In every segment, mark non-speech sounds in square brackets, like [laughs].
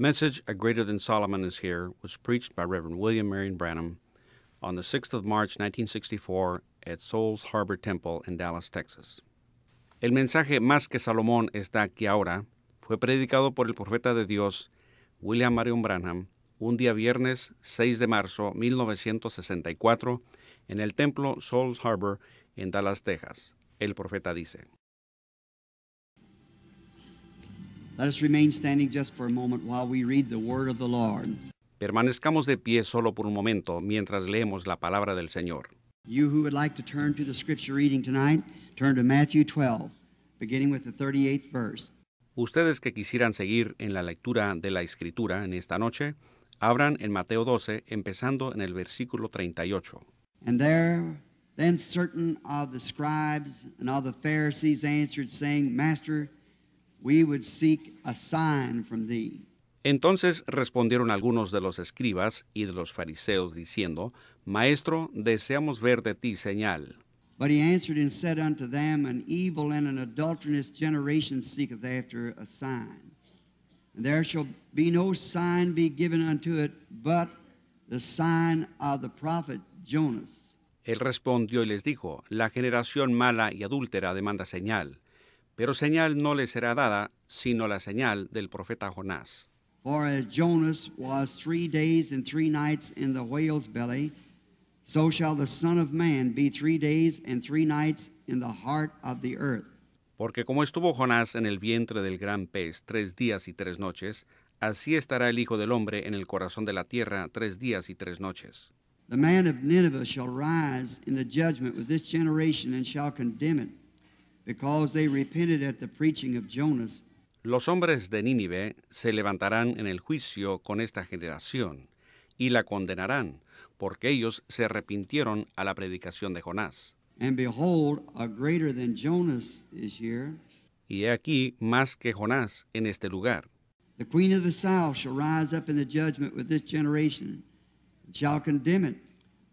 6 1964 at Souls Temple Dallas, Texas. El mensaje Más que Salomón está aquí ahora fue predicado por el profeta de Dios William Marion Branham un día viernes 6 de marzo 1964 en el templo Souls Harbor en Dallas, Texas. El profeta dice, Let us remain standing just for a moment while we read the word of the Lord. Permanezcamos de pie solo por un momento mientras leemos la palabra del Señor. You who would like to turn to the scripture reading tonight, turn to Matthew 12, beginning with the 38th verse. Ustedes que quisieran seguir en la lectura de la escritura en esta noche, abran en Mateo 12 empezando en el versículo 38. And there then certain of the scribes and all the Pharisees answered saying, Master, we would seek a sign from thee. Entonces respondieron algunos de los escribas y de los fariseos diciendo, Maestro, deseamos ver de ti señal. But he answered and said unto them, An evil and an adulterous generation seeketh after a sign. And there shall be no sign be given unto it but the sign of the prophet Jonas. Él respondió y les dijo, La generación mala y adúltera demanda señal pero señal no le será dada, sino la señal del profeta Jonás. For as Jonas was three days and three nights in the whale's belly, so shall the Son of Man be three days and three nights in the heart of the earth. Porque como estuvo Jonás en el vientre del gran pez tres días y tres noches, así estará el Hijo del Hombre en el corazón de la tierra tres días y tres noches. The man of Nineveh shall rise in the judgment with this generation and shall condemn it because they repented at the preaching of Jonas. Los hombres de Nínive se levantarán en el juicio con esta generación y la condenarán, porque ellos se arrepintieron a la predicación de Jonás. And behold, a greater than Jonas is here. Y he aquí más que Jonás en este lugar. The queen of the south shall rise up in the judgment with this generation, and shall condemn it,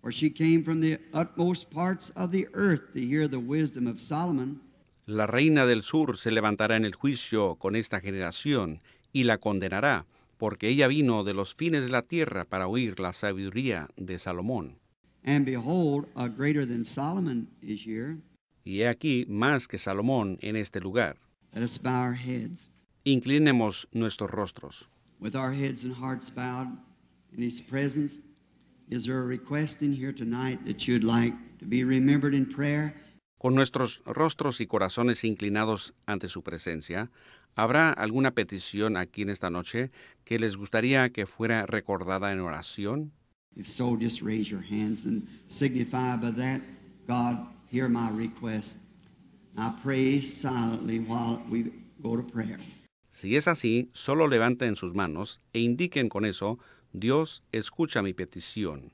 for she came from the utmost parts of the earth to hear the wisdom of Solomon. La reina del sur se levantará en el juicio con esta generación y la condenará, porque ella vino de los fines de la tierra para oír la sabiduría de Salomón. And behold, a greater than is here. Y he aquí más que Salomón en este lugar. Inclinemos nuestros rostros. With our heads and hearts bowed in his presence, is there a request in here tonight that you'd like to be remembered in prayer? Con nuestros rostros y corazones inclinados ante su presencia, ¿habrá alguna petición aquí en esta noche que les gustaría que fuera recordada en oración? If so, just raise your hands and signify by that, God, hear my request. I pray silently while we go to prayer. Si es así, solo levanten sus manos e indiquen con eso, Dios, escucha mi petición.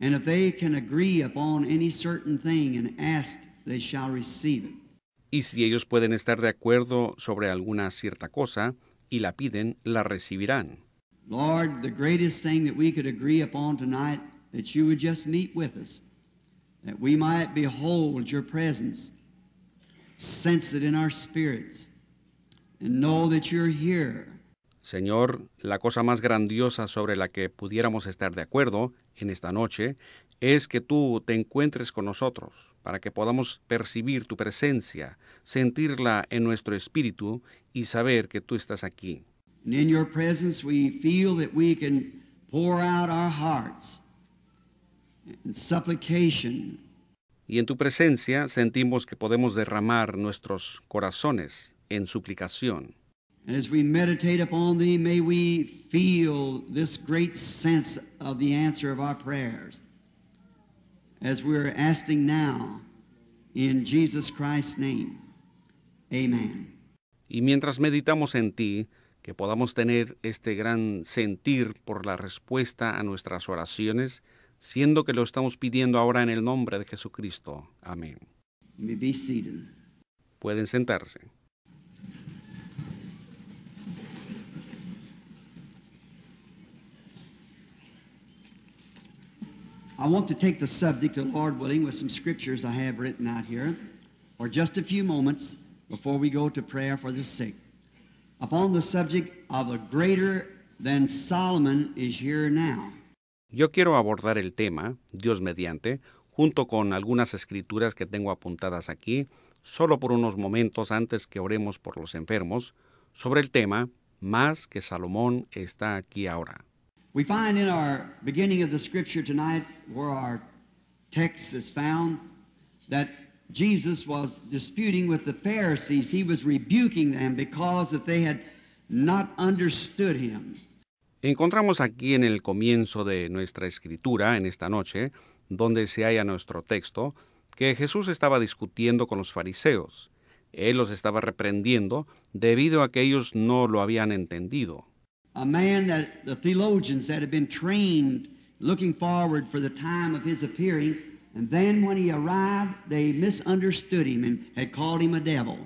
And if they can agree upon any certain thing and ask, they shall receive it. Y si ellos pueden estar de acuerdo sobre alguna cierta cosa y la piden, la recibirán. Lord, the greatest thing that we could agree upon tonight that you would just meet with us, that we might behold your presence, sense it in our spirits, and know that you're here. Señor, la cosa más grandiosa sobre la que pudiéramos estar de acuerdo en esta noche es que tú te encuentres con nosotros, para que podamos percibir tu presencia, sentirla en nuestro espíritu y saber que tú estás aquí. Y en tu presencia sentimos que podemos derramar nuestros corazones en suplicación as we meditate upon thee, may we feel this great sense of the answer of our prayers as asking now in Jesus Christ's name. Amen. Y mientras meditamos en ti, que podamos tener este gran sentir por la respuesta a nuestras oraciones, siendo que lo estamos pidiendo ahora en el nombre de Jesucristo. Amén. Pueden sentarse. I want to take the subject, the Lord willing, with some scriptures I have written out here for just a few moments before we go to prayer for the sick. Upon the subject of a greater than Solomon is here now. Yo quiero abordar el tema, Dios mediante, junto con algunas escrituras que tengo apuntadas aquí, solo por unos momentos antes que oremos por los enfermos, sobre el tema más que Salomón está aquí ahora. Encontramos aquí en el comienzo de nuestra escritura, en esta noche, donde se halla nuestro texto, que Jesús estaba discutiendo con los fariseos. Él los estaba reprendiendo debido a que ellos no lo habían entendido. a man that the theologians that had been trained looking forward for the time of his appearing. And then when he arrived, they misunderstood him and had called him a devil.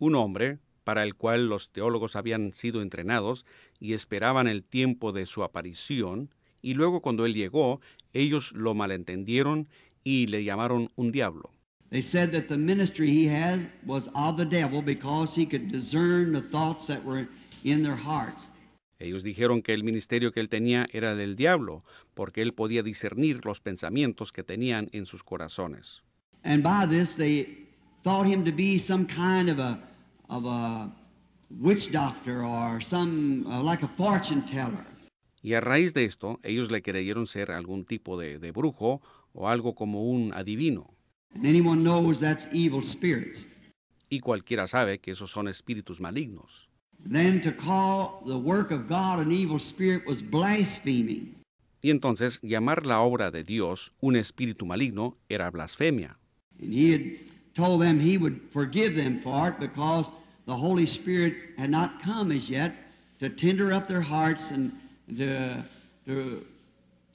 Un hombre para el cual los teólogos habían sido entrenados y esperaban el tiempo de su aparición, y luego cuando él llegó, ellos lo malentendieron y le llamaron un diablo. They said that the ministry he had was of the devil because he could discern the thoughts that were in their hearts. Ellos dijeron que el ministerio que él tenía era del diablo, porque él podía discernir los pensamientos que tenían en sus corazones. Y a raíz de esto, ellos le creyeron ser algún tipo de, brujo o algo como un adivino. Y cualquiera sabe que esos son espíritus malignos. Then to call the work of God an evil spirit was blaspheming. Y entonces llamar la obra de Dios un espíritu maligno era blasfemia. And he had told them he would forgive them for it because the Holy Spirit had not come as yet to tender up their hearts and to, to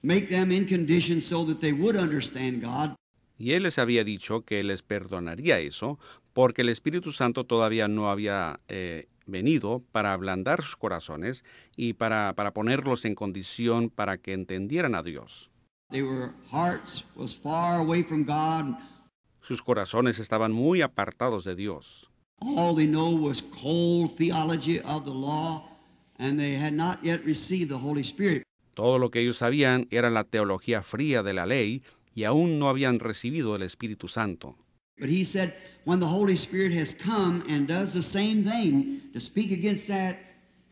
make them in condition so that they would understand God. Y él les había dicho que les perdonaría eso porque el Espíritu Santo todavía no había eh, venido para ablandar sus corazones y para, ponerlos en condición para que entendieran a Dios. Sus corazones estaban muy apartados de Dios. Todo lo que ellos sabían era la teología fría de la ley y aún no habían recibido el Espíritu Santo. But he said, when the Holy Spirit has come and does the same thing, to speak against that,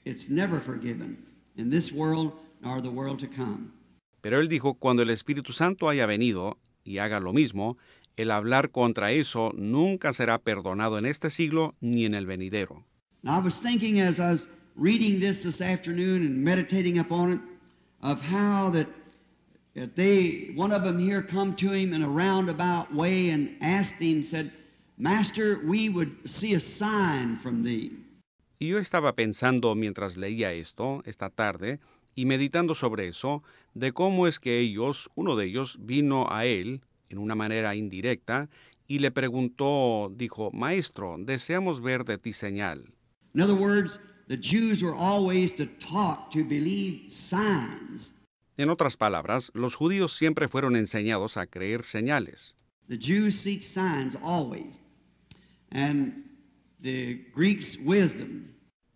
it's never forgiven in this world nor the world to come. Pero él dijo, cuando el Espíritu Santo haya venido y haga lo mismo, el hablar contra eso nunca será perdonado en este siglo ni en el venidero. Now I was thinking as I was reading this this afternoon and meditating upon it of how that that they one of them here come to him in a roundabout way and asked him said master we would see a sign from thee y yo estaba pensando mientras leía esto esta tarde y meditando sobre eso de cómo es que ellos uno de ellos vino a él en una manera indirecta y le preguntó dijo maestro deseamos ver de ti señal in other words the jews were always to talk to believe signs en otras palabras, los judíos siempre fueron enseñados a creer señales.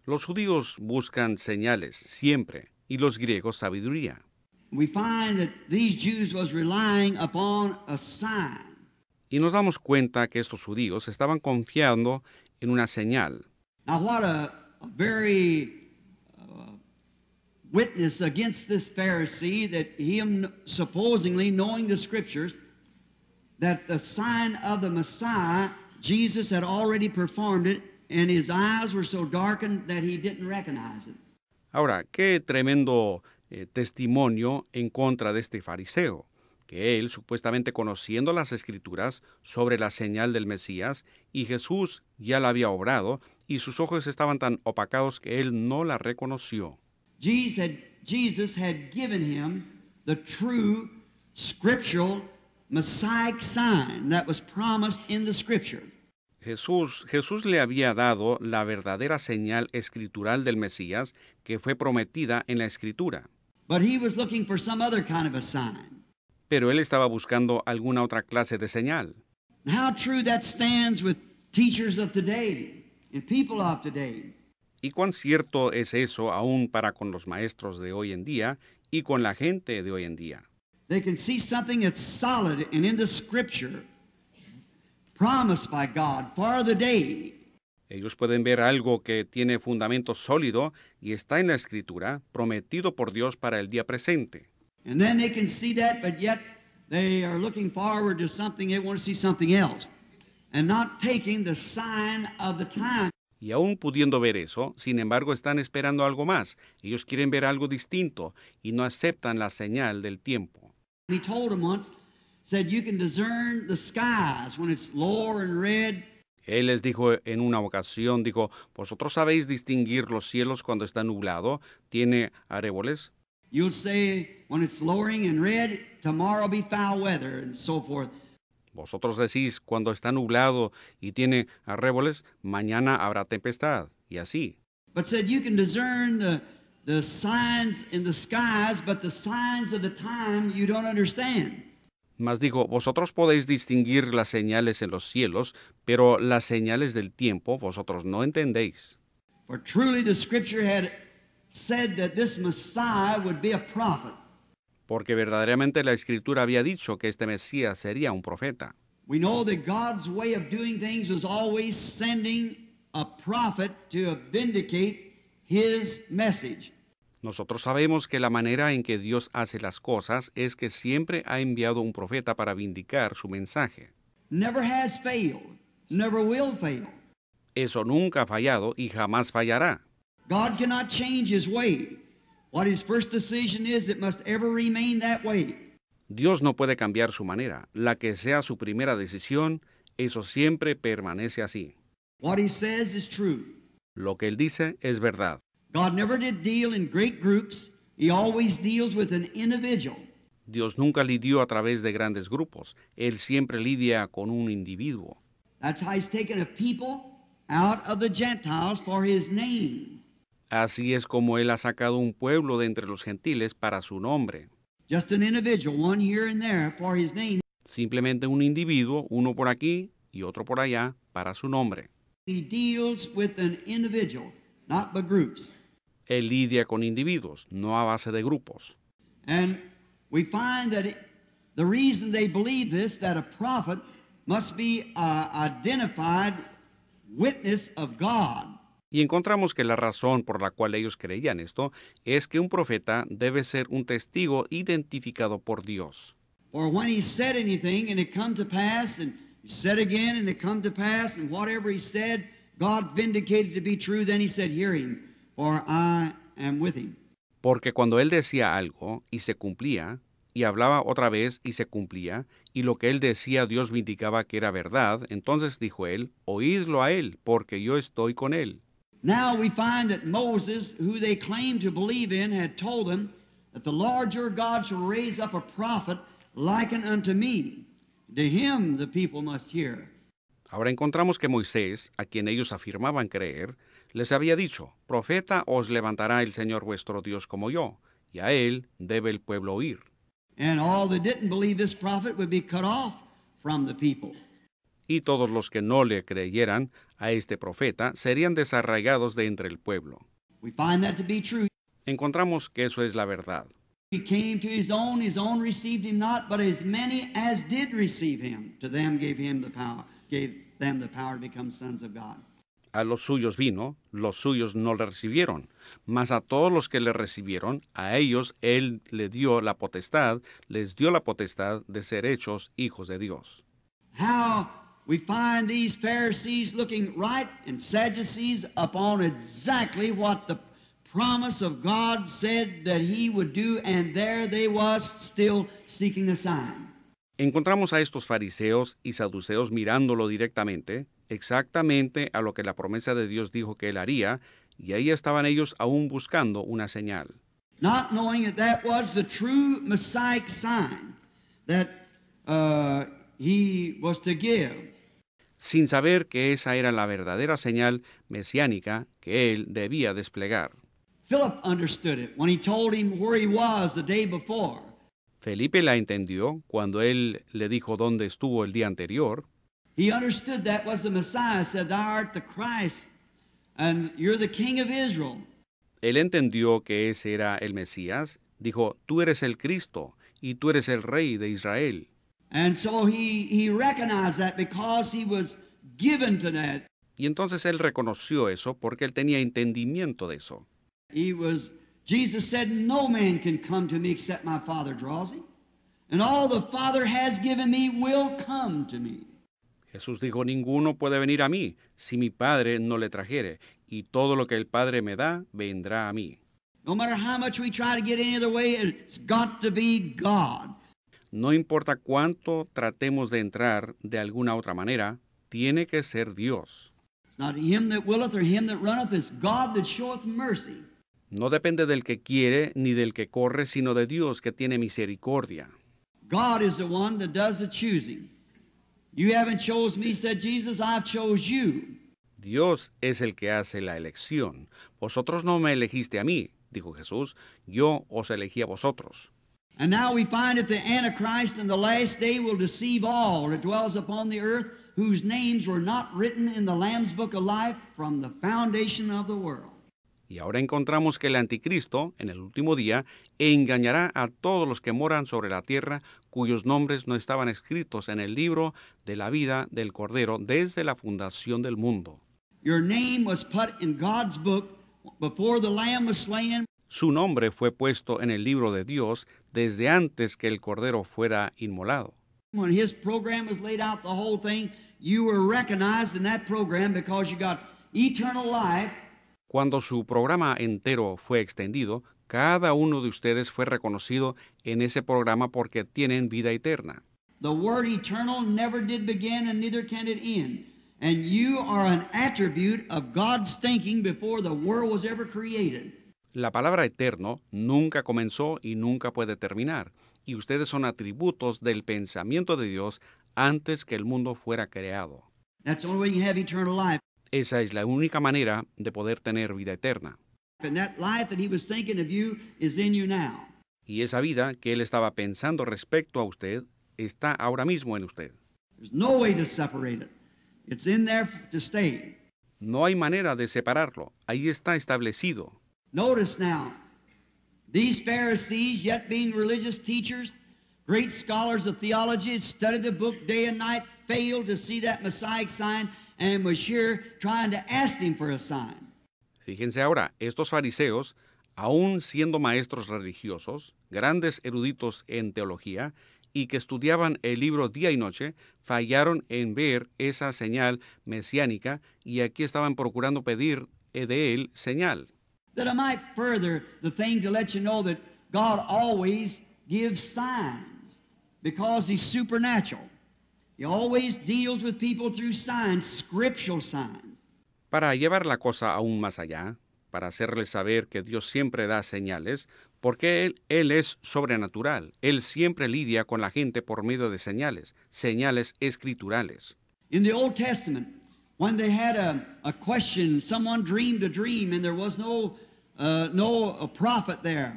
Los judíos buscan señales siempre y los griegos sabiduría. Y nos damos cuenta que estos judíos estaban confiando en una señal witness against this Pharisee that him supposedly knowing the scriptures, that the sign of the Messiah, Jesus had already performed it, and his eyes were so darkened that he didn't recognize it. Ahora, qué tremendo eh, testimonio en contra de este fariseo, que él, supuestamente conociendo las escrituras sobre la señal del Mesías, y Jesús ya la había obrado, y sus ojos estaban tan opacados que él no la reconoció. Jesus had, Jesus had given him the true scriptural messiah sign that was promised in the scripture. Jesús, Jesús le había dado la verdadera señal escritural del Mesías que fue prometida en la escritura. But he was looking for some other kind of a sign. Pero él estaba buscando alguna otra clase de señal. How true that stands with teachers of today and people of today. ¿Y cuán cierto es eso aún para con los maestros de hoy en día y con la gente de hoy en día? They can see something that's solid and in the scripture promised by God for the day. Ellos pueden ver algo que tiene fundamento sólido y está en la escritura, prometido por Dios para el día presente. And then they can see that, but yet they are looking forward to something, they want to see something else, and not taking the sign of the time. Y aún pudiendo ver eso, sin embargo, están esperando algo más. Ellos quieren ver algo distinto y no aceptan la señal del tiempo. Él les dijo en una ocasión, dijo, vosotros sabéis distinguir los cielos cuando está nublado, tiene aréboles. You'll say when it's lowering and red, tomorrow be foul weather and so forth. Vosotros decís, cuando está nublado y tiene arréboles, mañana habrá tempestad, y así. Mas dijo, vosotros podéis distinguir las señales en los cielos, pero las señales del tiempo vosotros no entendéis. For truly the scripture had said that this Messiah would be porque verdaderamente la escritura había dicho que este Mesías sería un profeta. We know God's way of doing things always sending a prophet to vindicate his message. Nosotros sabemos que la manera en que Dios hace las cosas es que siempre ha enviado un profeta para vindicar su mensaje. Never has failed, never will Eso nunca ha fallado y jamás fallará. God cannot change his way. Dios no puede cambiar su manera. La que sea su primera decisión, eso siempre permanece así. What he says is true. Lo que él dice es verdad. God never did deal in great groups. He always deals with an individual. Dios nunca lidió a través de grandes grupos. Él siempre lidia con un individuo. That's how he's taken a people out of the Gentiles for his name. Así es como él ha sacado un pueblo de entre los gentiles para su nombre. Just an individual, one here and there for his name. Simplemente un individuo, uno por aquí y otro por allá, para su nombre. deals with an individual, not groups. Él lidia con individuos, no a base de grupos. And we find that it, the reason they believe this, that a prophet must be uh, identified witness of God. Y encontramos que la razón por la cual ellos creían esto es que un profeta debe ser un testigo identificado por Dios. Porque cuando él decía algo y se cumplía, y hablaba otra vez y se cumplía, y lo que él decía Dios vindicaba que era verdad, entonces dijo él, oídlo a él, porque yo estoy con él. Now we find that Moses, who they claimed to believe in, had told them that the Lord your God shall raise up a prophet likened unto me. To him the people must hear. Ahora encontramos que Moisés, a quien ellos afirmaban creer, les había dicho, Profeta os levantará el Señor vuestro Dios como yo, y a él debe el pueblo oír. Y todos los que no le creyeran a este profeta serían desarraigados de entre el pueblo. Encontramos que eso es la verdad. A los suyos vino, los suyos no le recibieron, mas a todos los que le recibieron, a ellos él le dio la potestad, les dio la potestad de ser hechos hijos de Dios. we find these Pharisees looking right and Sadducees upon exactly what the promise of God said that he would do, and there they was still seeking a sign. Encontramos a estos fariseos y saduceos mirándolo directamente, exactamente a lo que la promesa de Dios dijo que él haría, y ahí estaban ellos aún buscando una señal. Not knowing that that was the true messiah sign that uh, he was to give. sin saber que esa era la verdadera señal mesiánica que él debía desplegar. Felipe la entendió cuando él le dijo dónde estuvo el día anterior. Él entendió que ese era el Mesías. Dijo, tú eres el Cristo y tú eres el Rey de Israel. And so he, he recognized that because he was given to that. Y entonces él reconoció eso porque él tenía entendimiento de eso. He was, Jesus said, no man can come to me except my Father draws him. And all the Father has given me will come to me. Jesús dijo, ninguno puede venir a mí si mi Padre no le trajere, y todo lo que el Padre me da, vendrá a mí. No matter how much we try to get any other way, it's got to be God. No importa cuánto tratemos de entrar de alguna otra manera, tiene que ser Dios. No depende del que quiere ni del que corre, sino de Dios que tiene misericordia. Dios es el que hace la elección. Vosotros no me elegiste a mí, dijo Jesús, yo os elegí a vosotros. And now we find that the Antichrist in the last day will deceive all that dwells upon the earth whose names were not written in the Lamb's Book of Life from the foundation of the world. Y ahora encontramos que el anticristo, en el último día, engañará a todos los que moran sobre la tierra cuyos nombres no estaban escritos en el libro de la vida del Cordero desde la fundación del mundo. Your name was put in God's book before the Lamb was slain Su nombre fue puesto en el libro de Dios desde antes que el Cordero fuera inmolado. When his program was laid out, the whole thing, you were recognized in that program because you got eternal life. Cuando su programa entero fue extendido, cada uno de ustedes fue reconocido en ese programa porque tienen vida eterna. The word eternal never did begin and neither can it end. And you are an attribute of God's thinking before the world was ever created. La palabra eterno nunca comenzó y nunca puede terminar, y ustedes son atributos del pensamiento de Dios antes que el mundo fuera creado. Esa es la única manera de poder tener vida eterna. Y esa vida que él estaba pensando respecto a usted está ahora mismo en usted. no hay manera de separarlo. Ahí está establecido. Notice now, these Pharisees, yet being religious teachers, great scholars of theology, studied the book day and night, failed to see that Messiah sign, and was here trying to ask him for a sign. Fíjense ahora, estos fariseos, aun siendo maestros religiosos, grandes eruditos en teología, y que estudiaban el libro día y noche, fallaron en ver esa señal mesiánica y aquí estaban procurando pedir de él señal. That I might further the thing to let you know that God always gives signs because He's supernatural. He always deals with people through signs, scriptural signs. Para llevar la cosa aún más allá, para hacerles saber que Dios siempre da señales, porque él, él, es sobrenatural. Él siempre lidia con la gente por medio de señales, señales escriturales. In the Old Testament, When they had a, a question, someone dreamed a dream and there was no, uh, no uh, prophet there.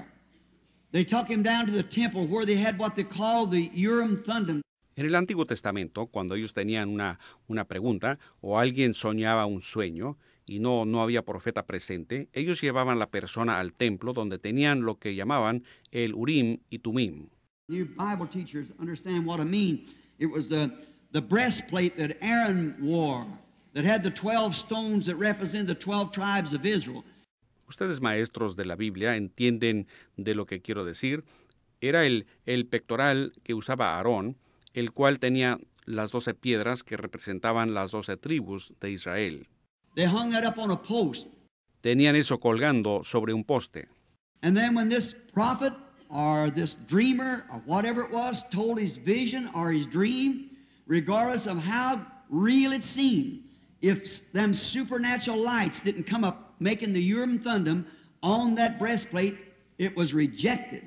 They took him down to the temple where they had what they called the Urim Thummim. En el Antiguo Testamento, cuando ellos tenían una, una pregunta o alguien soñaba un sueño y no, no había profeta presente, ellos llevaban la persona al templo donde tenían lo que llamaban el Urim y Tumim. You Bible teachers understand what I mean. It was the, the breastplate that Aaron wore that had the 12 stones that represent the 12 tribes of Israel. Ustedes maestros de la Biblia entienden de lo que quiero decir. Era el, el pectoral que usaba Aarón, el cual tenía las doce piedras que representaban las doce tribus de Israel. They hung that up on a post. Tenían eso colgando sobre un poste. And then when this prophet or this dreamer or whatever it was told his vision or his dream, regardless of how real it seemed, them supernatural lights didn't come up making the Urim on that breastplate, it was rejected.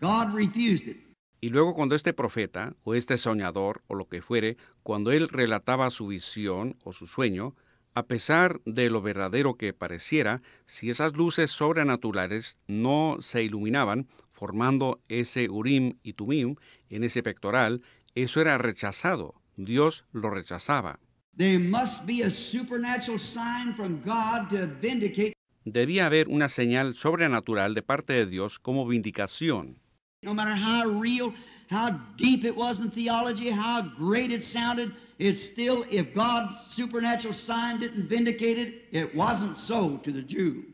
God refused it. Y luego cuando este profeta o este soñador o lo que fuere, cuando él relataba su visión o su sueño, a pesar de lo verdadero que pareciera, si esas luces sobrenaturales no se iluminaban, formando ese Urim y Tumim en ese pectoral, eso era rechazado. Dios lo rechazaba. There must be a supernatural sign from God to vindicate. Debía haber una señal sobrenatural de parte de Dios como vindicación. No matter how real, how deep it was in theology, how great it sounded, it's still if God's supernatural sign didn't vindicate it, it wasn't so to the Jew.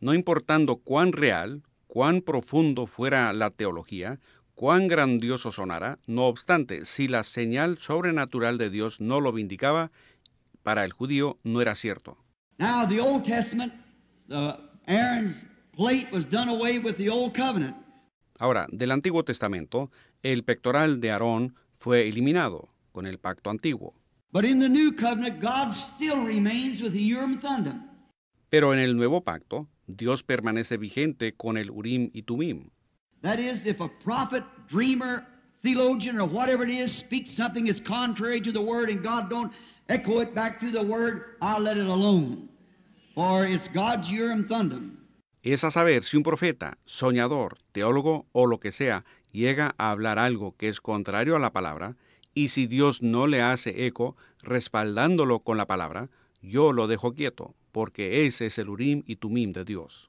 No importando cuán real, cuán profundo fuera la teología, cuán grandioso sonara, no obstante, si la señal sobrenatural de Dios no lo vindicaba, para el judío no era cierto. Ahora, del Antiguo Testamento, el pectoral de Aarón fue eliminado con el pacto antiguo. Pero en el nuevo pacto, Dios permanece vigente con el Urim y Tumim. Es a saber si un profeta, soñador, teólogo o lo que sea llega a hablar algo que es contrario a la palabra, y si Dios no le hace eco, respaldándolo con la palabra, yo lo dejo quieto, porque ese es el Urim y Tumim de Dios.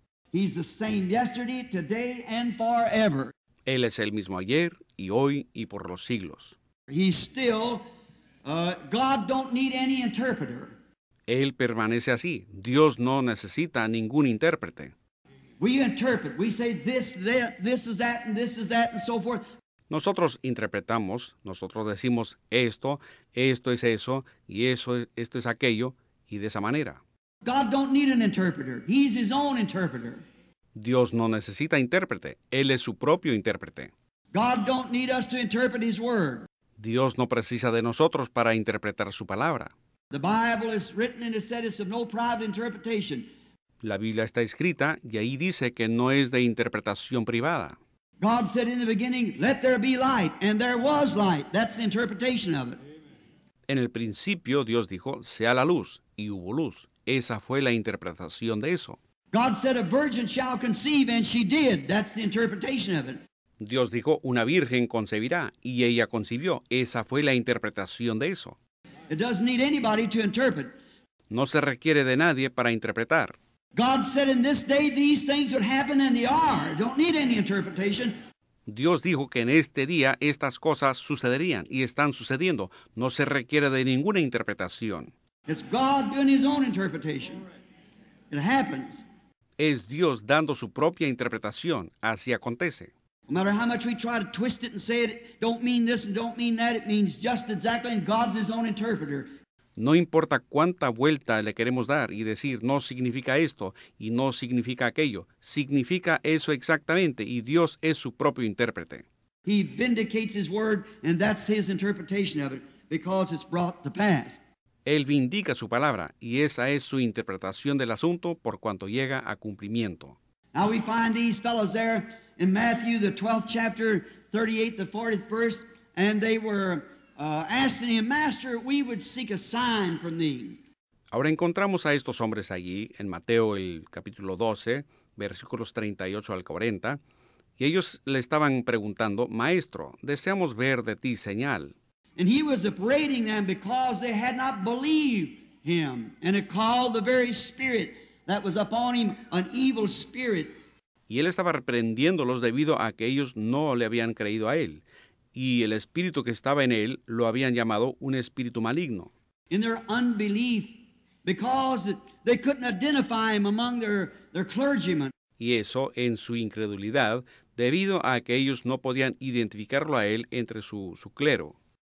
He's the same yesterday, today and forever. Él es el mismo ayer y hoy y por los siglos. still uh, God don't need any interpreter. Él permanece así. Dios no necesita ningún intérprete. Nosotros interpretamos, nosotros decimos esto, esto es eso, y eso esto es aquello, y de esa manera. God don't need an interpreter. He's his own interpreter. Dios no necesita intérprete, él es su propio intérprete. God don't need us to interpret his word. Dios no precisa de nosotros para interpretar su palabra. The Bible is written and it said it's of no private interpretation. La Biblia está escrita y ahí dice que no es de interpretación privada. God said in the beginning, let there be light, and there was light. That's the interpretation of it. En el principio Dios dijo, sea la luz, y hubo luz. Esa fue la interpretación de eso. Dios dijo, una virgen concebirá, y ella concibió. Esa fue la interpretación de eso. No se requiere de nadie para interpretar. Dios dijo que en este día estas cosas sucederían y están sucediendo. No se requiere de ninguna interpretación. It's God doing his own interpretation. It happens. Es Dios dando su propia interpretación. Así acontece. No matter how much we try to twist it and say it don't mean this and don't mean that, it means just exactly God's his own interpreter. No importa cuánta vuelta le queremos dar y decir no significa esto y no significa aquello, significa eso exactamente y Dios es su propio intérprete. He vindicates his word and that's his interpretation of it because it's brought to pass. Él vindica su palabra y esa es su interpretación del asunto por cuanto llega a cumplimiento. Ahora encontramos a estos hombres allí en Mateo el capítulo 12, versículos 38 al 40, y ellos le estaban preguntando, Maestro, deseamos ver de ti señal. Y él estaba reprendiéndolos debido a que ellos no le habían creído a él. Y el espíritu que estaba en él lo habían llamado un espíritu maligno. Y eso en su incredulidad, debido a que ellos no podían identificarlo a él entre su, su clero.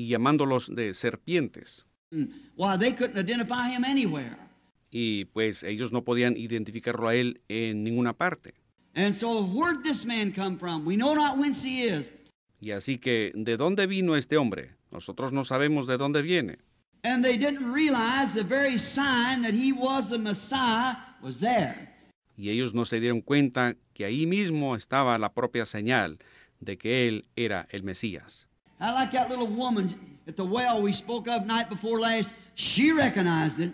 y llamándolos de serpientes. Mm. Y pues ellos no podían identificarlo a él en ninguna parte. Y así que, ¿de dónde vino este hombre? Nosotros no sabemos de dónde viene. Y ellos no se dieron cuenta que ahí mismo estaba la propia señal de que él era el Mesías. I like that little woman at the well we spoke of night before last. She recognized it,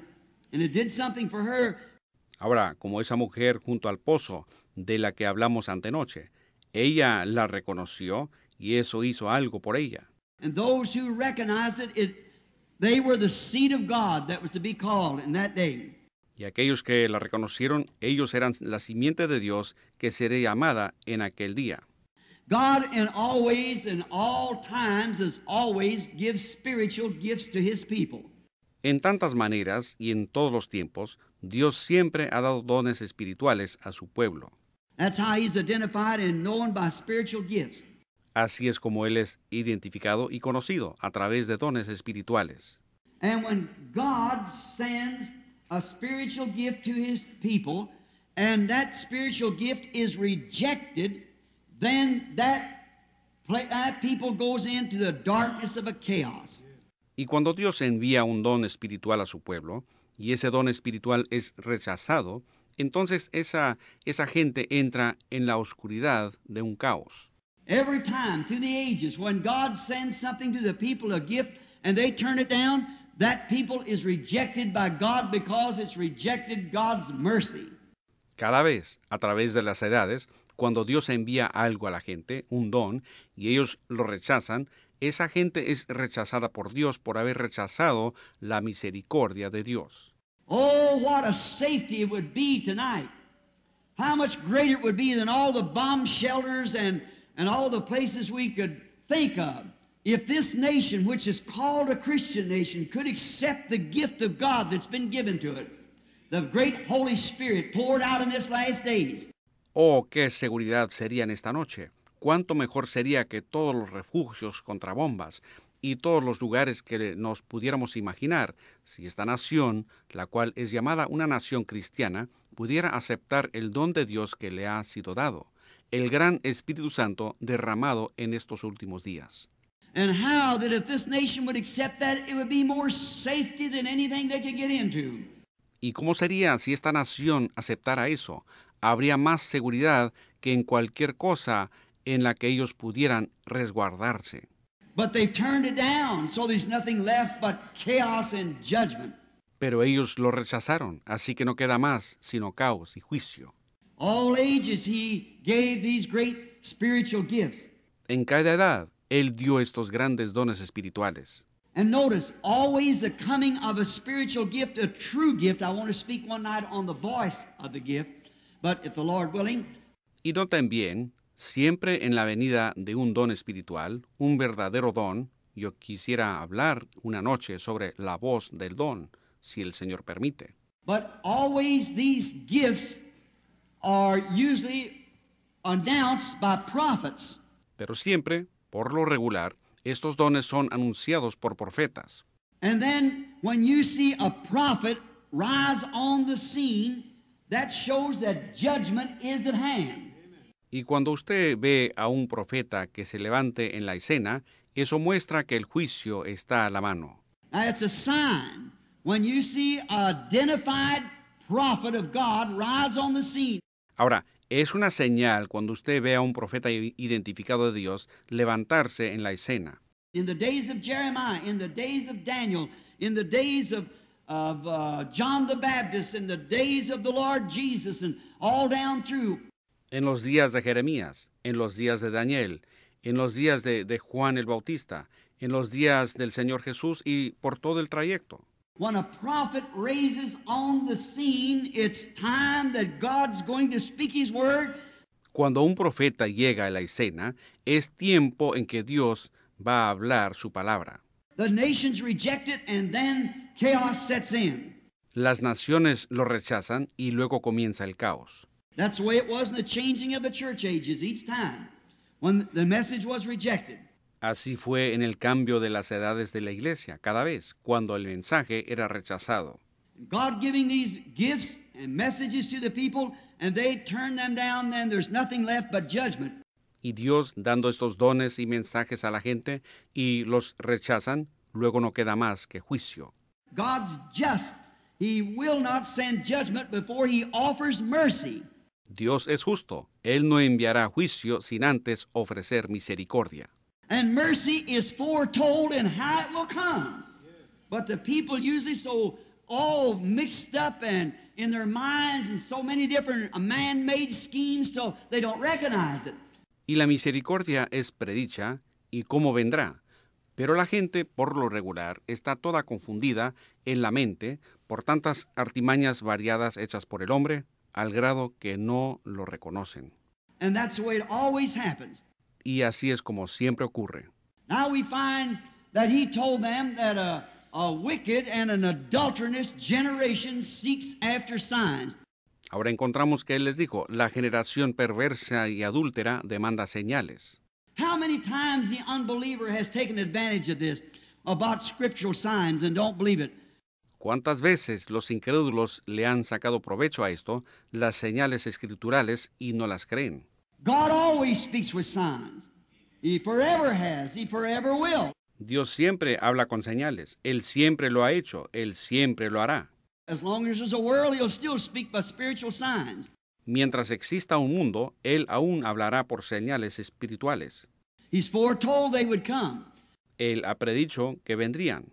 and it did something for her. Ahora, como esa mujer junto al pozo de la que hablamos antenoche, ella la reconoció y eso hizo algo por ella. And those who recognized it, it they were the seed of God that was to be called in that day. Y aquellos que la reconocieron, ellos eran la simiente de Dios que sería llamada en aquel día. God, in all ways and all times, as always, gives spiritual gifts to His people. En tantas maneras y en todos los tiempos, Dios siempre ha dado dones espirituales a su pueblo. That's how he's identified and known by spiritual gifts. Así es como él es identificado y conocido a través de dones espirituales. And when God sends a spiritual gift to his people and that spiritual gift is rejected, then that people goes into the darkness of a chaos. Y cuando Dios envía un don espiritual a su pueblo, y ese don espiritual es rechazado, entonces esa, esa gente entra en la oscuridad de un caos. Every time through the ages, when God sends something to the people, a gift, and they turn it down, that people is rejected by God because it's rejected God's mercy. Cada vez, a través de las edades, Cuando Dios envía algo a la gente, un don, y ellos lo rechazan, esa gente es rechazada por Dios por haber rechazado la misericordia de Dios. Oh, what a safety it would be tonight. How much greater it would be than all the bomb shelters and, and all the places we could think of. If this nation, which is called a Christian nation, could accept the gift of God that's been given to it, the great Holy Spirit poured out in this last days, Oh, qué seguridad sería en esta noche. Cuánto mejor sería que todos los refugios contra bombas y todos los lugares que nos pudiéramos imaginar, si esta nación, la cual es llamada una nación cristiana, pudiera aceptar el don de Dios que le ha sido dado, el gran Espíritu Santo derramado en estos últimos días. ¿Y cómo sería si esta nación aceptara eso? habría más seguridad que en cualquier cosa en la que ellos pudieran resguardarse. Pero ellos lo rechazaron, así que no queda más sino caos y juicio. En cada edad, él dio estos grandes dones espirituales. Y notice, siempre el coming de un don espiritual, un true gift. I want to speak one night on the voice y noten también, siempre en la venida de un don espiritual, un verdadero don, yo quisiera hablar una noche sobre la voz del don, si el Señor permite. Pero siempre, por lo regular, estos dones son anunciados por profetas. And then when you see a prophet rise on the scene, That shows that judgment is at hand. Y cuando usted ve a un profeta que se levante en la escena, eso muestra que el juicio está a la mano. it's a sign when you see identified prophet of God rise on the scene. Ahora, es una señal cuando usted ve a un profeta identificado de Dios levantarse en la escena. In the days of Jeremiah, in the days of Daniel, in the days of of uh, John the Baptist the days of the Lord Jesus and all down through. En los días de Jeremías, en los días de Daniel, en los días de, de Juan el Bautista, en los días del Señor Jesús y por todo el trayecto. Cuando un profeta llega a la escena, es tiempo en que Dios va a hablar su palabra. The nations reject it and then chaos sets in. Las naciones lo rechazan y luego comienza el caos. That's the way it was in the changing of the church ages each time when the message was rejected. Así fue en el cambio de las edades de la iglesia, cada vez cuando el mensaje era rechazado. God giving these gifts and messages to the people and they turn them down then there's nothing left but judgment y Dios dando estos dones y mensajes a la gente y los rechazan, luego no queda más que juicio. Dios es justo. Él no enviará juicio sin antes ofrecer misericordia. And la is foretold in how it will come. But the people usually so all mixed up and in their minds and so many different man-made schemes till they don't recognize y la misericordia es predicha y cómo vendrá. Pero la gente, por lo regular, está toda confundida en la mente por tantas artimañas variadas hechas por el hombre, al grado que no lo reconocen. Y así es como siempre ocurre. Now we find that he told them that a wicked and an adulterous generation seeks after Ahora encontramos que él les dijo, la generación perversa y adúltera demanda señales. ¿Cuántas veces los incrédulos le han sacado provecho a esto, las señales escriturales, y no las creen? Dios siempre habla con señales. Él siempre lo ha hecho, él siempre lo hará. Mientras exista un mundo, él aún hablará por señales espirituales. Él ha predicho que vendrían.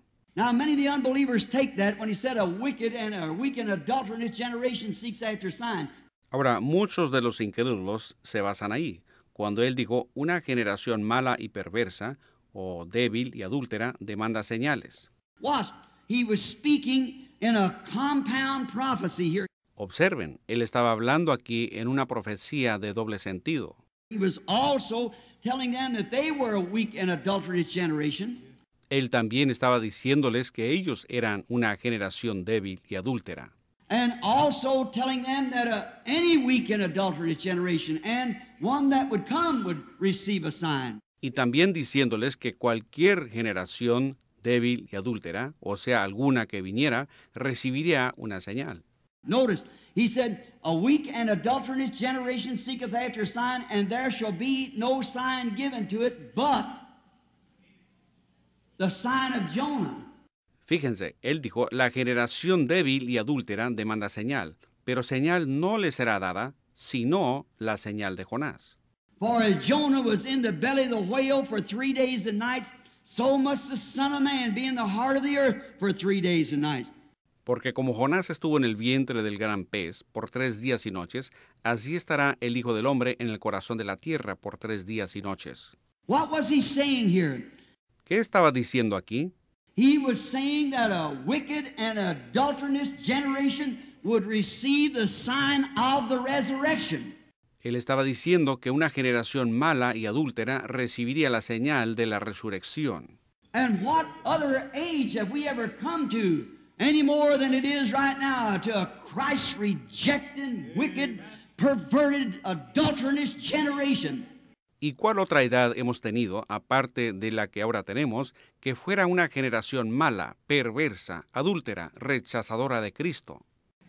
Ahora, muchos de los incrédulos se basan ahí, cuando él dijo, una generación mala y perversa, o débil y adúltera, demanda señales. He was speaking compound Observen, él estaba hablando aquí en una profecía de doble sentido. Él también estaba diciéndoles que ellos eran una generación débil y adúltera. Y también diciéndoles que cualquier generación débil y adúltera, o sea, alguna que viniera, recibiría una señal. Notice, he said, A weak and adulterous generation seeketh after a sign, and there shall be no sign given to it but the sign of Jonah. Fíjense, él dijo, la generación débil y adúltera demanda señal, pero señal no le será dada, sino la señal de Jonás. For as Jonah was in the belly of the whale for three days and nights, so must the Son of Man be in the heart of the earth for three days and nights. Porque como Jonás estuvo en el vientre del gran pez por tres días y noches, así estará el Hijo del Hombre en el corazón de la tierra por tres días y noches. What was he saying here? ¿Qué estaba diciendo aquí? He was saying that a wicked and adulterous generation would receive the sign of the resurrection. Él estaba diciendo que una generación mala y adúltera recibiría la señal de la resurrección. ¿Y cuál otra edad hemos tenido, aparte de la que ahora tenemos, que fuera una generación mala, perversa, adúltera, rechazadora de Cristo?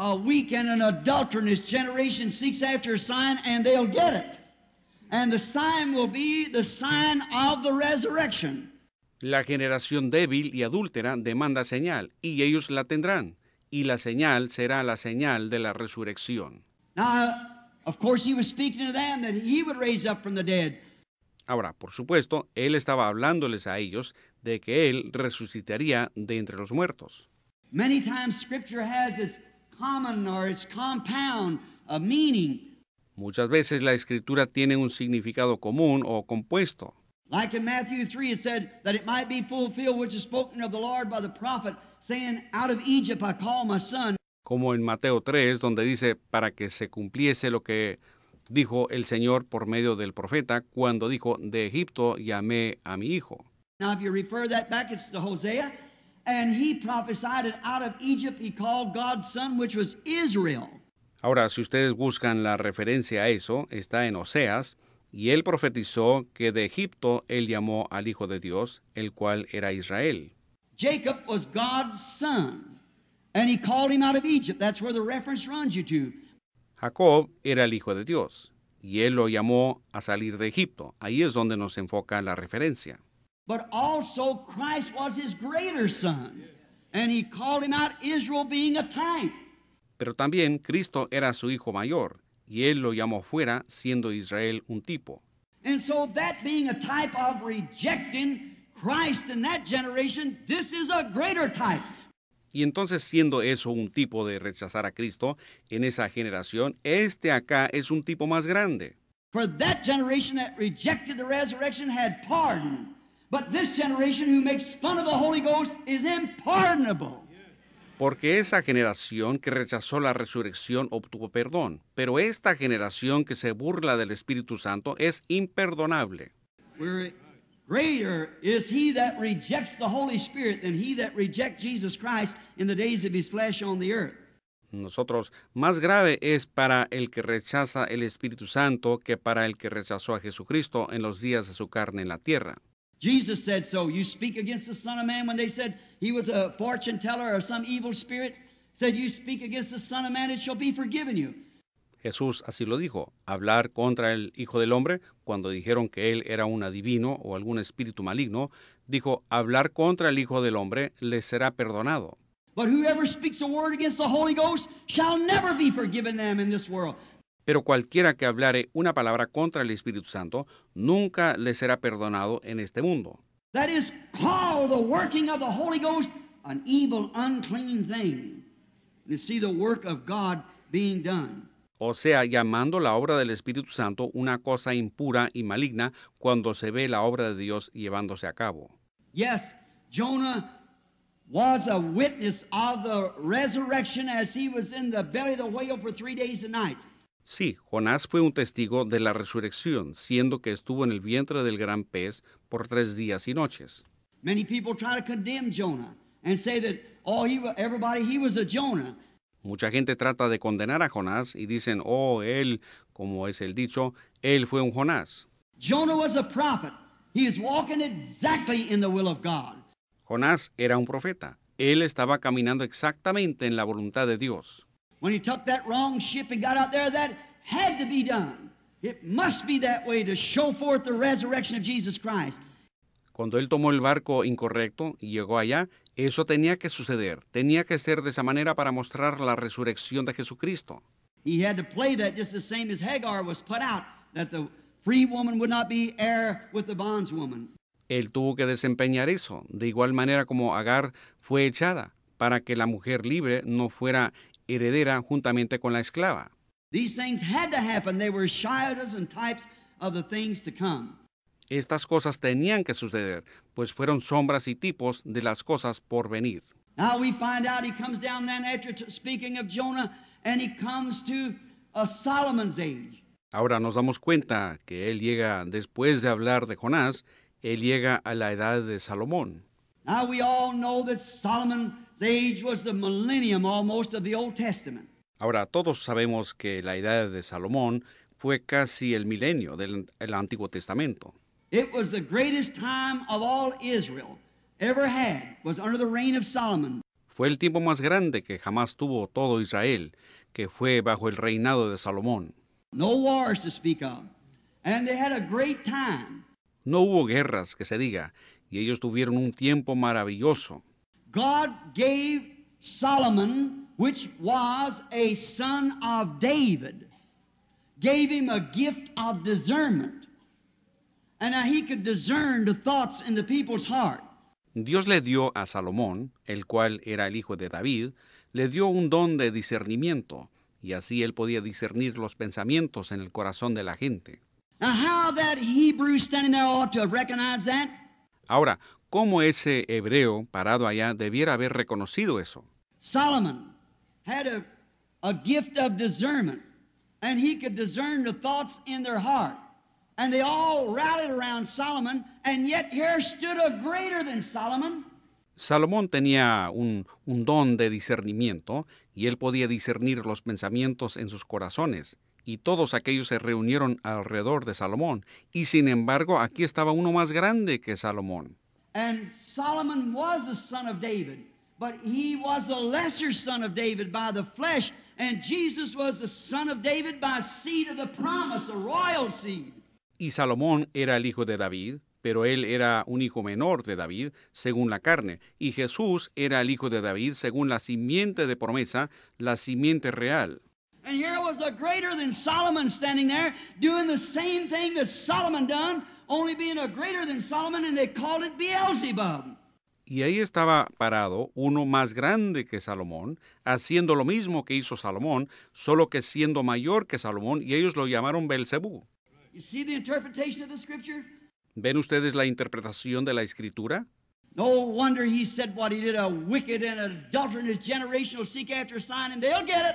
a weak and an adulterous generation seeks after a sign, and they'll get it. And the sign will be the sign of the resurrection. La generación débil y adúltera demanda señal, y ellos la tendrán, y la señal será la señal de la resurrección. Now, of course he he was speaking to them that would raise up from the dead. Ahora, por supuesto, él estaba hablándoles a ellos de que él resucitaría de entre los muertos. Many times scripture has its compound meaning. Muchas veces la escritura tiene un significado común o compuesto. Como en Mateo 3 donde dice para que se cumpliese lo que dijo el Señor por medio del profeta cuando dijo de Egipto llamé a mi hijo. Now if you refer that back Hosea Ahora, si ustedes buscan la referencia a eso, está en Oseas, y él profetizó que de Egipto él llamó al Hijo de Dios, el cual era Israel. Jacob was God's son, and he called him out of Egypt. That's where the reference runs you to. Jacob era el hijo de Dios, y él lo llamó a salir de Egipto. Ahí es donde nos enfoca la referencia but also Christ was his greater son. And he called him out Israel being a type. Pero también Cristo era su hijo mayor, y él lo llamó fuera, siendo Israel un tipo. And so that being a type of rejecting Christ in that generation, this is a greater type. Y entonces siendo eso un tipo de rechazar a Cristo en esa generación, este acá es un tipo más grande. For that generation that rejected the resurrection had pardon. Porque esa generación que rechazó la resurrección obtuvo perdón, pero esta generación que se burla del Espíritu Santo es imperdonable. Nosotros, más grave es para el que rechaza el Espíritu Santo que para el que rechazó a Jesucristo en los días de su carne en la tierra. Jesus said so. You speak against the Son of Man when they said he was a fortune teller or some evil spirit. Said you speak against the Son of Man, it shall be forgiven you. Jesús así lo dijo, hablar contra el Hijo del Hombre, cuando dijeron que él era un adivino o algún espíritu maligno, dijo, hablar contra el Hijo del Hombre les será perdonado. But whoever speaks a word against the Holy Ghost shall never be forgiven them in this world. pero cualquiera que hablare una palabra contra el Espíritu Santo nunca le será perdonado en este mundo. That is called the working of the Holy Ghost an evil, unclean thing. You see the work of God being done. O sea, llamando la obra del Espíritu Santo una cosa impura y maligna cuando se ve la obra de Dios llevándose a cabo. Yes, Jonah was a witness of the resurrection as he was in the belly of the whale for three days and nights. Sí, Jonás fue un testigo de la resurrección, siendo que estuvo en el vientre del gran pez por tres días y noches. Mucha gente trata de condenar a Jonás y dicen, oh, él, como es el dicho, él fue un Jonás. Jonás era un profeta. Él estaba caminando exactamente en la voluntad de Dios. When he took that wrong ship and got out there, that had to be done. It must be that way to show forth the resurrection of Jesus Christ. Cuando él tomó el barco incorrecto y llegó allá, eso tenía que suceder, tenía que ser de esa manera para mostrar la resurrección de Jesucristo. He had to play that just the same as Hagar was put out, that the free woman would not be heir with the bondswoman. Él tuvo que desempeñar eso, de igual manera como Agar fue echada, para que la mujer libre no fuera heredera juntamente con la esclava. Estas cosas tenían que suceder, pues fueron sombras y tipos de las cosas por venir. Ahora nos damos cuenta que él llega después de hablar de Jonás, él llega a la edad de Salomón. Now, we all know that Solomon's age was the millennium almost of the Old Testament. Ahora, todos sabemos que la edad de Salomón fue casi el milenio del el Antiguo Testamento. It was the greatest time of all Israel ever had was under the reign of Solomon. Fue el tiempo más grande que jamás tuvo todo Israel, que fue bajo el reinado de Salomón. No wars to speak of. And they had a great time. No hubo guerras que se diga, y ellos tuvieron un tiempo maravilloso. God gave Solomon, which was a son of David, gave him a gift of discernment. And now he could discern the thoughts in the people's heart. Dios le dio a Salomón, el cual era el hijo de David, le dio un don de discernimiento, y así él podía discernir los pensamientos en el corazón de la gente. Now how that Hebrew standing there ought to recognize that Ahora, ¿cómo ese hebreo parado allá debiera haber reconocido eso? Solomon had a, gift of discernment, and he could discern the thoughts in their heart. And they all rallied around Solomon, and yet here stood a greater than Solomon. Salomón tenía un, un don de discernimiento y él podía discernir los pensamientos en sus corazones y todos aquellos se reunieron alrededor de Salomón. Y sin embargo, aquí estaba uno más grande que Salomón. Y Salomón era el hijo de David, pero él era un hijo menor de David según la carne, y Jesús era el hijo de David según la simiente de promesa, la simiente real. And here was a greater than Solomon standing there doing the same thing that Solomon done, only being a greater than Solomon, and they called it Beelzebub. Y ahí estaba parado uno más grande que Salomón, haciendo lo mismo que hizo Salomón, solo que siendo mayor que Salomón, y ellos lo llamaron Belcebú. ¿Ven ustedes la interpretación de la escritura? No wonder he said what he did, a wicked and adulterous generation will seek after a sign and they'll get it.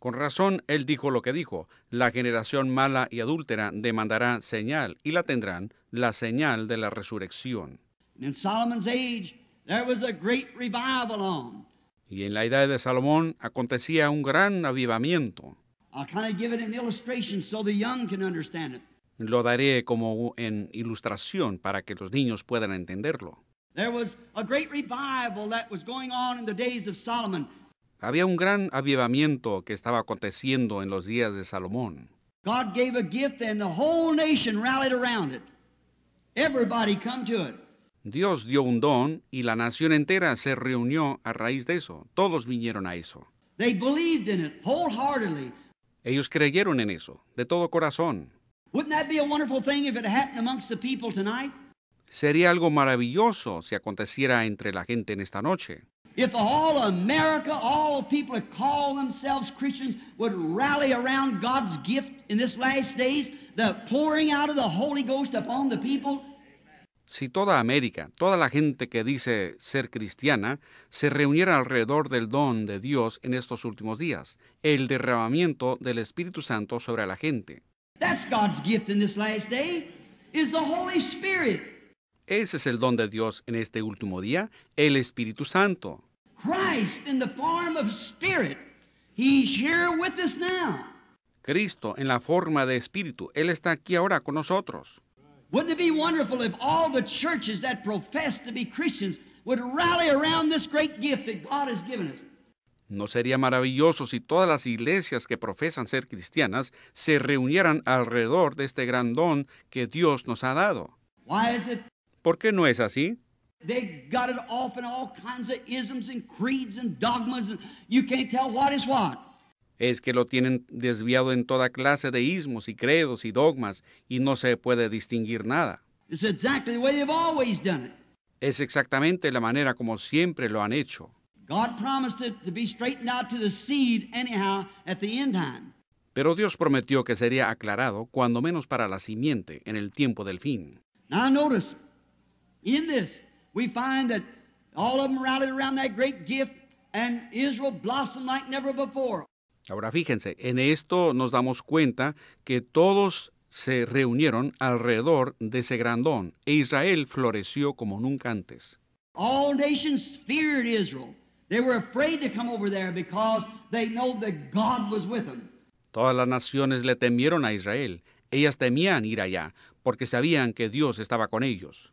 Con razón, él dijo lo que dijo, la generación mala y adúltera demandará señal y la tendrán, la señal de la resurrección. Y en la edad de Salomón acontecía un gran avivamiento. Lo daré como en ilustración para que los niños puedan entenderlo. There was was a great revival that going on in the days of Solomon. Había un gran avivamiento que estaba aconteciendo en los días de Salomón. God gave a gift and the whole nation rallied around it. Everybody come to it. Dios dio un don y la nación entera se reunió a raíz de eso. Todos vinieron a eso. They believed in it wholeheartedly. Ellos creyeron en eso de todo corazón. Wouldn't that be a wonderful thing if it happened amongst the people tonight? Sería algo maravilloso si aconteciera entre la gente en esta noche. Si toda América, toda la gente que dice ser cristiana, se reuniera alrededor del don de Dios en estos últimos días, el derramamiento del Espíritu Santo sobre la gente. That's God's gift in this last day, is the Holy Spirit. Ese es el don de Dios en este último día, el Espíritu Santo. Cristo en la forma de espíritu, él está aquí ahora con nosotros. ¿No sería maravilloso si todas las iglesias que profesan ser cristianas se reunieran alrededor de este gran don que Dios nos ha dado? ¿Por qué no es así? Es que lo tienen desviado en toda clase de ismos y credos y dogmas y no se puede distinguir nada. Es exactamente la manera como siempre lo han hecho. Pero Dios prometió que sería aclarado cuando menos para la simiente en el tiempo del fin. Now notice, In this, we find that all of them rallied around that great gift and Israel blossomed like never before. Ahora fíjense, en esto nos damos cuenta que todos se reunieron alrededor de ese gran don e Israel floreció como nunca antes. All nations feared Israel. They were afraid to come over there because they know that God was with them. Todas las naciones le temieron a Israel. Ellas temían ir allá porque sabían que Dios estaba con ellos.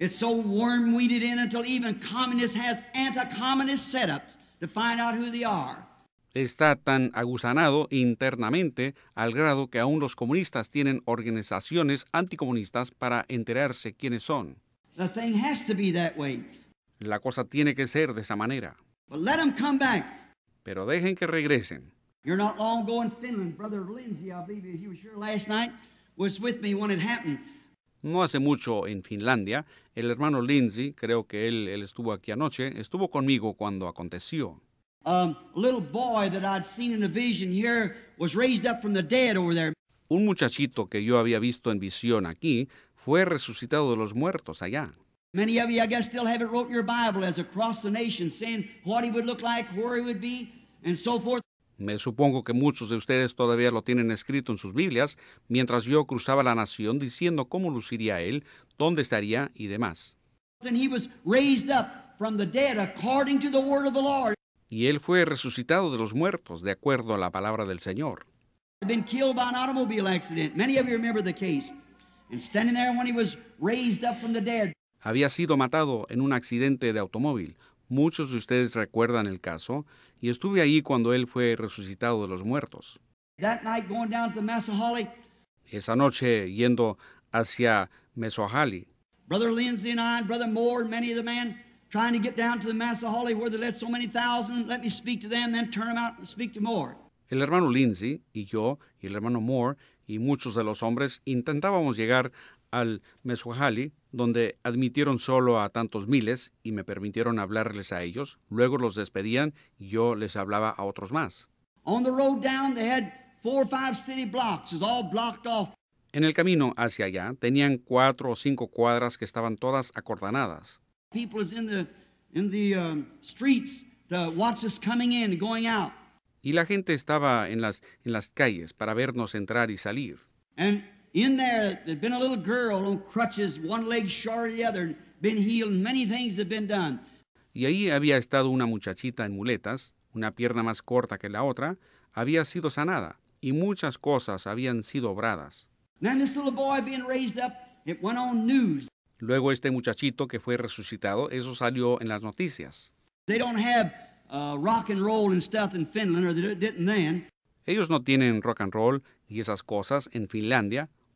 It's so worm-weeded in until even communists has anti-communist setups to find out who they are. Está tan aguzanado internamente al grado que aún los comunistas tienen organizaciones anticomunistas para enterarse quiénes son. The thing has to be that way. La cosa tiene que ser de esa manera. But let them come back. Pero dejen que regresen. You're not long going in Finland, Brother Lindsay, I believe he was here last night, was with me when it happened no hace mucho en Finlandia. El hermano Lindsay, creo que él, él estuvo aquí anoche, estuvo conmigo cuando aconteció. Un muchachito que yo había visto en visión aquí fue resucitado de los muertos allá. Many of you, I guess, still haven't wrote your Bible as across the nation, saying what he would look like, where he would be, and so forth. Me supongo que muchos de ustedes todavía lo tienen escrito en sus Biblias, mientras yo cruzaba la nación diciendo cómo luciría él, dónde estaría y demás. Y él fue resucitado de los muertos, de acuerdo a la palabra del Señor. Había sido matado en un accidente de automóvil. Muchos de ustedes recuerdan el caso, y estuve ahí cuando él fue resucitado de los muertos. Esa noche yendo hacia Mesohali. El hermano Lindsay y yo y el hermano Moore y muchos de los hombres intentábamos llegar al Mesohali donde admitieron solo a tantos miles y me permitieron hablarles a ellos. Luego los despedían y yo les hablaba a otros más. En el camino hacia allá tenían cuatro o cinco cuadras que estaban todas acordonadas. Um, y la gente estaba en las, en las calles para vernos entrar y salir. Y ahí había estado una muchachita en muletas, una pierna más corta que la otra, había sido sanada y muchas cosas habían sido obradas. Luego este muchachito que fue resucitado, eso salió en las noticias. Ellos no tienen rock and roll y esas cosas en Finlandia,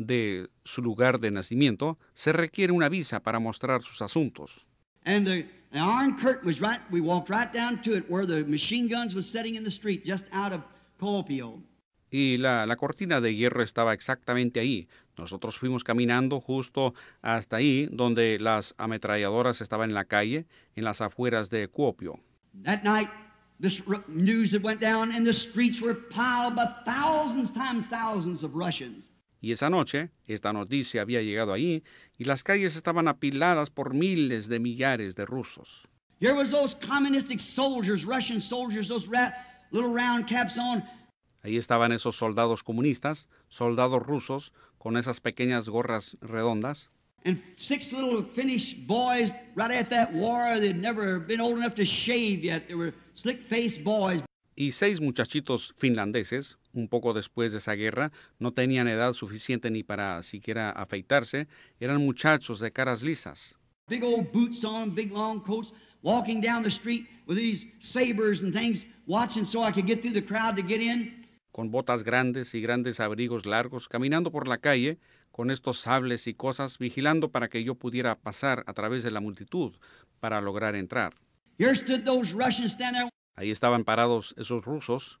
de su lugar de nacimiento, se requiere una visa para mostrar sus asuntos. Y la, cortina de hierro estaba exactamente ahí. Nosotros fuimos caminando justo hasta ahí donde las ametralladoras estaban en la calle, en las afueras de Cuopio. news thousands thousands y esa noche, esta noticia había llegado ahí, y las calles estaban apiladas por miles de millares de rusos. Ahí estaban esos soldados comunistas, soldados rusos, con esas pequeñas gorras redondas. Y seis muchachitos finlandeses, un poco después de esa guerra, no tenían edad suficiente ni para siquiera afeitarse, eran muchachos de caras lisas. Con botas grandes y grandes abrigos largos, caminando por la calle, con estos sables y cosas, vigilando para que yo pudiera pasar a través de la multitud para lograr entrar. Ahí estaban parados esos rusos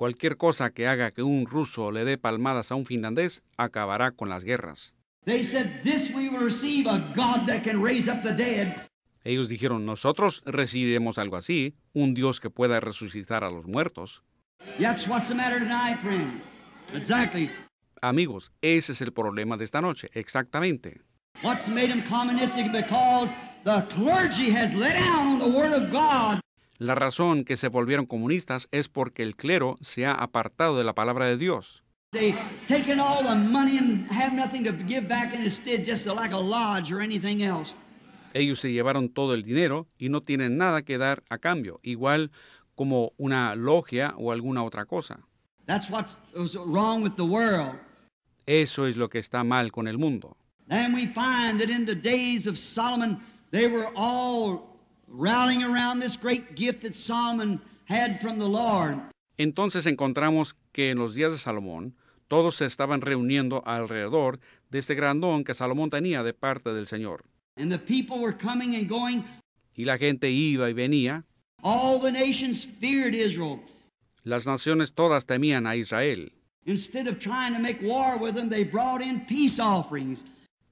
Cualquier cosa que haga que un ruso le dé palmadas a un finlandés acabará con las guerras. Ellos dijeron, nosotros recibiremos algo así, un Dios que pueda resucitar a los muertos. Amigos, ese es el problema de esta noche, exactamente. What's em clergy has let the word of la razón que se volvieron comunistas es porque el clero se ha apartado de la palabra de Dios. Ellos se llevaron todo el dinero y no tienen nada que dar a cambio, igual como una logia o alguna otra cosa. Eso es lo que está mal con el mundo. Y we find that in the days of Solomon, they were rallying around this great gift that Solomon had from the Lord. Entonces encontramos que en los días de Salomón todos se estaban reuniendo alrededor de ese grandón que Salomón tenía de parte del Señor. Y la gente iba y venía. Las naciones todas temían a Israel.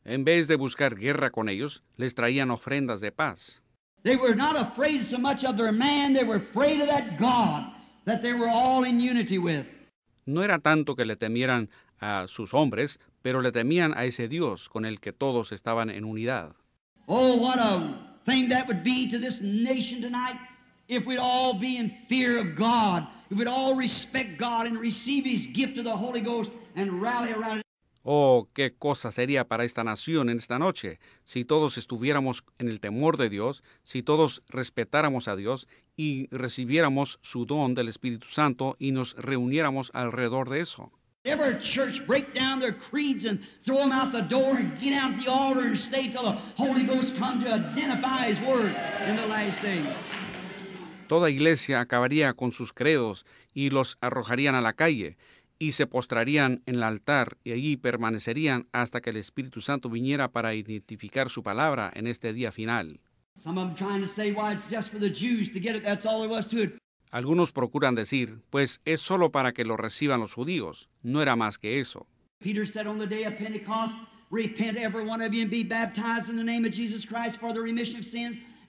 En vez de buscar guerra con ellos, les traían ofrendas de paz. They were not afraid so much of their man, they were afraid of that God that they were all in unity with. No era tanto que le temieran a sus hombres, pero le temían a ese Dios con el que todos estaban en unidad. Oh, what a thing that would be to this nation tonight if we'd all be in fear of God, if we'd all respect God and receive His gift of the Holy Ghost and rally around it. Oh, qué cosa sería para esta nación en esta noche si todos estuviéramos en el temor de Dios, si todos respetáramos a Dios y recibiéramos su don del Espíritu Santo y nos reuniéramos alrededor de eso. Toda iglesia acabaría con sus credos y los arrojarían a la calle y se postrarían en el altar y allí permanecerían hasta que el Espíritu Santo viniera para identificar su palabra en este día final. Em Algunos procuran decir, pues es solo para que lo reciban los judíos, no era más que eso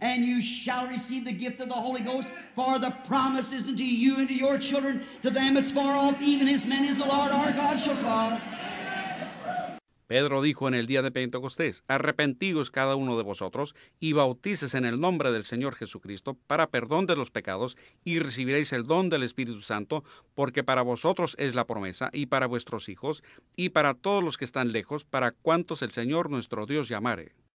and you shall receive the gift of the Holy Ghost, for the promise unto you and to your children, to them as off, even as the Lord our God shall Pedro dijo en el día de Pentecostés, arrepentíos cada uno de vosotros y bautices en el nombre del Señor Jesucristo para perdón de los pecados y recibiréis el don del Espíritu Santo, porque para vosotros es la promesa y para vuestros hijos y para todos los que están lejos, para cuantos el Señor nuestro Dios llamare.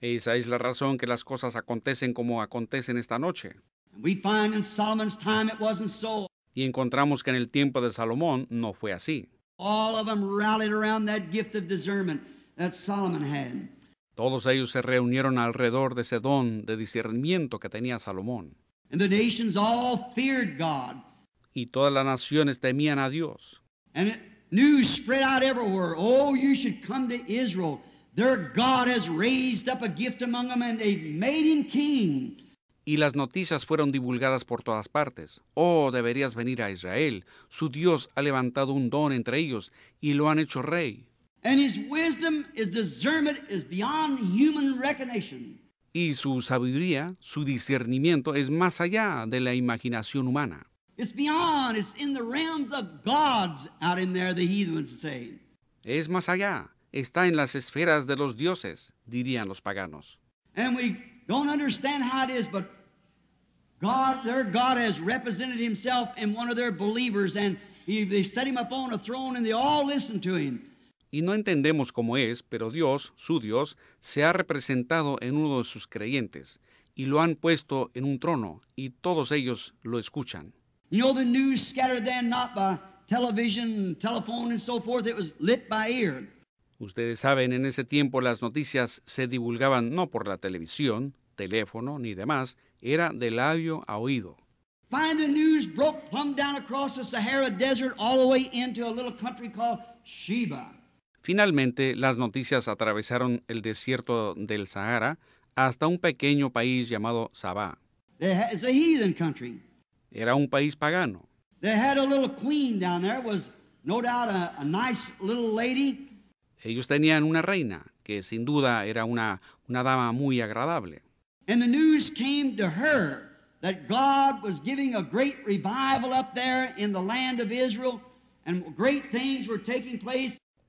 Esa es la razón que las cosas acontecen como acontecen esta noche. Y encontramos que en el tiempo de Salomón no fue así. Todos ellos se reunieron alrededor de ese don de discernimiento que tenía Salomón. Y todas las naciones temían a Dios. News spread out everywhere. Oh, you should come to Israel. Their God has raised up a gift among them and made him king. Y las noticias fueron divulgadas por todas partes. Oh, deberías venir a Israel. Su Dios ha levantado un don entre ellos y lo han hecho rey. And his wisdom, is beyond human recognition. Y su sabiduría, su discernimiento es más allá de la imaginación humana. Es más allá, está en las esferas de los dioses, dirían los paganos. y no entendemos cómo es, pero Dios, su Dios, se ha representado en uno de sus creyentes, y lo han puesto en un trono, y todos ellos lo escuchan. You know, the news scattered then not by television, telephone, and so forth. It was lit by ear. Ustedes saben, en ese tiempo las noticias se divulgaban no por la televisión, teléfono ni demás, era de labio a oído. Find the news broke plumb down across the Sahara Desert all the way into a little country called Sheba. Finalmente, las noticias atravesaron el desierto del Sahara hasta un pequeño país llamado Sabah. It's a heathen country. Era un país pagano. Ellos tenían una reina que sin duda era una, dama muy agradable.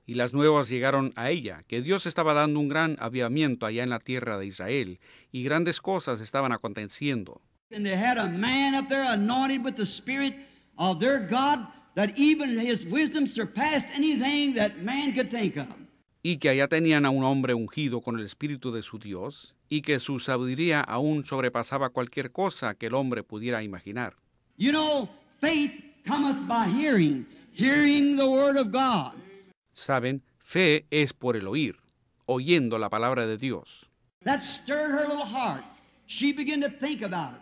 Y las nuevas llegaron a ella, que Dios estaba dando un gran avivamiento allá en la tierra de Israel, y grandes cosas estaban aconteciendo and they had a man up there anointed with the Spirit of their God that even his wisdom surpassed anything that man could think of. Y que allá tenían a un hombre ungido con el Espíritu de su Dios, y que su sabiduría aún sobrepasaba cualquier cosa que el hombre pudiera imaginar. You know, faith cometh by hearing, hearing the word of God. Saben, fe es por el oír, oyendo la palabra de Dios. That stirred her little heart. She began to think about it.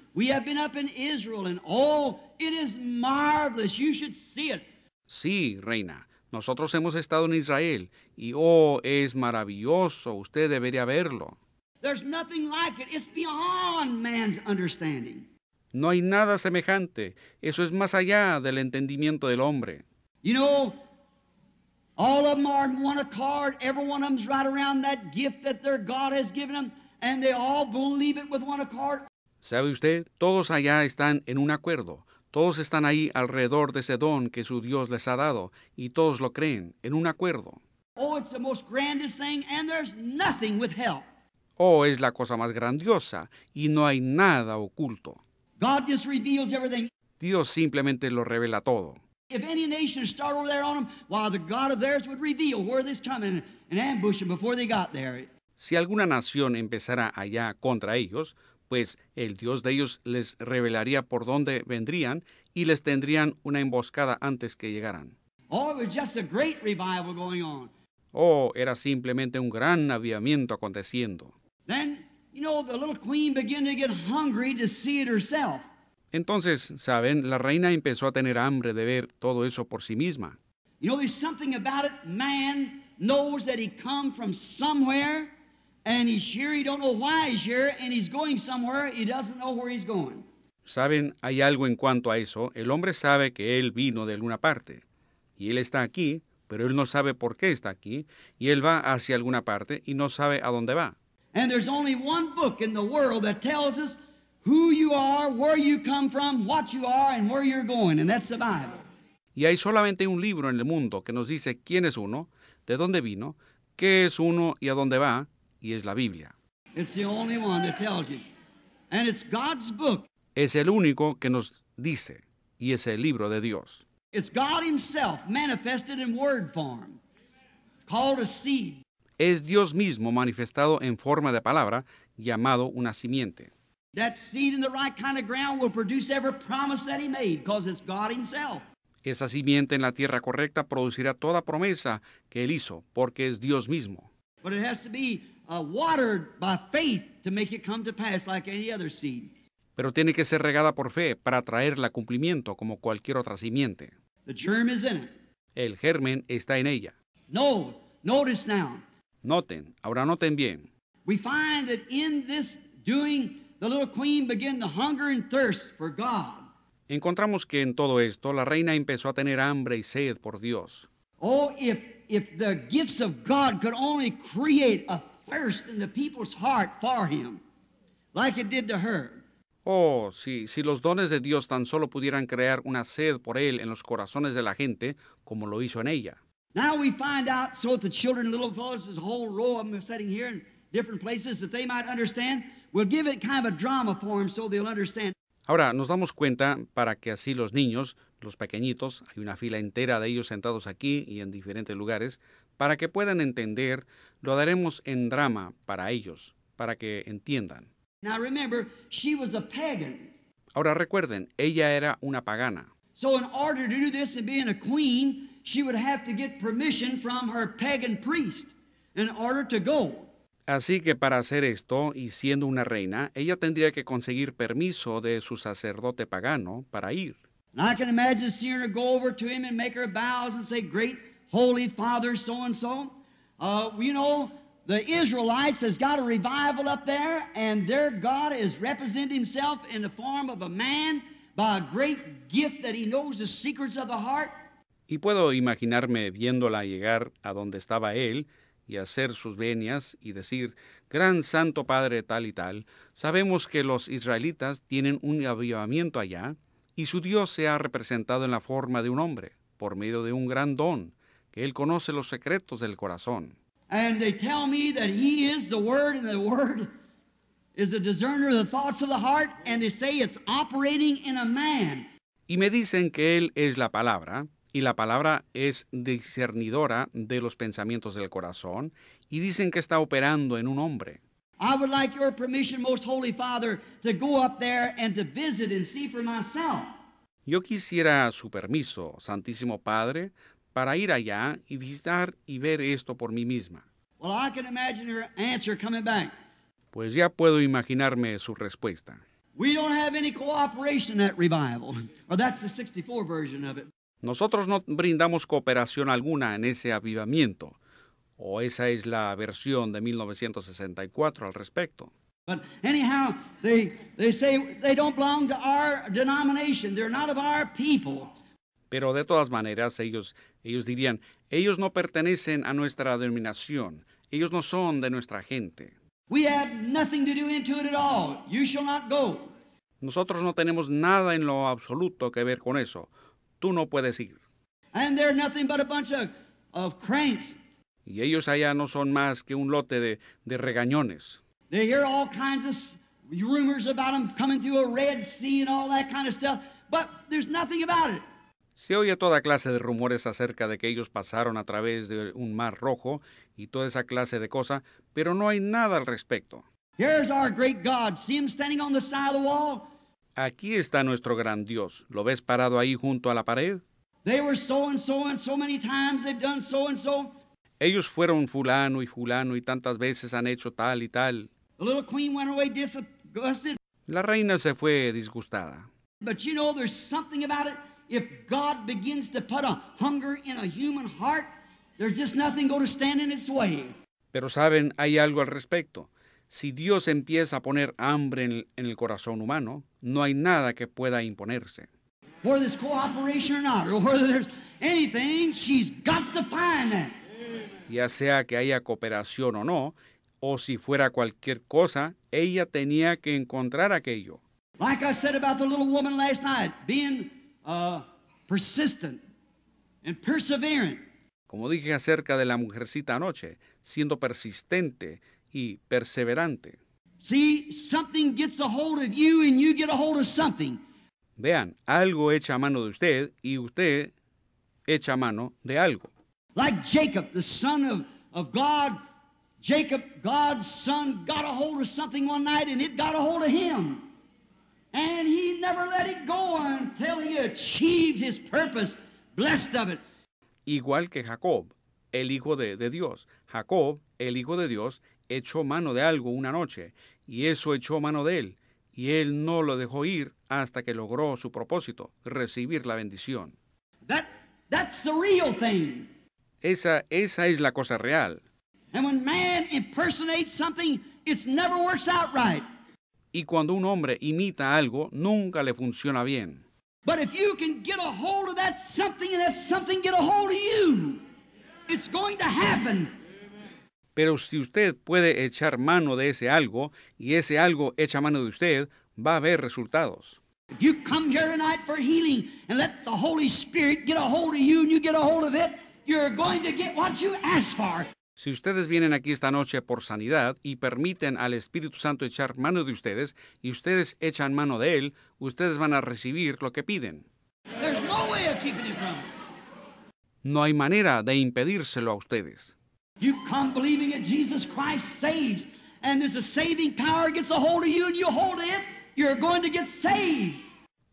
We have been up in Israel and oh, it is marvelous. You should see it. Sí, reina. Nosotros hemos estado en Israel y oh, es maravilloso. Usted debería verlo. There's nothing like it. It's beyond man's understanding. No hay nada semejante. Eso es más allá del entendimiento del hombre. You know, all of them are in one accord. Every one of them's right around that gift that their God has given them, and they all believe it with one accord. ¿Sabe usted? Todos allá están en un acuerdo. Todos están ahí alrededor de ese don que su Dios les ha dado y todos lo creen en un acuerdo. Oh, oh es la cosa más grandiosa y no hay nada oculto. Dios simplemente lo revela todo. Si alguna nación empezara allá contra ellos, pues el Dios de ellos les revelaría por dónde vendrían y les tendrían una emboscada antes que llegaran. Oh, oh era simplemente un gran avivamiento aconteciendo. Entonces, ¿saben? La reina empezó a tener hambre de ver todo eso por sí misma. You know, there's something about it. Man knows that he come from somewhere. And he's here, he don't know why he's here, and he's going somewhere he doesn't know where he's going. Saben, hay algo en cuanto a eso. El hombre sabe que él vino de alguna parte y él está aquí, pero él no sabe por qué está aquí y él va hacia alguna parte y no sabe a dónde va. And there's only one book in the world that tells us who you are, where you come from, what you are and where you're going, and that's the Bible. Y hay solamente un libro en el mundo que nos dice quién es uno, de dónde vino, qué es uno y a dónde va, y es la Biblia. Es el único que nos dice y es el libro de Dios. Es Dios mismo manifestado en forma de palabra, llamado una simiente. Esa simiente en la tierra correcta producirá toda promesa que él hizo, porque es Dios mismo. Pero tiene que ser regada por fe para traerla a cumplimiento como cualquier otra simiente. El germen está en ella. Noten, ahora noten bien. Encontramos que en todo esto la reina empezó a tener hambre y sed por Dios. Oh, si if the gifts of God could only create thirst in the people's heart for him, like it did to her. Oh, si, sí, si los dones de Dios tan solo pudieran crear una sed por él en los corazones de la gente, como lo hizo en ella. Now we find out so that the children, little fellows, there's a whole row of them sitting here in different places that they might understand. We'll give it kind of a drama for them so they'll understand. Ahora nos damos cuenta para que así los niños, los pequeñitos, hay una fila entera de ellos sentados aquí y en diferentes lugares, para que puedan entender, lo daremos en drama para ellos, para que entiendan. Now remember, she was a pagan. Ahora recuerden, ella era una pagana. So in order to do this and being a queen, she would have to get permission from her pagan priest in order to go. Así que para hacer esto, y siendo una reina, ella tendría que conseguir permiso de su sacerdote pagano para ir. And I can imagine seeing her go over to him and make her bows and say, "Great y puedo imaginarme viéndola llegar a donde estaba él y hacer sus venias y decir, Gran Santo Padre tal y tal, sabemos que los israelitas tienen un avivamiento allá, y su Dios se ha representado en la forma de un hombre, por medio de un gran don, que Él conoce los secretos del corazón. Y me dicen que Él es la palabra y la palabra es discernidora de los pensamientos del corazón y dicen que está operando en un hombre. I would like your permission, most holy Father, to go up there Yo quisiera su permiso, Santísimo Padre, para ir allá y visitar y ver esto por mí misma. Well, I can imagine her answer coming back. Pues ya puedo imaginarme su respuesta. Nosotros no brindamos cooperación alguna en ese avivamiento, o esa es la versión de 1964 al respecto. But anyhow, they, they say they don't belong to our denomination. They're not of our people. Pero de todas maneras, ellos, ellos dirían, ellos no pertenecen a nuestra denominación, ellos no son de nuestra gente. Nosotros no tenemos nada en lo absoluto que ver con eso. Tú no puedes ir. Y ellos allá no son más que un lote de, de regañones. rumors about them coming through a Red Sea and all that kind of stuff, but there's nothing about it. Se oye toda clase de rumores acerca de que ellos pasaron a través de un mar rojo y toda esa clase de cosas, pero no hay nada al respecto. Aquí está nuestro gran Dios. ¿Lo ves parado ahí junto a la pared? Ellos fueron fulano y fulano y tantas veces han hecho tal y tal. La reina se fue disgustada. But If God begins to put a hunger in a human heart, there's just nothing going to stand in its way. Pero saben, hay algo al respecto. Si Dios empieza a poner hambre en el, en el corazón humano, no hay nada que pueda imponerse. Whether there's cooperation or not, or whether there's anything, she's got to find that. Ya sea que haya cooperación o no, o si fuera cualquier cosa, ella tenía que encontrar aquello. Like I said about the little woman last night, being Uh, persistent and perseverant. Como dije acerca de la mujercita anoche, siendo persistente y perseverante. See, something gets a hold of you and you get a hold of something. Vean, algo echa mano de usted y usted echa mano de algo. Like Jacob, the son of, of God, Jacob, God's son, got a hold of something one night and it got a hold of him. And he never let it go until he achieved his purpose. Blessed of it. Igual que Jacob, el hijo de, de Dios. Jacob, el hijo de Dios, echó mano de algo una noche, y eso echó mano de él, y él no lo dejó ir hasta que logró su propósito, recibir la bendición. That, that's the real thing. Esa, esa es la cosa real. And when man impersonates something, it never works out right. Y cuando un hombre imita algo, nunca le funciona bien. But if you can get a hold of that something and that something get a hold of you, it's going to happen. Pero si usted puede echar mano de ese algo y ese algo echa mano de usted, va a haber resultados. You come here tonight for healing and let the Holy Spirit get a hold of you and you get a hold of it, you're going to get what you ask for. Si ustedes vienen aquí esta noche por sanidad y permiten al Espíritu Santo echar mano de ustedes y ustedes echan mano de Él, ustedes van a recibir lo que piden. No hay manera de impedírselo a ustedes. You believing Jesus Christ and saving power gets a hold of you're going to get saved.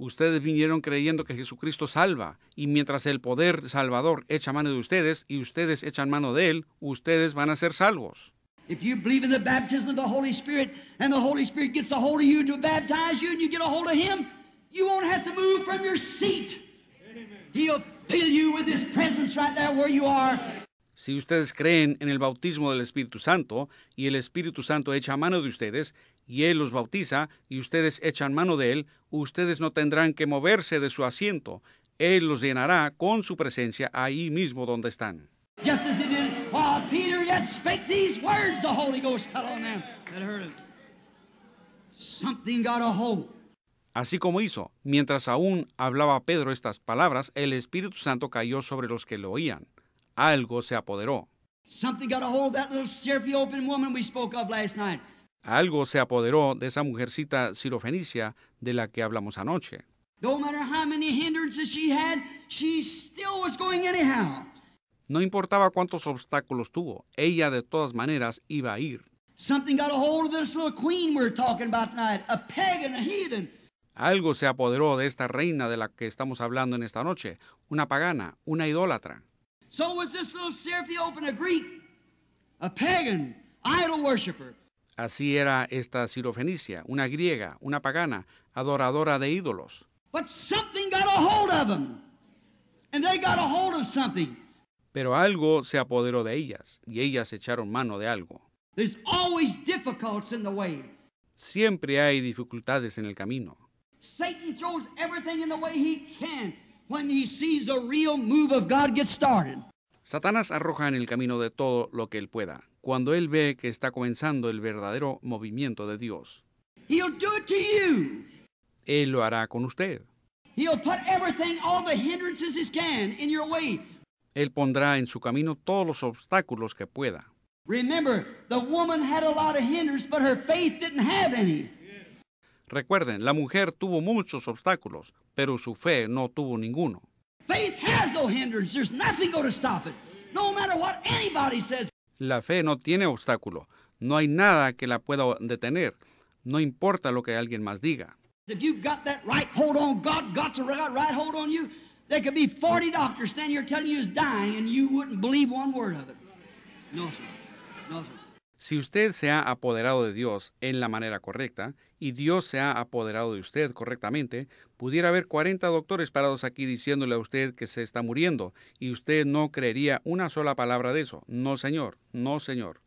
Ustedes vinieron creyendo que Jesucristo salva, y mientras el poder salvador echa mano de ustedes y ustedes echan mano de él, ustedes van a ser salvos. Si ustedes creen en el bautismo del Espíritu Santo y el Espíritu Santo echa mano de ustedes y él los bautiza y ustedes echan mano de él, ustedes no tendrán que moverse de su asiento. Él los llenará con su presencia ahí mismo donde están. Así como hizo, mientras aún hablaba Pedro estas palabras, el Espíritu Santo cayó sobre los que lo oían. Algo se apoderó. Algo se apoderó de esa mujercita sirofenicia de la que hablamos anoche. No importaba cuántos obstáculos tuvo, ella de todas maneras iba a ir. Algo se apoderó de esta reina de la que estamos hablando en esta noche, una pagana, una idólatra. idol Así era esta sirofenicia, una griega, una pagana, adoradora de ídolos. Pero algo se apoderó de ellas y ellas echaron mano de algo. Siempre hay dificultades en el camino. Satanás arroja en el camino de todo lo que él pueda cuando él ve que está comenzando el verdadero movimiento de Dios. Él lo hará con usted. Él pondrá en su camino todos los obstáculos que pueda. Recuerden, la mujer tuvo muchos obstáculos, pero su fe no tuvo ninguno. Faith has no There's nothing going to stop it. No matter what anybody says. La fe no tiene obstáculo, no hay nada que la pueda detener, no importa lo que alguien más diga. If you've got that right hold on God, God's a right, right hold on you. There could be 40 doctors standing here telling you he's dying and you wouldn't believe one word of it. No, sir. No, sir. Si usted se ha apoderado de Dios en la manera correcta y Dios se ha apoderado de usted correctamente, pudiera haber 40 doctores parados aquí diciéndole a usted que se está muriendo y usted no creería una sola palabra de eso. No, señor, no, señor.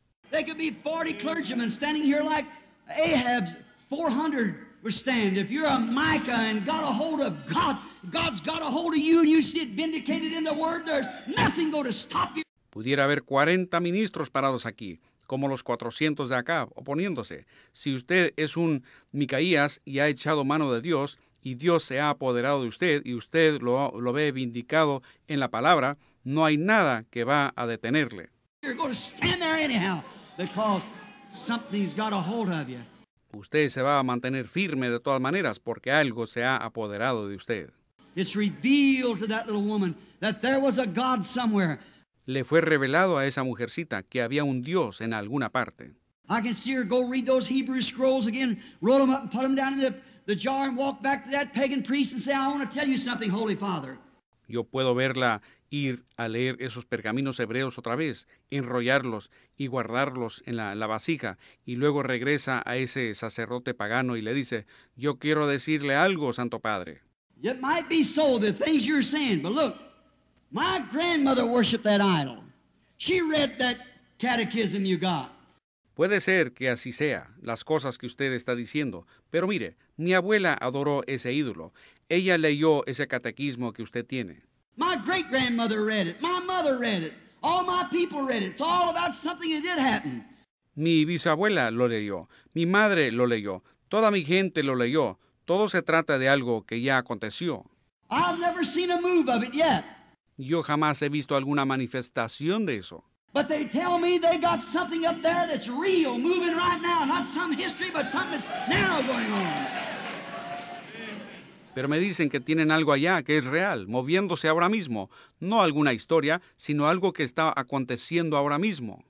Pudiera haber 40 ministros parados aquí como los 400 de acá, oponiéndose. Si usted es un Micaías y ha echado mano de Dios, y Dios se ha apoderado de usted, y usted lo, lo ve vindicado en la palabra, no hay nada que va a detenerle. Usted se va a mantener firme de todas maneras porque algo se ha apoderado de usted le fue revelado a esa mujercita que había un Dios en alguna parte. Yo puedo verla ir a leer esos pergaminos hebreos otra vez, enrollarlos y guardarlos en la, vasija, y luego regresa a ese sacerdote pagano y le dice, yo quiero decirle algo, Santo Padre. My grandmother worshiped that idol. She read that catechism you got. Puede ser que así sea, las cosas que usted está diciendo, pero mire, mi abuela adoró ese ídolo. Ella leyó ese catequismo que usted tiene. My great grandmother read it. My mother read it. All my people read it. It's all about something that did happen. Mi bisabuela lo leyó. Mi madre lo leyó. Toda mi gente lo leyó. Todo se trata de algo que ya aconteció. I've never seen a move of it yet. Yo jamás he visto alguna manifestación de eso. Pero me dicen que tienen algo allá que es real, moviéndose ahora mismo, no alguna historia, sino algo que está aconteciendo ahora mismo.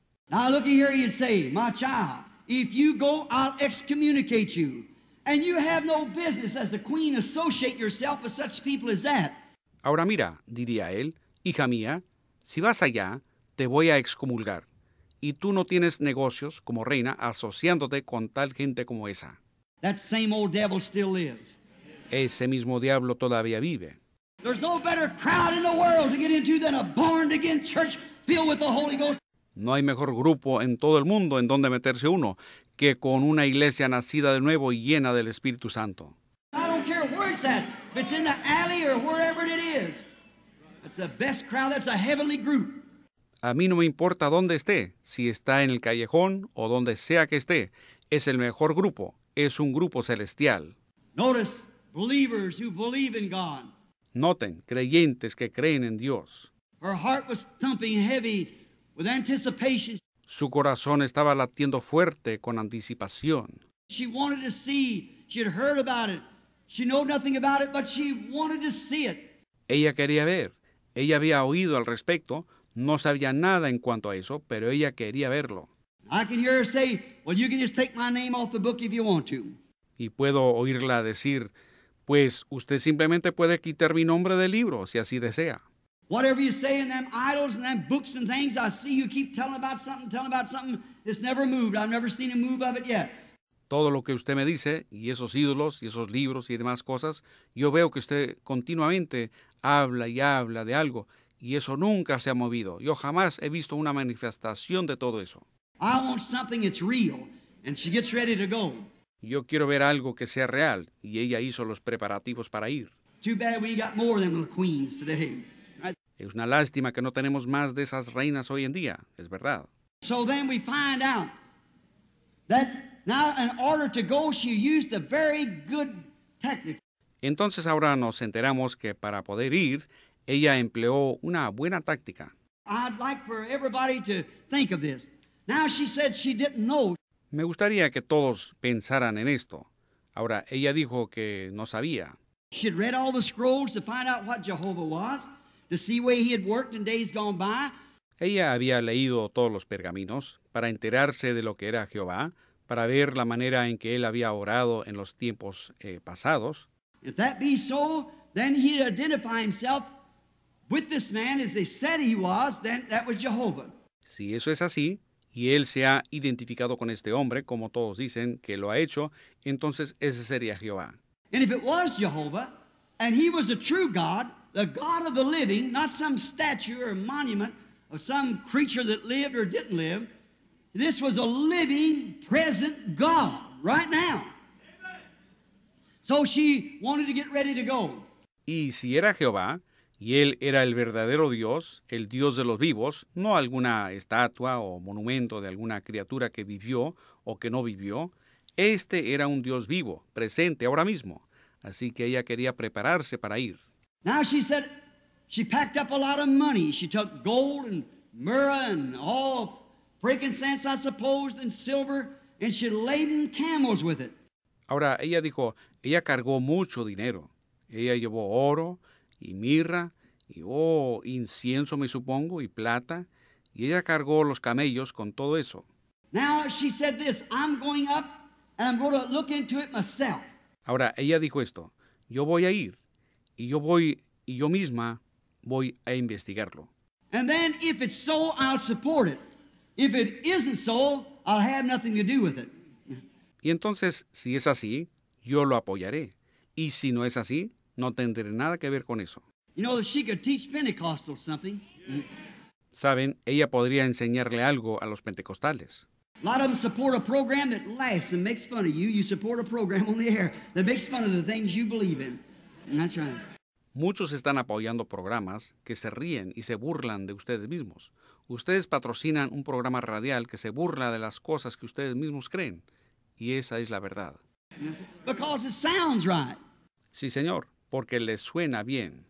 Ahora mira, diría él, Hija mía, si vas allá, te voy a excomulgar, y tú no tienes negocios como reina asociándote con tal gente como esa. Ese mismo diablo todavía vive. No hay mejor grupo en todo el mundo en donde meterse uno que con una iglesia nacida de nuevo y llena del Espíritu Santo. A mí no me importa dónde esté, si está en el callejón o donde sea que esté, es el mejor grupo, es un grupo celestial. Noten, creyentes que creen en Dios. Su corazón estaba latiendo fuerte con anticipación. Ella quería ver. Ella había oído al respecto, no sabía nada en cuanto a eso, pero ella quería verlo. Y puedo oírla decir, pues usted simplemente puede quitar mi nombre del libro si así desea. Whatever you say in them idols and them books and things, I see you keep telling about something, telling about something. that's never moved. I've never seen a move of it yet todo lo que usted me dice y esos ídolos y esos libros y demás cosas, yo veo que usted continuamente habla y habla de algo y eso nunca se ha movido. Yo jamás he visto una manifestación de todo eso. Yo quiero ver algo que sea real y ella hizo los preparativos para ir. Es una lástima que no tenemos más de esas reinas hoy en día, es verdad. Now, in order to go, she used a very good technique. Entonces ahora nos enteramos que para poder ir, ella empleó una buena táctica. I'd like for everybody to think of this. Now she said she didn't know. Me gustaría que todos pensaran en esto. Ahora, ella dijo que no sabía. She'd read all the scrolls to find out what Jehovah was, to see where he had worked in days gone by. Ella había leído todos los pergaminos para enterarse de lo que era Jehová, para ver la manera en que él había orado en los tiempos eh, pasados. If that be so, then identify himself with this man as they said he was, then that was Jehovah. Si eso es así, y él se ha identificado con este hombre, como todos dicen que lo ha hecho, entonces ese sería Jehová. And if it was Jehovah, and he was verdadero true God, the God of the living, not some statue or monument of some creature that lived or didn't live, This was a living, present God right now. So she wanted to get ready to go. Y si era Jehová, y él era el verdadero Dios, el Dios de los vivos, no alguna estatua o monumento de alguna criatura que vivió o que no vivió, este era un Dios vivo, presente ahora mismo. Así que ella quería prepararse para ir. Now she said she packed up a lot of money. She took gold and myrrh and all frankincense, I supposed, and silver, and she laden camels with it. Ahora, ella dijo, ella cargó mucho dinero. Ella llevó oro y mirra y, oh, incienso, me supongo, y plata, y ella cargó los camellos con todo eso. Now she said this, I'm going up and I'm going to look into it myself. Ahora, ella dijo esto, yo voy a ir y yo voy y yo misma voy a investigarlo. And then if it's so, I'll support it. If it isn't so, I'll have nothing to do with it. Y entonces, si es así, yo lo apoyaré. Y si no es así, no tendré nada que ver con eso. You know, she could teach Pentecostals something. Saben, ella podría enseñarle algo a los pentecostales. A lot of them support a program that laughs and makes fun of you. You support a program [laughs] on the air that makes fun of the things you believe in. And that's right. Muchos están apoyando programas que se ríen y se burlan de ustedes mismos. Ustedes patrocinan un programa radial que se burla de las cosas que ustedes mismos creen. Y esa es la verdad. Sí, señor, porque le suena bien.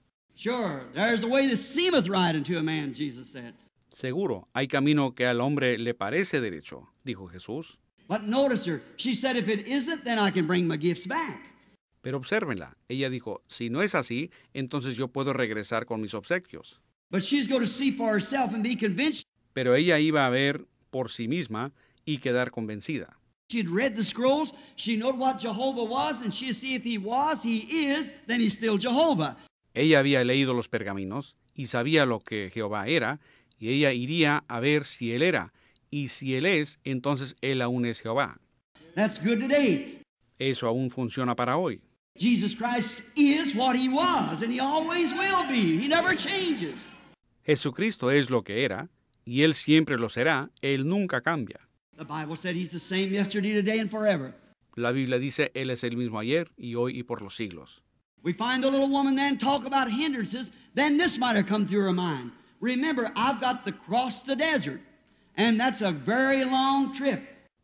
Seguro, hay camino que al hombre le parece derecho, dijo Jesús. Pero obsérvenla. Ella dijo, si no es así, entonces yo puedo regresar con mis obsequios. Pero ella iba a ver por sí misma y quedar convencida. Ella había leído los pergaminos y sabía lo que Jehová era, y ella iría a ver si él era, y si él es, entonces él aún es Jehová. Eso aún funciona para hoy. Jesus Christ is what he was and he always will be. He never Jesucristo es lo que era y Él siempre lo será, Él nunca cambia. La Biblia dice, Él es el mismo ayer y hoy y por los siglos.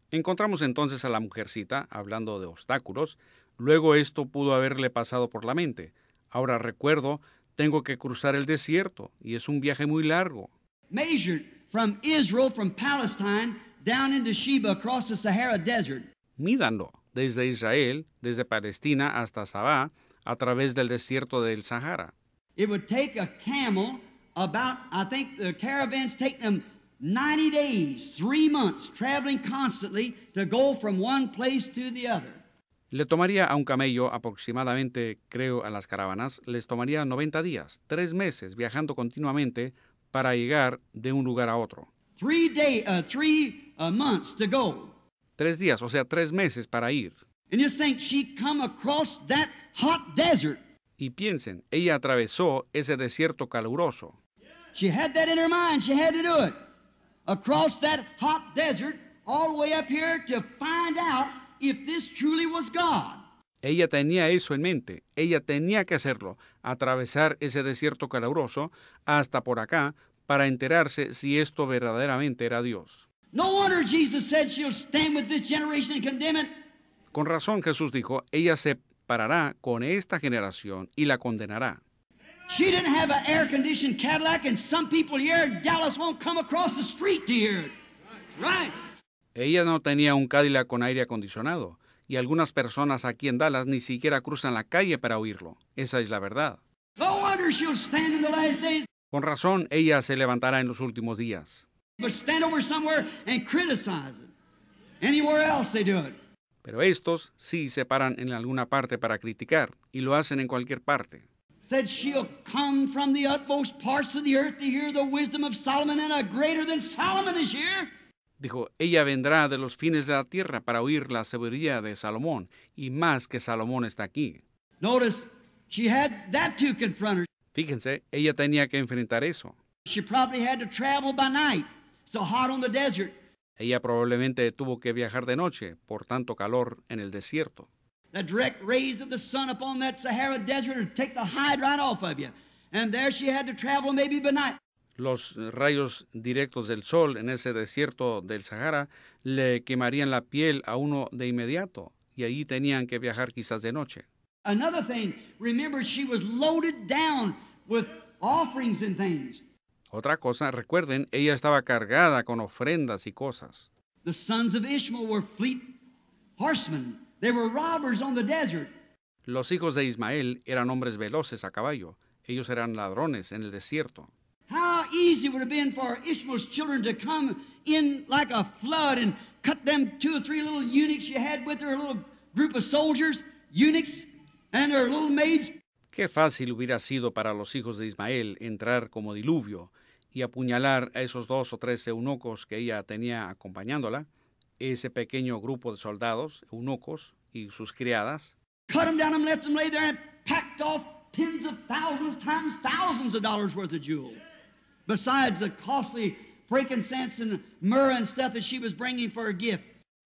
Encontramos entonces a la mujercita hablando de obstáculos. Luego esto pudo haberle pasado por la mente. Ahora recuerdo tengo que cruzar el desierto y es un viaje muy largo. Measured from Israel, from Palestine, down into Sheba, across the Sahara Desert. Mídanlo desde Israel, desde Palestina hasta Sabá, a través del desierto del Sahara. It would take a camel about, I think the caravans take them 90 days, three months, traveling constantly to go from one place to the other. Le tomaría a un camello aproximadamente, creo, a las caravanas, les tomaría 90 días, tres meses viajando continuamente para llegar de un lugar a otro. Three uh, three, uh, months to go. Tres días, o sea, tres meses para ir. Y piensen, ella atravesó ese desierto caluroso. She had that in her mind. She had to do it. Across that hot desert, all the way up here to find out if this truly was God. Ella tenía eso en mente, ella tenía que hacerlo, atravesar ese desierto caluroso hasta por acá para enterarse si esto verdaderamente era Dios. No wonder Jesus said she'll stand with this generation and condemn it. Con razón Jesús dijo, ella se parará con esta generación y la condenará. She didn't have an air-conditioned Cadillac, and some people here in Dallas won't come across the street to hear Right. Ella no tenía un Cadillac con aire acondicionado, y algunas personas aquí en Dallas ni siquiera cruzan la calle para oírlo. Esa es la verdad. con razón, ella se levantará en los últimos días. Pero estos sí se paran en alguna parte para criticar, y lo hacen en cualquier parte. Dijo, ella vendrá de los fines de la tierra para oír la sabiduría de Salomón, y más que Salomón está aquí. Notice, she had that to confront her. Fíjense, ella tenía que enfrentar eso. She probably had to travel by night, so hot on the desert. Ella probablemente tuvo que viajar de noche, por tanto calor en el desierto. The direct rays of the sun upon that Sahara desert would take the hide right off of you. And there she had to travel maybe by night los rayos directos del sol en ese desierto del Sahara le quemarían la piel a uno de inmediato y allí tenían que viajar quizás de noche. Otra cosa, recuerden, ella estaba cargada con ofrendas y cosas. Los hijos de Ismael eran hombres veloces a caballo. Ellos eran ladrones en el desierto. How easy would it have been for Ishmael's children to come in like a flood and cut them two or three little eunuchs you had with her, a little group of soldiers, eunuchs, and her little maids. Qué fácil hubiera sido para los hijos de Ismael entrar como diluvio y apuñalar a esos dos o tres eunucos que ella tenía acompañándola, ese pequeño grupo de soldados, eunucos y sus criadas. Cut them down and let them lay there and packed off tens of thousands times thousands of dollars worth of jewels besides the costly frankincense and myrrh and stuff that she was bringing for her gift.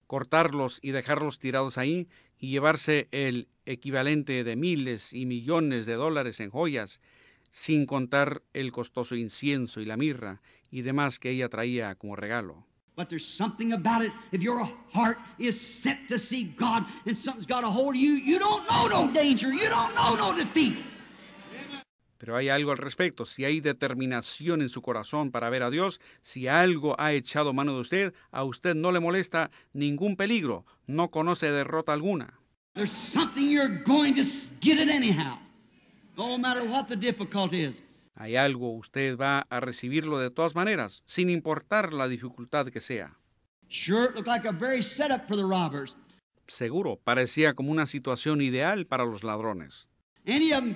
Cortarlos y dejarlos tirados ahí y llevarse el equivalente de miles y millones de dólares en joyas, sin contar el costoso incienso y la mirra y demás que ella traía como regalo. But there's something about it. If your heart is set to see God and something's got a hold of you, you don't know no danger. You don't know no defeat pero hay algo al respecto. Si hay determinación en su corazón para ver a Dios, si algo ha echado mano de usted, a usted no le molesta ningún peligro, no conoce derrota alguna. Hay algo, usted va a recibirlo de todas maneras, sin importar la dificultad que sea. Seguro, parecía como una situación ideal para los ladrones. Em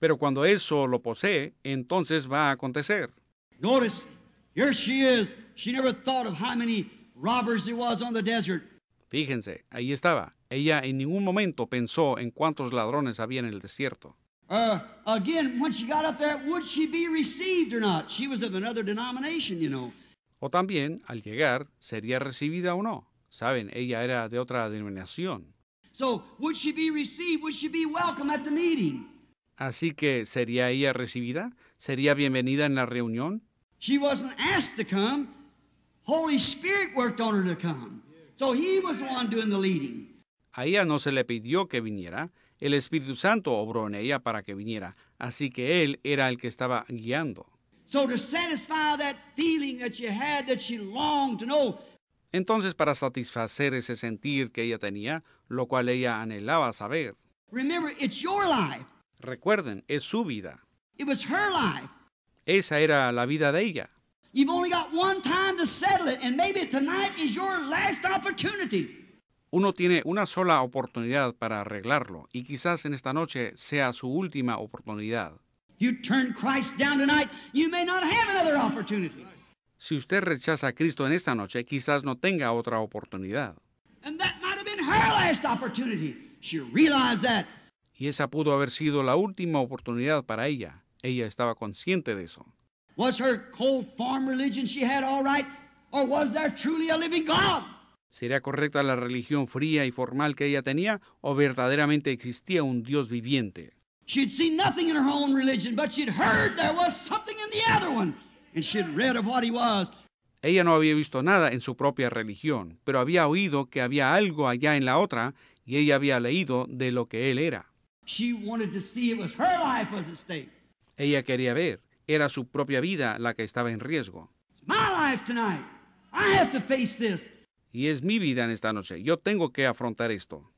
Pero cuando eso lo posee, entonces va a acontecer. Notice, here she is. She never thought of how many robbers there was on the desert. Fíjense, ahí estaba. Ella en ningún momento pensó en cuántos ladrones había en el desierto. Uh, again, when she got up there, would she be received or not? She was of another denomination, you know. O también, al llegar, sería recibida o no. Saben, ella era de otra denominación. Así que sería ella recibida, sería bienvenida en la reunión. She wasn't asked to come. Holy Spirit worked on her to come. So he was one doing the leading. A ella no se le pidió que viniera. El Espíritu Santo obró en ella para que viniera. Así que él era el que estaba guiando. Entonces, para satisfacer ese sentir que ella tenía, lo cual ella anhelaba saber. Recuerden, es su vida. Esa era la vida de ella. Uno tiene una sola oportunidad para arreglarlo, y quizás en esta noche sea su última oportunidad. Si usted rechaza a Cristo en esta noche, quizás no tenga otra oportunidad opportunity. She realized that. Y esa pudo haber sido la última oportunidad para ella. Ella estaba consciente de eso. Was her cold form religion she had all right? Or was there truly a living God? ¿Sería correcta la religión fría y formal que ella tenía o verdaderamente existía un Dios viviente? She'd seen nothing in her own religion, but she'd heard there was something in the other one, and she'd read of what he was. Ella no había visto nada en su propia religión, pero había oído que había algo allá en la otra y ella había leído de lo que él era. Ella quería ver, era su propia vida la que estaba en riesgo. Y es mi vida en esta noche, yo tengo que afrontar esto.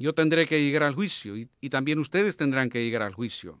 Yo tendré que llegar al juicio y, y también ustedes tendrán que llegar al juicio.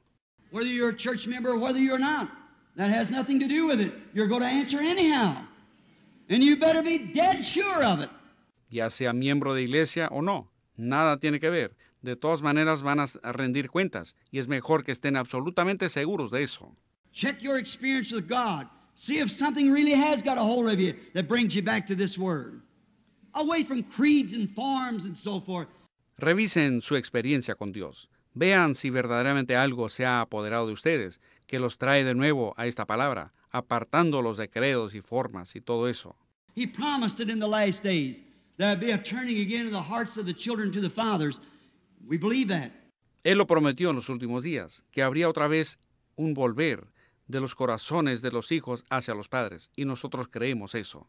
whether you're a church member or whether you're not. That has nothing to do with it. You're going to answer anyhow. And you better be dead sure of it. Ya sea miembro de iglesia o no, nada tiene que ver. De todas maneras van a rendir cuentas y es mejor que estén absolutamente seguros de eso. Check your experience with God. See if something really has got a hold of you that brings you back to this word. Away from creeds and forms and so forth. Revisen su experiencia con Dios. Vean si verdaderamente algo se ha apoderado de ustedes, que los trae de nuevo a esta palabra, apartándolos de credos y formas y todo eso. Él lo prometió en los últimos días, que habría otra vez un volver de los corazones de los hijos hacia los padres, y nosotros creemos eso.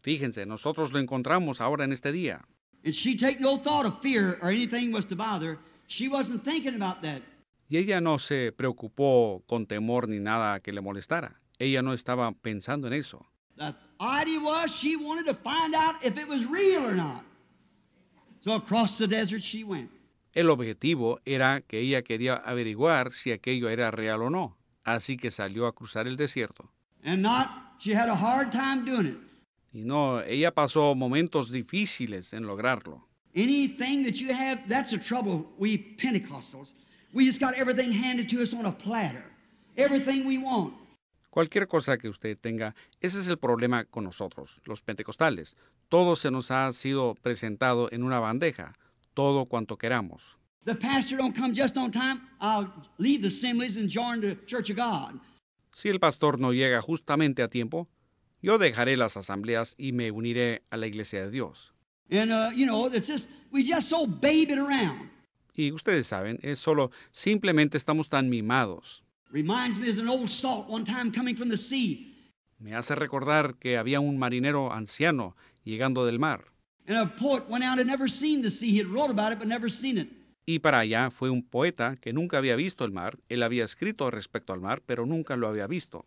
Fíjense, nosotros lo encontramos ahora en este día. And she take no thought of fear or anything was to bother. She wasn't thinking about that. Y ella no se preocupó con temor ni nada que le molestara. Ella no estaba pensando en eso. that idea was she wanted to find out if it was real or not. So across the desert she went. El objetivo era que ella quería averiguar si aquello era real o no, así que salió a cruzar el desierto. And not, she had a hard time doing it. Y no, ella pasó momentos difíciles en lograrlo. Cualquier cosa que usted tenga, ese es el problema con nosotros, los pentecostales. Todo se nos ha sido presentado en una bandeja, todo cuanto queramos. Si el pastor no llega justamente a tiempo, yo dejaré las asambleas y me uniré a la iglesia de Dios. Y ustedes saben, es solo, simplemente estamos tan mimados. me hace recordar que había un marinero anciano llegando del mar. Y para allá fue un poeta que nunca había visto el mar. Él había escrito respecto al mar, pero nunca lo había visto.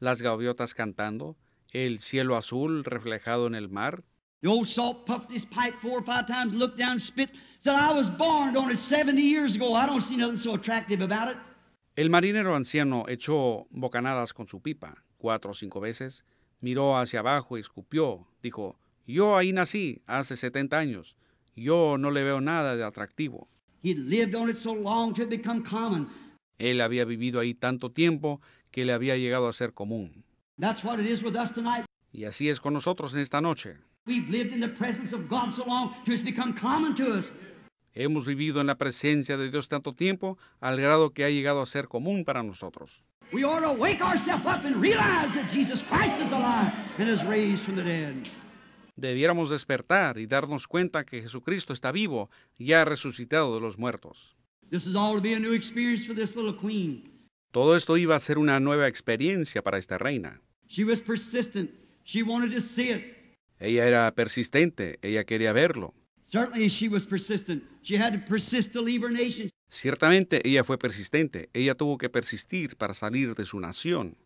las gaviotas cantando, el cielo azul reflejado en el mar. El marinero anciano echó bocanadas con su pipa cuatro o cinco veces, miró hacia abajo y escupió. Dijo, yo ahí nací hace 70 años. Yo no le veo nada de atractivo. Él había vivido ahí tanto tiempo que le había llegado a ser común. Y así es con nosotros en esta noche. Hemos vivido en la presencia de Dios tanto tiempo al grado que ha llegado a ser común para nosotros. Debiéramos despertar y darnos cuenta que Jesucristo está vivo y ha resucitado de los muertos. This is all be a new experience for this todo esto iba a ser una nueva experiencia para esta reina. Ella era persistente, ella quería verlo. Ciertamente ella fue persistente, ella tuvo que persistir para salir de su nación.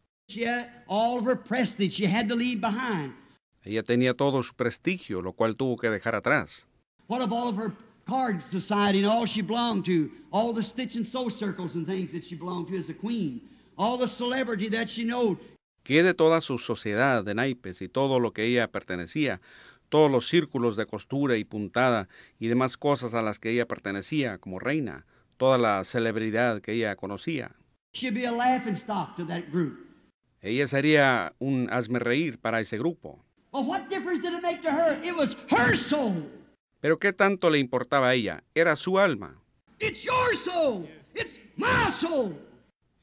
Ella tenía todo su prestigio, lo cual tuvo que dejar atrás card society and all she belonged to, all the stitch and sew circles and things that she belonged to as a queen, all the celebrity that she knew. Que de toda su sociedad de naipes y todo lo que ella pertenecía, todos los círculos de costura y puntada y demás cosas a las que ella pertenecía como reina, toda la celebridad que ella conocía. She'd be a laughing stock to that group. Ella sería un hazme reír para ese grupo. Well, what difference did it make to her? It was her soul. Pero ¿qué tanto le importaba a ella? Era su alma. It's your soul. It's my soul.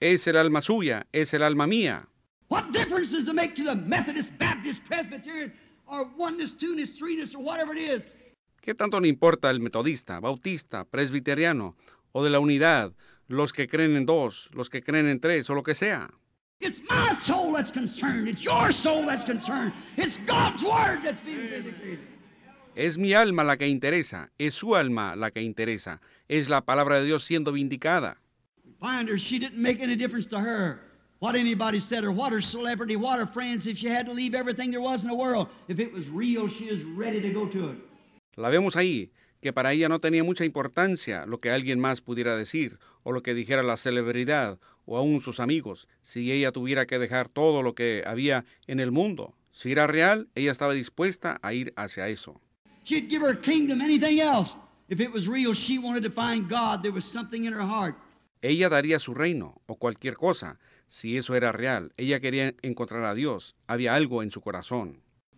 Es el alma suya, es el alma mía. What difference does it make to the Methodist, Baptist, Presbyterian, or oneness, two-ness, three-ness, or whatever it is? ¿Qué tanto le importa el metodista, bautista, presbiteriano o de la unidad, los que creen en dos, los que creen en tres o lo que sea? It's my soul that's concerned. It's your soul that's concerned. It's God's word that's being vindicated. Es mi alma la que interesa, es su alma la que interesa, es la palabra de Dios siendo vindicada. La vemos ahí, que para ella no tenía mucha importancia lo que alguien más pudiera decir, o lo que dijera la celebridad, o aún sus amigos, si ella tuviera que dejar todo lo que había en el mundo. Si era real, ella estaba dispuesta a ir hacia eso. She'd give her kingdom, anything else. If it was real, she wanted to find God. There was something in her heart. Ella daría su reino o cualquier cosa. Si eso era real, ella quería encontrar a Dios. Había algo en su corazón.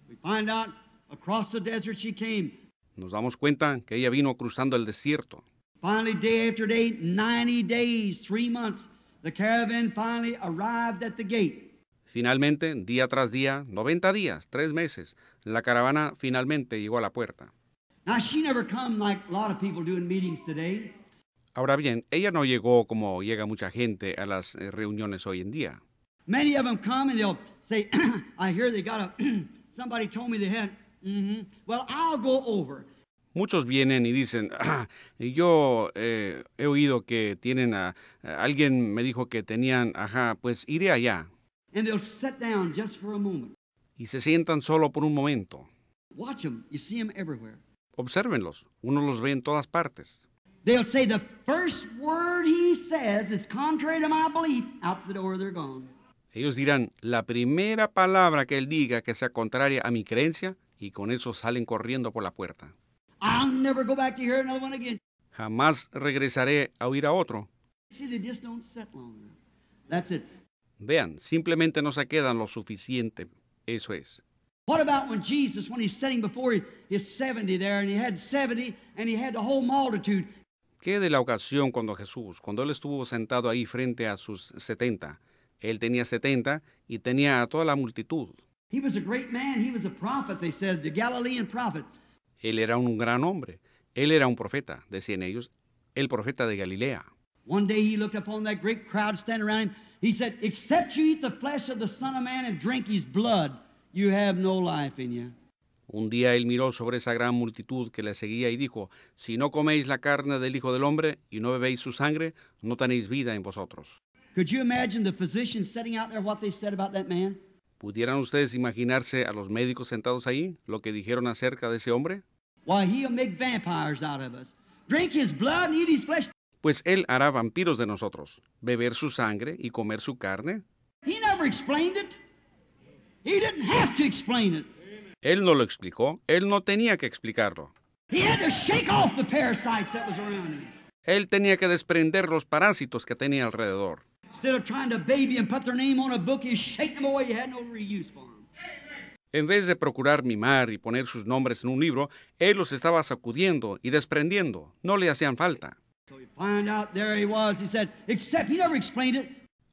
We find out across the desert she came. Nos damos cuenta que ella vino cruzando el desierto. Finally, day after day, 90 days, three months, the caravan finally arrived at the gate. Finalmente, día tras día, 90 días, tres meses, la caravana finalmente llegó a la puerta. Ahora bien, ella no llegó como llega mucha gente a las eh, reuniones hoy en día. Muchos vienen y dicen, [clears throat] yo eh, he oído que tienen a, alguien me dijo que tenían, ajá, pues iré allá. And they'll sit down just for a moment. Y se sientan solo por un momento. Watch them. You see them everywhere. Obsérvenlos. Uno los ve en todas partes. They'll say the first word he says is contrary to my belief. Out the door they're gone. Ellos dirán, la primera palabra que él diga que sea contraria a mi creencia, y con eso salen corriendo por la puerta. I'll never go back to hear another one again. Jamás regresaré a oír a otro. See, they just don't sit long enough. That's it. Vean, simplemente no se quedan lo suficiente. Eso es. What about when Jesus, when he's sitting before his 70 there, and he had 70, and he had the whole multitude? ¿Qué de la ocasión cuando Jesús, cuando él estuvo sentado ahí frente a sus 70? Él tenía 70 y tenía a toda la multitud. He was a great man, he was a prophet, they said, the Galilean prophet. Él era un gran hombre. Él era un profeta, decían ellos, el profeta de Galilea. One day he looked upon that great crowd standing around him un día él miró sobre esa gran multitud que le seguía y dijo, Si no coméis la carne del Hijo del Hombre y no bebéis su sangre, no tenéis vida en vosotros. ¿Pudieran ustedes imaginarse a los médicos sentados ahí lo que dijeron acerca de ese hombre? Why make vampires out of us. Drink his blood and eat his flesh pues él hará vampiros de nosotros, beber su sangre y comer su carne. Él no lo explicó, él no tenía que explicarlo. Él tenía que desprender los parásitos que tenía alrededor. Em. En vez de procurar mimar y poner sus nombres en un libro, él los estaba sacudiendo y desprendiendo. No le hacían falta.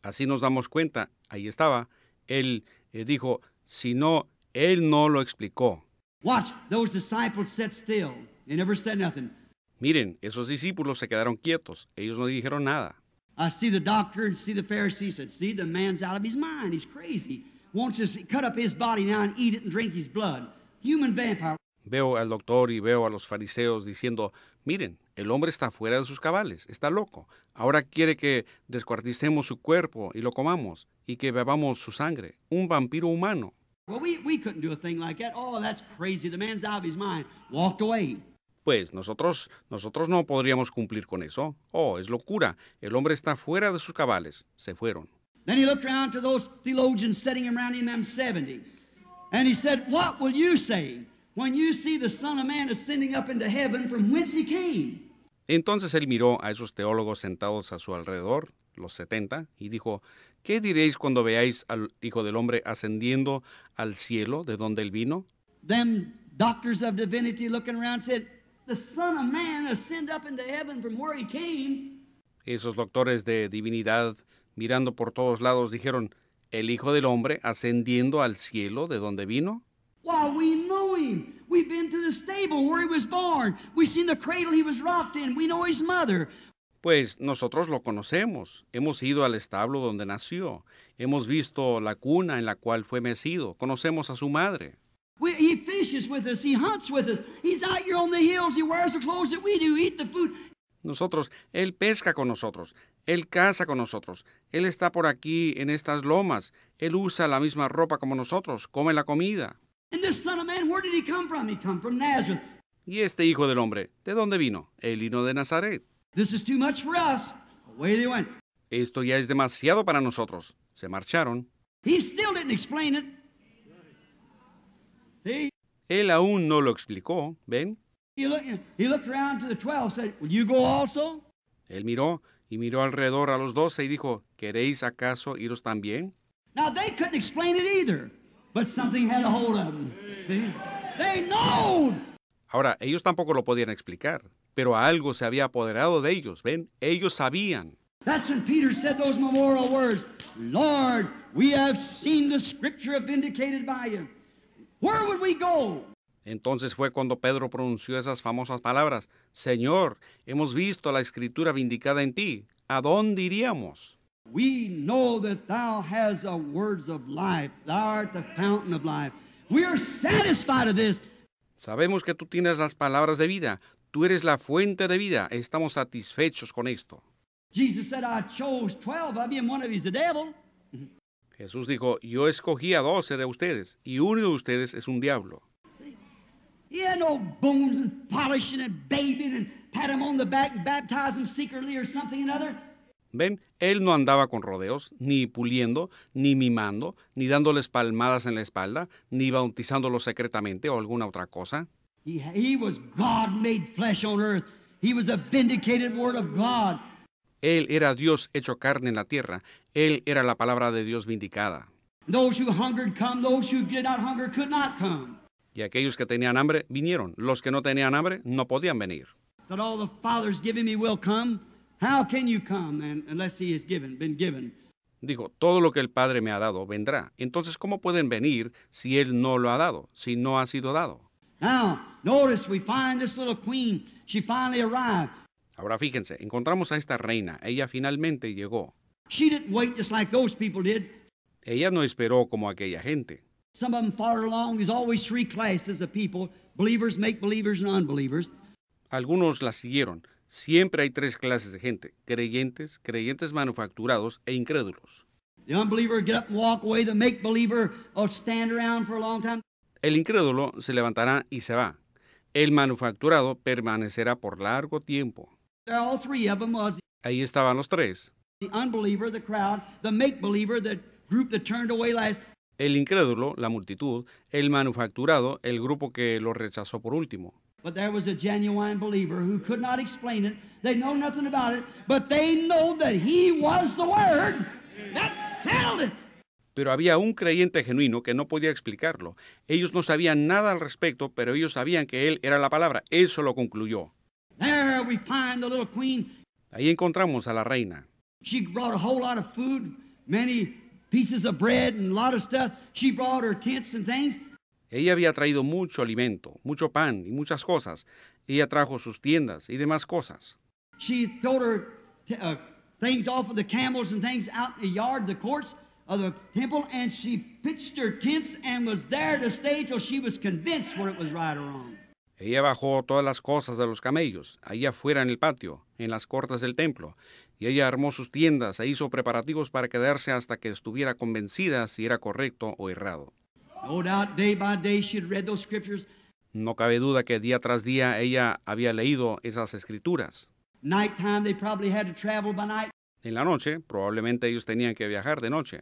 Así nos damos cuenta, ahí estaba. Él eh, dijo, si no, él no lo explicó. Watch, those disciples sat still. They never said nothing. Miren, esos discípulos se quedaron quietos, ellos no dijeron nada. I see the doctor and see the Pharisees said, see, the man's out of his mind, he's crazy. Wants to cut up his body now and eat it and drink his blood. Human vampire. Veo al doctor y veo a los fariseos diciendo, miren, el hombre está fuera de sus cabales, está loco. Ahora quiere que descuarticemos su cuerpo y lo comamos y que bebamos su sangre. Un vampiro humano. Pues nosotros, nosotros no podríamos cumplir con eso. Oh, es locura. El hombre está fuera de sus cabales. Se fueron. Then he looked around to those theologians sitting around him, them 70. And he said, What will you say when you see the Son of Man ascending up into heaven from whence he came? Entonces él miró a esos teólogos sentados a su alrededor, los setenta, y dijo, ¿qué diréis cuando veáis al Hijo del Hombre ascendiendo al cielo de donde él vino? Esos doctores de divinidad mirando por todos lados dijeron, ¿el Hijo del Hombre ascendiendo al cielo de donde vino? We've been to the stable where he was born. We've seen the cradle he was rocked in. We know his mother. Pues nosotros lo conocemos. Hemos ido al establo donde nació. Hemos visto la cuna en la cual fue mecido. Conocemos a su madre. fishes with us. He's out here on the hills. He wears the clothes that we do. Eat the food. Nosotros, él pesca con nosotros. Él caza con nosotros. Él está por aquí en estas lomas. Él usa la misma ropa como nosotros. Come la comida. And this son of man, where did he come from? He come from Nazareth. Y este hijo del hombre, ¿de dónde vino? Él vino de Nazaret. This is too much for us. Away they went. Esto ya es demasiado para nosotros. Se marcharon. He still didn't explain it. See? Él aún no lo explicó, ¿ven? He looked, around to the 12, said, "Will you go also?" Él miró y miró alrededor a los doce y dijo, ¿queréis acaso iros también? Now they couldn't explain it either. Em. Ahora, ellos tampoco lo podían explicar, pero algo se había apoderado de ellos, ¿ven? Ellos sabían. Entonces fue cuando Pedro pronunció esas famosas palabras, Señor, hemos visto la escritura vindicada en ti, ¿a dónde iríamos? We know that thou hast the words of life. Thou art the fountain of life. We are satisfied of this. Sabemos que tú tienes las palabras de vida. Tú eres la fuente de vida. Estamos satisfechos con esto. Jesus said, I chose 12 of you, and one of you is the devil. [laughs] Jesús dijo, yo escogí a 12 de ustedes y uno de ustedes es un diablo. He had no bones and polishing and bathing and pat him em on the back and baptize him secretly or something another. ¿Ven? Él no andaba con rodeos, ni puliendo, ni mimando, ni dándoles palmadas en la espalda, ni bautizándolos secretamente o alguna otra cosa. Él era Dios hecho carne en la tierra. Él era la palabra de Dios vindicada. Y aquellos que tenían hambre vinieron, los que no tenían hambre no podían venir. me How can you come unless he Dijo, todo lo que el Padre me ha dado vendrá. Entonces, ¿cómo pueden venir si él no lo ha dado, si no ha sido dado? Ahora fíjense, encontramos a esta reina. Ella finalmente llegó. Ella no esperó como aquella gente. Algunos la siguieron. Siempre hay tres clases de gente, creyentes, creyentes manufacturados e incrédulos. El incrédulo se levantará y se va. El manufacturado permanecerá por largo tiempo. Ahí estaban los tres. El incrédulo, la multitud, el manufacturado, el grupo que lo rechazó por último. But there was a genuine believer who could not explain it. They know nothing about it, but they know that he was the word that settled it. Pero había un creyente genuino que no podía explicarlo. Ellos no sabían nada al respecto, pero ellos sabían que él era la palabra. Eso lo concluyó. There we find the little queen. Ahí encontramos a la reina. She brought a whole lot of food, many pieces of bread and a lot of stuff. She brought her tents and things. Ella había traído mucho alimento, mucho pan y muchas cosas. Ella trajo sus tiendas y demás cosas. Ella bajó todas las cosas de los camellos, allá afuera en el patio, en las cortas del templo, y ella armó sus tiendas e hizo preparativos para quedarse hasta que estuviera convencida si era correcto o errado. No cabe duda que día tras día ella había leído esas escrituras. En la noche, probablemente ellos tenían que viajar de noche.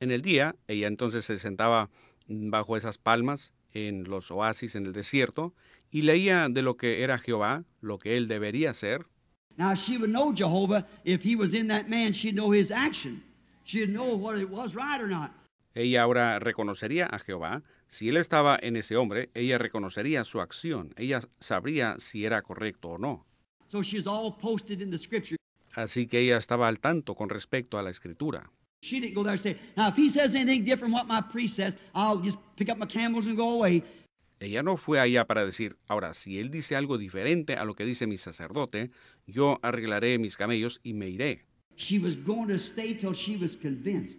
En el día, ella entonces se sentaba bajo esas palmas en los oasis en el desierto y leía de lo que era Jehová, lo que él debería ser, Now, she would know Jehovah. If he was in that man, she'd know his action. She'd know whether it was right or not. Ella ahora reconocería a Jehová. Si él estaba en ese hombre, ella reconocería su acción. Ella sabría si era correcto o no. So she's all posted in the scripture. Así que ella estaba al tanto con respecto a la escritura. She didn't go there and say, now if he says anything different from what my priest says, I'll just pick up my camels and go away. Ella no fue allá para decir, ahora, si él dice algo diferente a lo que dice mi sacerdote, yo arreglaré mis camellos y me iré. She was going to stay till she was convinced.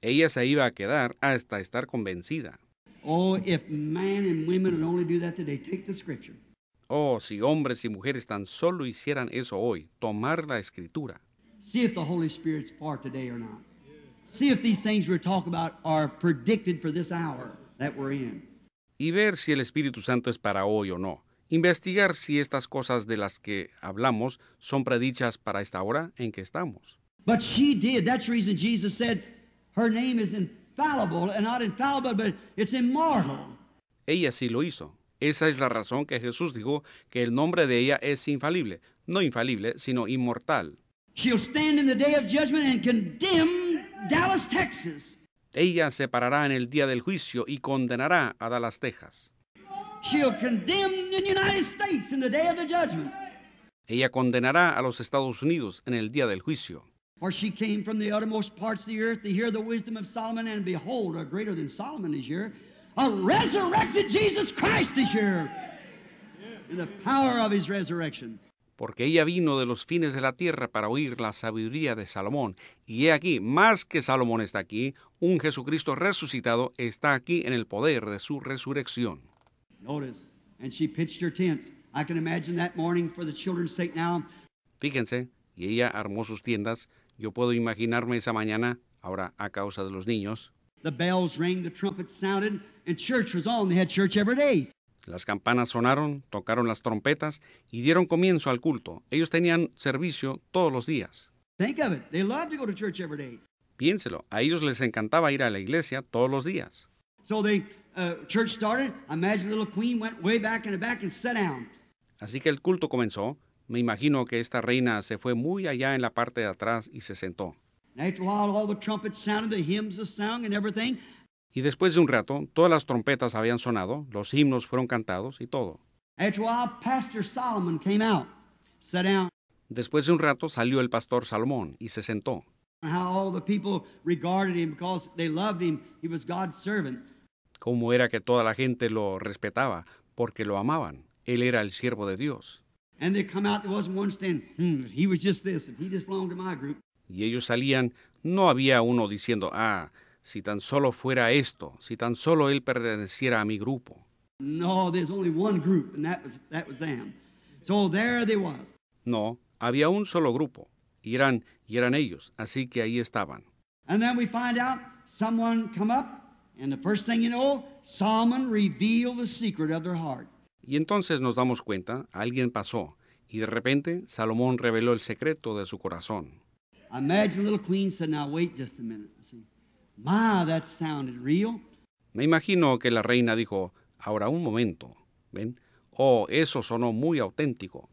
Ella se iba a quedar hasta estar convencida. Oh, si hombres y mujeres tan solo hicieran eso hoy, tomar la escritura. See if the Holy Spirit's far today or not. See if these things we're talking about are predicted for this hour that we're in y ver si el Espíritu Santo es para hoy o no. Investigar si estas cosas de las que hablamos son predichas para esta hora en que estamos. Ella sí lo hizo. Esa es la razón que Jesús dijo que el nombre de ella es infalible, no infalible, sino inmortal. She'll stand in the day of judgment and condemn Dallas, Texas. Ella se parará en el día del juicio y condenará a Dallas, Texas. Ella condenará a los Estados Unidos en el día del juicio. Or she came from the uttermost parts of the earth to hear the wisdom of Solomon, and behold, a greater than Solomon is here. A resurrected Jesus Christ is here. In the power of his resurrection porque ella vino de los fines de la tierra para oír la sabiduría de Salomón. Y he aquí, más que Salomón está aquí, un Jesucristo resucitado está aquí en el poder de su resurrección. Fíjense, y ella armó sus tiendas. Yo puedo imaginarme esa mañana, ahora a causa de los niños. Las campanas sonaron, tocaron las trompetas y dieron comienzo al culto. Ellos tenían servicio todos los días. Piénselo, a ellos les encantaba ir a la iglesia todos los días. Uh, Así que el culto comenzó. Me imagino que esta reina se fue muy allá en la parte de atrás y se sentó. Y después de un rato, todas las trompetas habían sonado, los himnos fueron cantados y todo. Después de un rato salió el pastor Salomón y se sentó. Cómo era que toda la gente lo respetaba porque lo amaban. Él era el siervo de Dios. Hmm, y ellos salían, no había uno diciendo, ah, si tan solo fuera esto, si tan solo él perteneciera a mi grupo. No, había un solo grupo, y eran, ellos, así que ahí estaban. Y entonces nos damos cuenta, alguien pasó, y de repente Salomón reveló el secreto de su corazón. Imagine little queen said, "Now wait just a minute. Me imagino que la reina dijo, ahora un momento, ¿ven? Oh, eso sonó muy auténtico.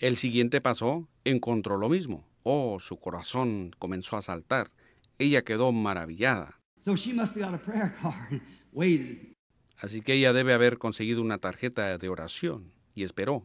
El siguiente pasó, encontró lo mismo. Oh, su corazón comenzó a saltar. Ella quedó maravillada. Así que ella debe haber conseguido una tarjeta de oración y esperó.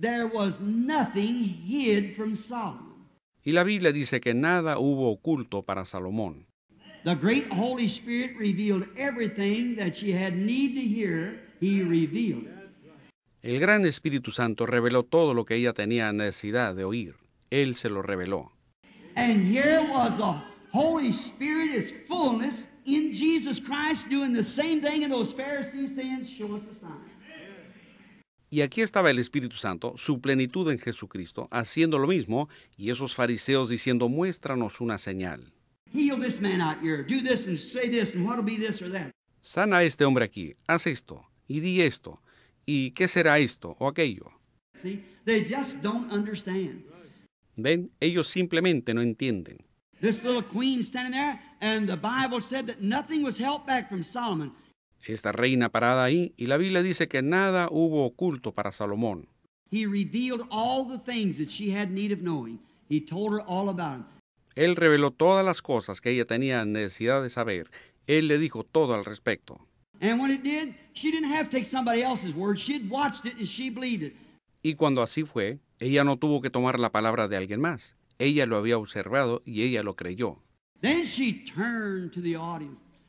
there was nothing hid from Solomon. Y la Biblia dice que nada hubo oculto para Salomón. The great Holy Spirit revealed everything that she had need to hear, he revealed El gran Espíritu Santo reveló todo lo que ella tenía necesidad de oír. Él se lo reveló. And here was the Holy Spirit, is fullness in Jesus Christ, doing the same thing, in those Pharisees saying, "Show us a sign." Y aquí estaba el Espíritu Santo, su plenitud en Jesucristo, haciendo lo mismo, y esos fariseos diciendo, muéstranos una señal. Sana a este hombre aquí, haz esto, y di esto, y qué será esto o aquello. Ven, ellos simplemente no entienden. This Solomon esta reina parada ahí, y la Biblia dice que nada hubo oculto para Salomón. Él reveló todas las cosas que ella tenía necesidad de saber. Él le dijo todo al respecto. Y cuando así fue, ella no tuvo que tomar la palabra de alguien más. Ella lo había observado y ella lo creyó. Then she turned to the audience.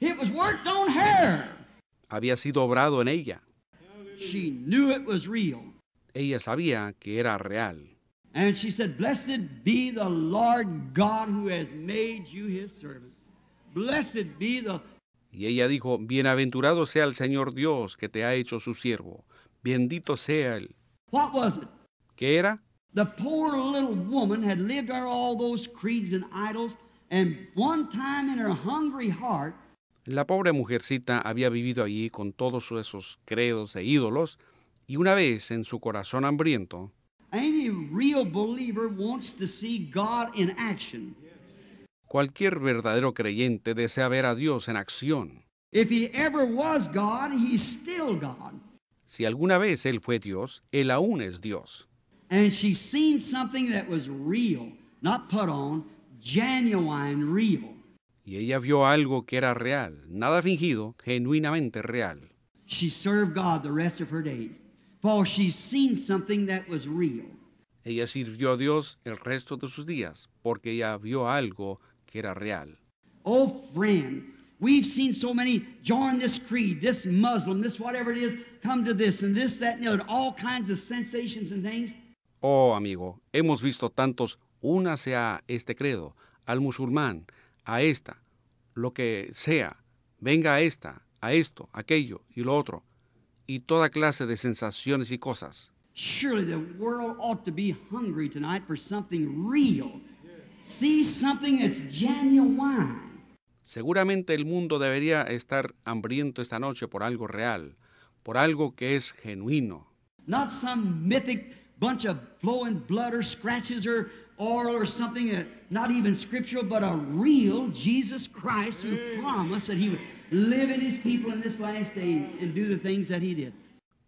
It was worked on her. Había sido obrado en ella. She knew it was real. Ella sabía que era real. And she said, Blessed be the Lord God who has made you his servant. Blessed be the y ella dijo, Bienaventurado sea el Señor Dios que te ha hecho su siervo. Bendito sea él. What was it? ¿Qué era? The poor little woman had lived out all those creeds and idols, and one time in her hungry heart, La pobre mujercita había vivido allí con todos esos credos e ídolos y una vez en su corazón hambriento, Cualquier verdadero creyente desea ver a Dios en acción. Si alguna vez él fue Dios, él aún es Dios. And y ella vio algo que era real, nada fingido, genuinamente real. She served God the rest of her days. For she's seen something that was real. Ella sirvió a Dios el resto de sus días porque ella vio algo que era real. Oh friend, we've seen so many join this creed, this Muslim, this whatever it is, come to this and this, that, and the other, all kinds of sensations and things. Oh amigo, hemos visto tantos, una sea este credo, al musulmán, a esta, lo que sea, venga a esta, a esto, aquello y lo otro, y toda clase de sensaciones y cosas. Seguramente el mundo debería estar hambriento esta noche por algo real, por algo que es genuino. Not some mythic bunch of flowing blood or scratches oral or something, uh, not even scriptural, but a real Jesus Christ who mm. promised that he would live in his people in this last days and do the things that he did.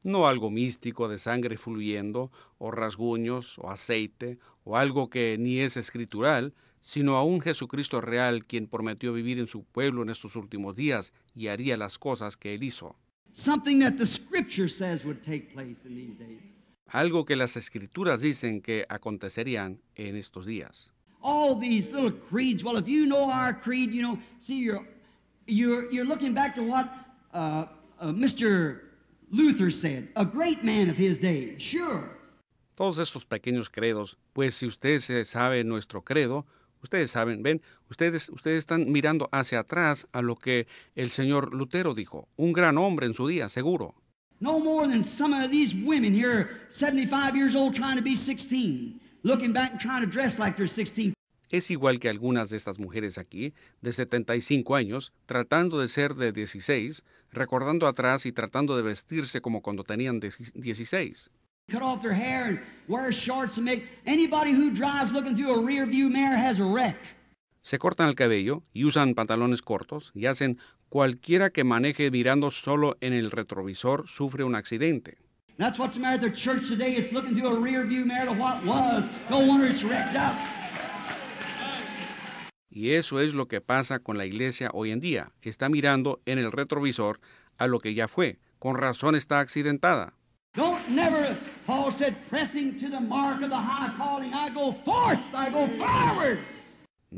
No algo místico de sangre fluyendo, o rasguños, o aceite, o algo que ni es escritural, sino a un Jesucristo real quien prometió vivir en su pueblo en estos últimos días y haría las cosas que él hizo. Something that the scripture says would take place in these days algo que las escrituras dicen que acontecerían en estos días. Todos estos pequeños credos, pues si ustedes saben nuestro credo, ustedes saben, ven, ustedes, ustedes están mirando hacia atrás a lo que el señor Lutero dijo, un gran hombre en su día, seguro. Es igual que algunas de estas mujeres aquí, de 75 años, tratando de ser de 16, recordando atrás y tratando de vestirse como cuando tenían 16. Se cortan el cabello y usan pantalones cortos y hacen Cualquiera que maneje mirando solo en el retrovisor sufre un accidente. Y eso es lo que pasa con la iglesia hoy en día. Está mirando en el retrovisor a lo que ya fue. Con razón está accidentada.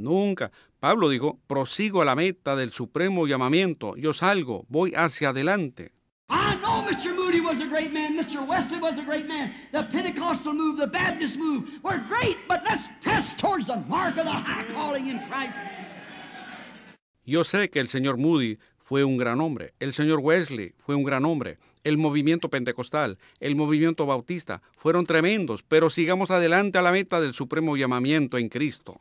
Nunca. Pablo dijo, prosigo a la meta del supremo llamamiento, yo salgo, voy hacia adelante. Yo sé que el señor Moody fue un gran hombre, el señor Wesley fue un gran hombre, el movimiento pentecostal, el movimiento bautista fueron tremendos, pero sigamos adelante a la meta del supremo llamamiento en Cristo.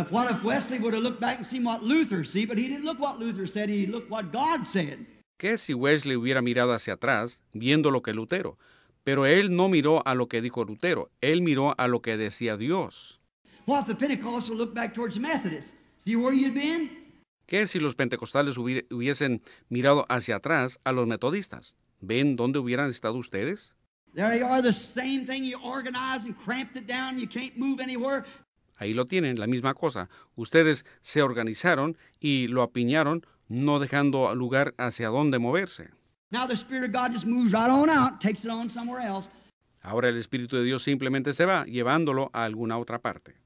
if what if Wesley would have looked back and seen what Luther see, but he didn't look what Luther said, he looked what God said. ¿Qué si Wesley hubiera mirado hacia atrás, viendo lo que Lutero? Pero él no miró a lo que dijo Lutero, él miró a lo que decía Dios. What if the Pentecostals looked back towards the Methodists? See where you'd been? ¿Qué si los pentecostales hubiesen mirado hacia atrás a los metodistas? ¿Ven dónde hubieran estado ustedes? There you are, the same thing. You organize and cramped it down. You can't move anywhere. Ahí lo tienen, la misma cosa. Ustedes se organizaron y lo apiñaron, no dejando lugar hacia dónde moverse. Ahora el Espíritu de Dios simplemente se va, llevándolo a alguna otra parte.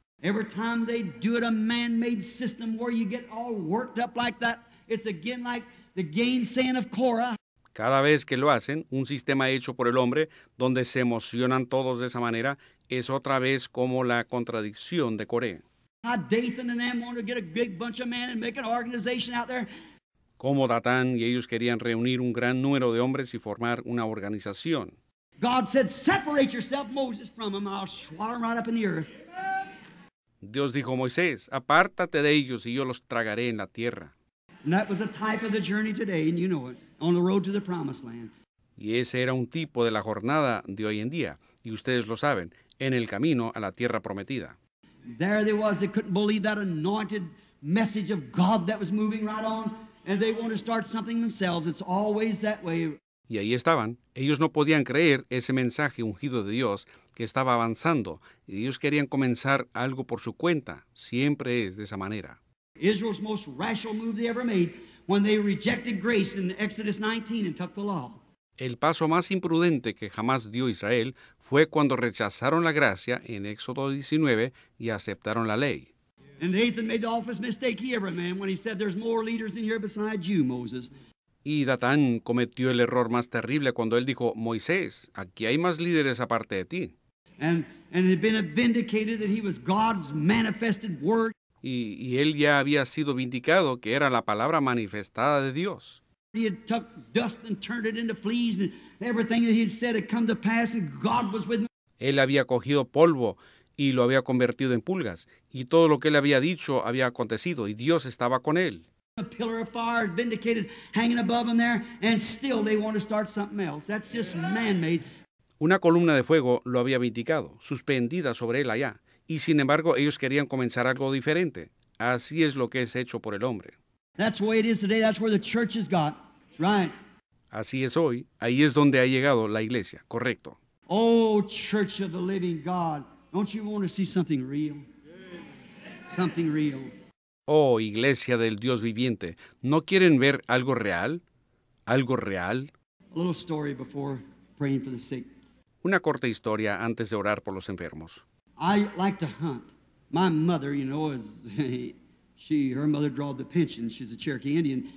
Cada vez que lo hacen, un sistema hecho por el hombre, donde se emocionan todos de esa manera, es otra vez como la contradicción de Corea. Como Datán y ellos querían reunir un gran número de hombres y formar una organización. Dios dijo a Moisés, apártate de ellos y yo los tragaré en la tierra. Y ese era un tipo de la jornada de hoy en día y ustedes lo saben, en el camino a la tierra prometida. There they was, they couldn't believe that anointed message of God that was moving right on, and they want to start something themselves. It's always that way. Y ahí estaban. Ellos no podían creer ese mensaje ungido de Dios que estaba avanzando, y ellos querían comenzar algo por su cuenta. Siempre es de esa manera. Israel's most rational move they ever made when they rejected grace in Exodus 19 and took the law. El paso más imprudente que jamás dio Israel fue cuando rechazaron la gracia en Éxodo 19 y aceptaron la ley. Y Datán cometió el error más terrible cuando él dijo, Moisés, aquí hay más líderes aparte de ti. Y, él ya había sido vindicado que era la palabra manifestada de Dios. He had took dust and turned it into fleas and everything that he had said had come to pass and God was with him. Él había cogido polvo y lo había convertido en pulgas y todo lo que él había dicho había acontecido y Dios estaba con él. A pillar of fire vindicated hanging above him there and still they want to start something else. That's just man-made. Una columna de fuego lo había vindicado, suspendida sobre él allá, y sin embargo ellos querían comenzar algo diferente. Así es lo que es hecho por el hombre. That's the way it is today. That's where the church has got. Right. Así es hoy, ahí es donde ha llegado la iglesia, correcto. Oh, Church of the Living God, don't you want to see something real? Something real. Oh, iglesia del Dios viviente, ¿no quieren ver algo real? ¿Algo real? A little story before praying for the sick. Una corta historia antes de orar por los enfermos. I like to hunt. My mother, you know, is [laughs] she her mother drawed the pension. She's a Cherokee Indian.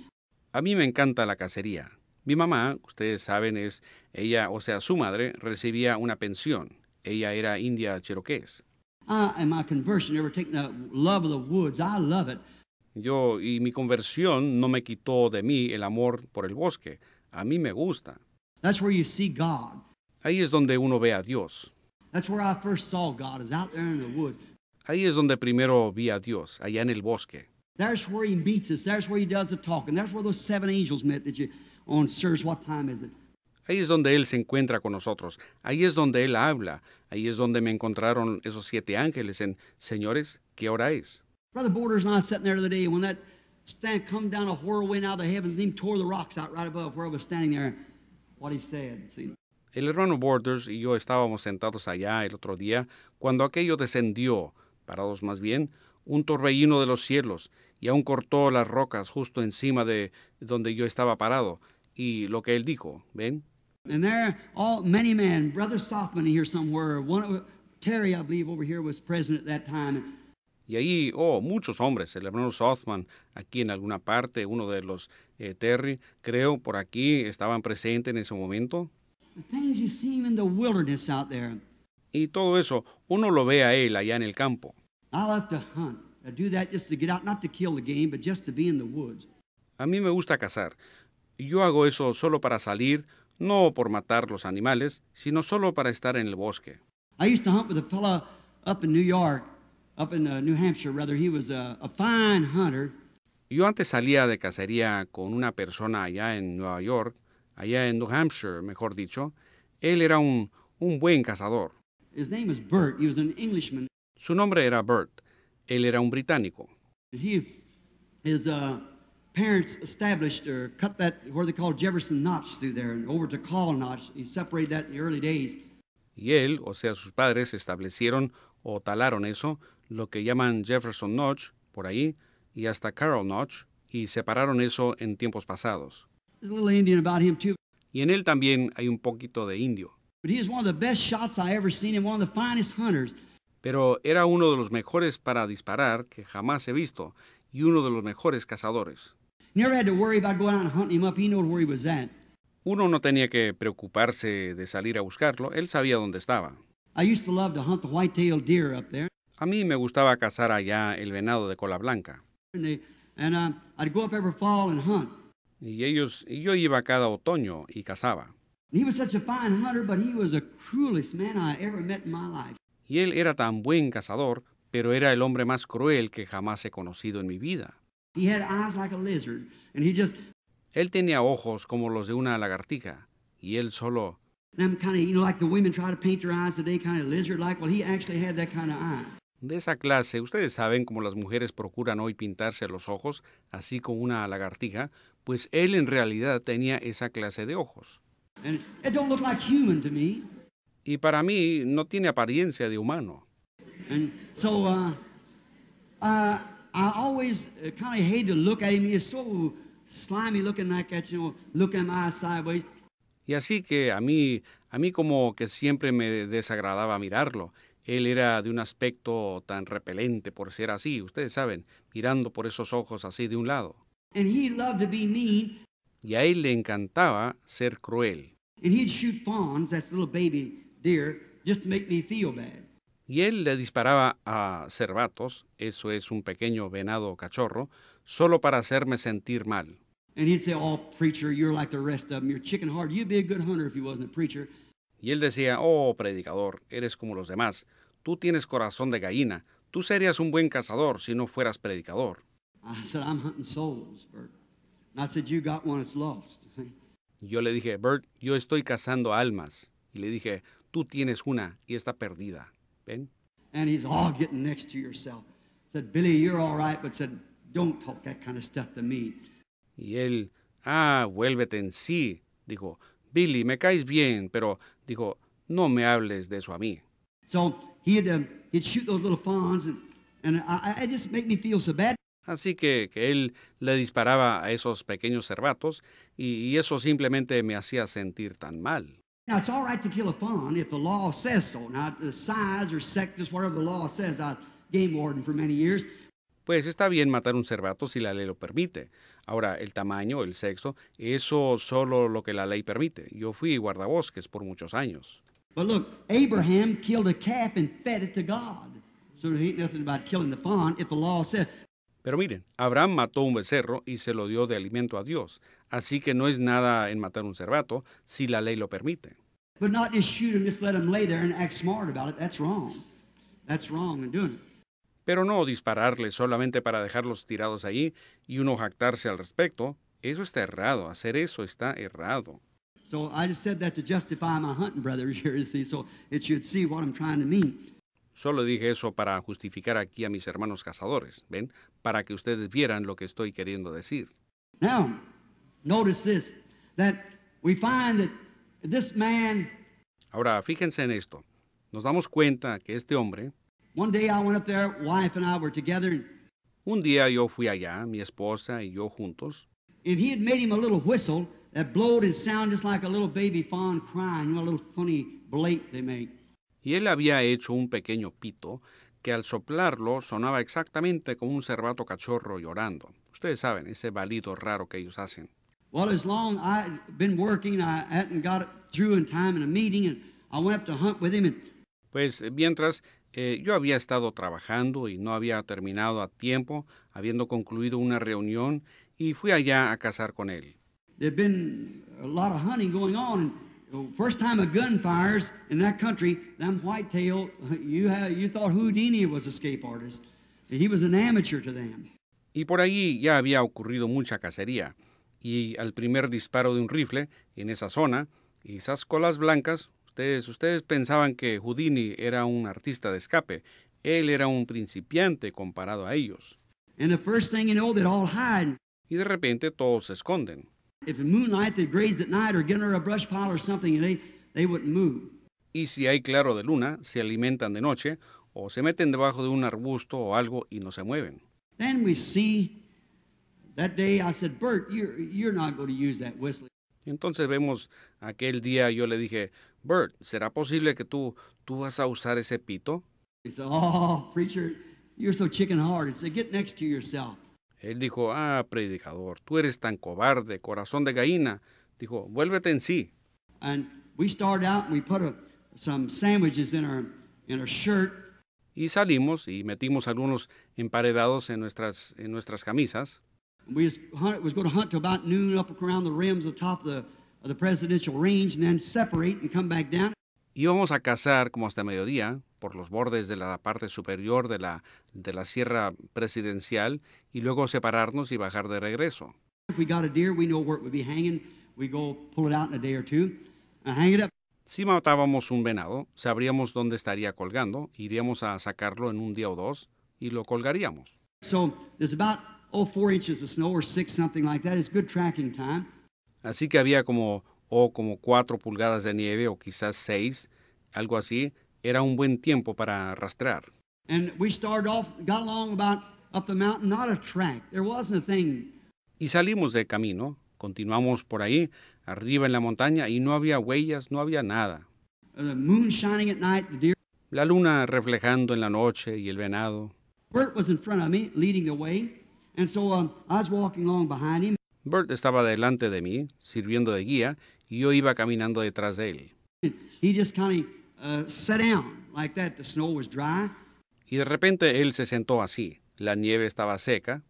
A mí me encanta la cacería. Mi mamá, ustedes saben, es ella, o sea, su madre recibía una pensión. Ella era india cheroqués. Yo y mi conversión no me quitó de mí el amor por el bosque. A mí me gusta. Ahí es donde uno ve a Dios. Ahí es donde primero vi a Dios, allá en el bosque. There's where he beats us. There's where he does the talking. There's where those seven angels met that you on sirs, what time is it? Ahí es donde Él se encuentra con nosotros. Ahí es donde Él habla. Ahí es donde me encontraron esos siete ángeles en, señores, ¿qué hora es? Brother Borders and I sitting there the day when that stand come down a whirlwind out of the heavens and even tore the rocks out right above where I was standing there. What he said. See? El hermano Borders y yo estábamos sentados allá el otro día cuando aquello descendió, parados más bien, un torbellino de los cielos y aún cortó las rocas justo encima de donde yo estaba parado y lo que él dijo, ¿ven? Y ahí, oh, muchos hombres, el hermano Southman, aquí en alguna parte, uno de los eh, Terry, creo por aquí, estaban presentes en ese momento. Y todo eso, uno lo ve a él allá en el campo. A mí me gusta cazar. Yo hago eso solo para salir, no por matar los animales, sino solo para estar en el bosque. I used to hunt fellow up in New York, up in uh, New Hampshire rather. He was a, fine hunter. Yo antes salía de cacería con una persona allá en Nueva York, allá en New Hampshire, mejor dicho. Él era un, un buen cazador. Su nombre era Bert. Él era un británico. his, uh, parents established or cut that, what they call Jefferson Notch through there, over to carl Notch. He separated that in the early days. Y él, o sea, sus padres, establecieron o talaron eso, lo que llaman Jefferson Notch, por ahí, y hasta carl Notch, y separaron eso en tiempos pasados. Y en él también hay un poquito de indio. But he is one of the best shots I ever seen and one of the finest hunters pero era uno de los mejores para disparar que jamás he visto y uno de los mejores cazadores. Uno no tenía que preocuparse de salir a buscarlo, él sabía dónde estaba. A mí me gustaba cazar allá el venado de cola blanca. Y ellos, yo iba cada otoño y cazaba y él era tan buen cazador, pero era el hombre más cruel que jamás he conocido en mi vida. Él tenía ojos como los de una lagartija, y él solo... De esa clase, ustedes saben cómo las mujeres procuran hoy pintarse los ojos, así como una lagartija, pues él en realidad tenía esa clase de ojos y para mí no tiene apariencia de humano. Y así que a mí, a mí como que siempre me desagradaba mirarlo. Él era de un aspecto tan repelente por ser así, ustedes saben, mirando por esos ojos así de un lado. Y a él le encantaba ser cruel. Y él le disparaba a cervatos, eso es un pequeño venado cachorro, solo para hacerme sentir mal. Y él decía, "Oh, predicador, eres como los demás. Tú tienes corazón de gallina. Tú serías un buen cazador si no fueras predicador." Yo le dije, Bert, yo estoy cazando almas. Y le dije, Tú tienes una y está perdida. ¿Ven? Y él, ah, vuélvete en sí. Dijo, Billy, me caes bien, pero dijo, no me hables de eso a mí. Así que, que, él le disparaba a esos pequeños cervatos y eso simplemente me hacía sentir tan mal. Now, it's all right to kill a fawn if the law says so. Now, the size or sex, just whatever the law says. I game warden for many years. Pues está bien matar un cervato si la ley lo permite. Ahora, el tamaño, el sexo, eso solo lo que la ley permite. Yo fui guardabosques por muchos años. But look, Abraham killed a calf and fed it to God. So there ain't nothing about killing the fawn if the law says. Pero miren, Abraham mató un becerro y se lo dio de alimento a Dios. Así que no es nada en matar un cervato si la ley lo permite. Pero no dispararles solamente para dejarlos tirados ahí y uno jactarse al respecto. Eso está errado. Hacer eso está errado. Solo dije eso para justificar aquí a mis hermanos cazadores, ¿ven? Para que ustedes vieran lo que estoy queriendo decir. Ahora, fíjense en esto. Nos damos cuenta que este hombre, un día yo fui allá, mi esposa y yo juntos, y él había hecho un pequeño pito que al soplarlo sonaba exactamente como un cervato cachorro llorando. Ustedes saben, ese balido raro que ellos hacen. Well, as long I had been working, I hadn't got it through in time in a meeting, and I went up to hunt with him. Pues eh, mientras eh, yo había estado trabajando y no había terminado a tiempo, habiendo concluido una reunión, y fui allá a cazar con él. There'd been a lot of hunting going on, and first time a gun fires in that country, them whitetail, [laughs] you, you thought Houdini was a escape artist. He was an amateur to them. Y por allí ya había ocurrido mucha cacería y al primer disparo de un rifle en esa zona. Y esas colas blancas, ustedes, ustedes pensaban que Houdini era un artista de escape. Él era un principiante comparado a ellos. Y de repente todos se esconden. Y si hay claro de luna, se alimentan de noche o se meten debajo de un arbusto o algo y no se mueven. Then we see entonces vemos aquel día yo le dije, Bert, ¿será posible que tú, tú vas a usar ese pito? Él dijo, ah, predicador, tú eres tan cobarde, corazón de gallina. Dijo, vuélvete en sí. Y salimos y metimos algunos emparedados en nuestras, en nuestras camisas. Íbamos a cazar como hasta mediodía por los bordes de la parte superior de la, de la sierra presidencial y luego separarnos y bajar de regreso. Si matábamos un venado, sabríamos dónde estaría colgando, iríamos a sacarlo en un día o dos y lo colgaríamos oh, four inches of snow or six, something like that. is good tracking time. Así que había como, o oh, como cuatro pulgadas de nieve o quizás seis, algo así. Era un buen tiempo para rastrear. And we started off, got along about up the mountain, not a track. There wasn't a thing. Y salimos de camino, continuamos por ahí, arriba en la montaña, y no había huellas, no había nada. Uh, the moon shining at night, the deer. La luna reflejando en la noche y el venado. Bert was in front of me, leading the way. Um, Bert estaba delante de mí, sirviendo de guía, y yo iba caminando detrás de él. Y de repente él se sentó así. La nieve estaba seca.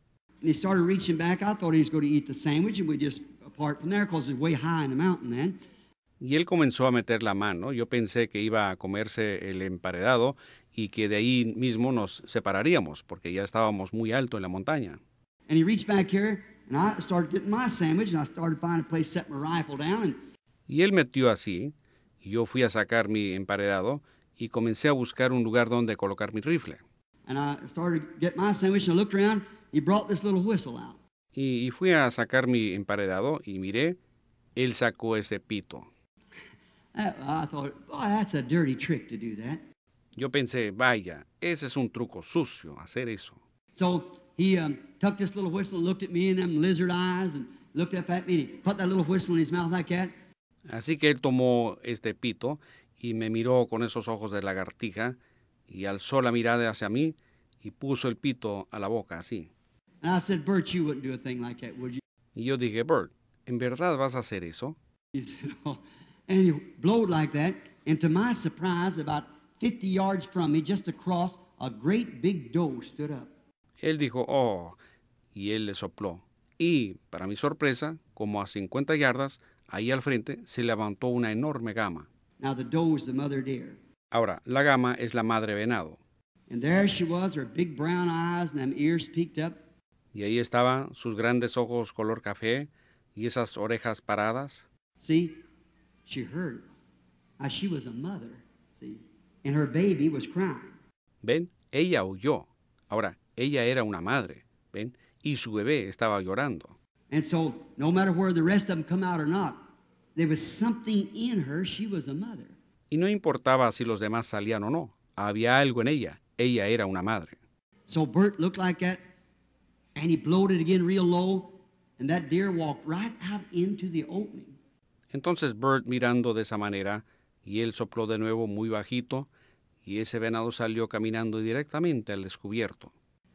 Y él comenzó a meter la mano. Yo pensé que iba a comerse el emparedado y que de ahí mismo nos separaríamos, porque ya estábamos muy alto en la montaña. And he reached back here, and I started getting my sandwich, and I started finding a place to set my rifle down. And... Y él metió así, y yo fui a sacar mi emparedado, y comencé a buscar un lugar donde colocar mi rifle. And I started to get my sandwich, and I looked around, he brought this little whistle out. Y, y fui a sacar mi emparedado, y miré, él sacó ese pito. I thought, oh, that's a dirty trick to do that. Yo pensé, vaya, ese es un truco sucio, hacer eso. So he, um, tucked this little whistle and looked at me in them lizard eyes and looked up at me and he put that little whistle in his mouth like that. Así que él tomó este pito y me miró con esos ojos de lagartija y alzó la mirada hacia mí y puso el pito a la boca así. And I said, Bert, you wouldn't do a thing like that, would you? Y yo dije, Bert, ¿en verdad vas a hacer eso? He said, oh. And he blowed like that, and to my surprise, about 50 yards from me, just across, a great big doe stood up. Él dijo, oh, y él le sopló. Y, para mi sorpresa, como a 50 yardas, ahí al frente se levantó una enorme gama. Ahora, la gama es la madre venado. Y ahí estaban sus grandes ojos color café y esas orejas paradas. Ven, ella huyó. Ahora, ella era una madre. Ven, y su bebé estaba llorando. Y no importaba si los demás salían o no, había algo en ella. Ella era una madre. Entonces Bert mirando de esa manera, y él sopló de nuevo muy bajito, y ese venado salió caminando directamente al descubierto.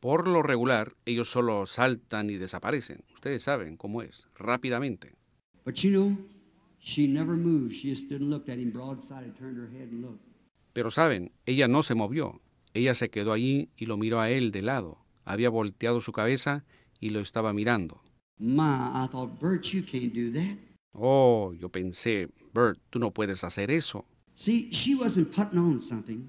Por lo regular, ellos solo saltan y desaparecen. Ustedes saben cómo es, rápidamente. Pero saben, ella no se movió. Ella se quedó allí y lo miró a él de lado. Había volteado su cabeza y lo estaba mirando. Oh, yo pensé, Bert, tú no puedes hacer eso. See, she wasn't putting on something.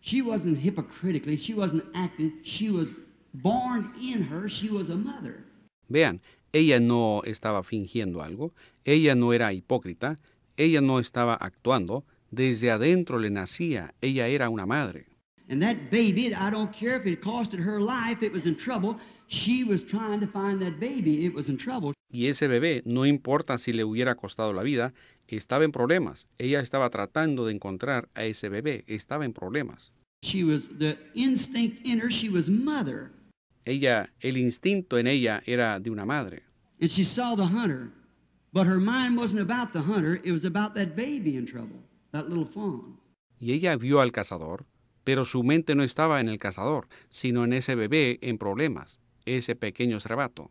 She wasn't hypocritically, she wasn't acting, she was born in her, she was a mother. Vean, ella no estaba fingiendo algo, ella no era hipócrita, ella no estaba actuando, desde adentro le nacía, ella era una madre. And that baby, I don't care if it costed her life, it was in trouble. She was trying to find that baby, it was in trouble. Y ese bebé, no importa si le hubiera costado la vida, estaba en problemas. Ella estaba tratando de encontrar a ese bebé, estaba en problemas. Ella, el instinto en ella era de una madre. Y ella vio al cazador, pero su mente no estaba en el cazador, sino en ese bebé en problemas, ese pequeño cervato.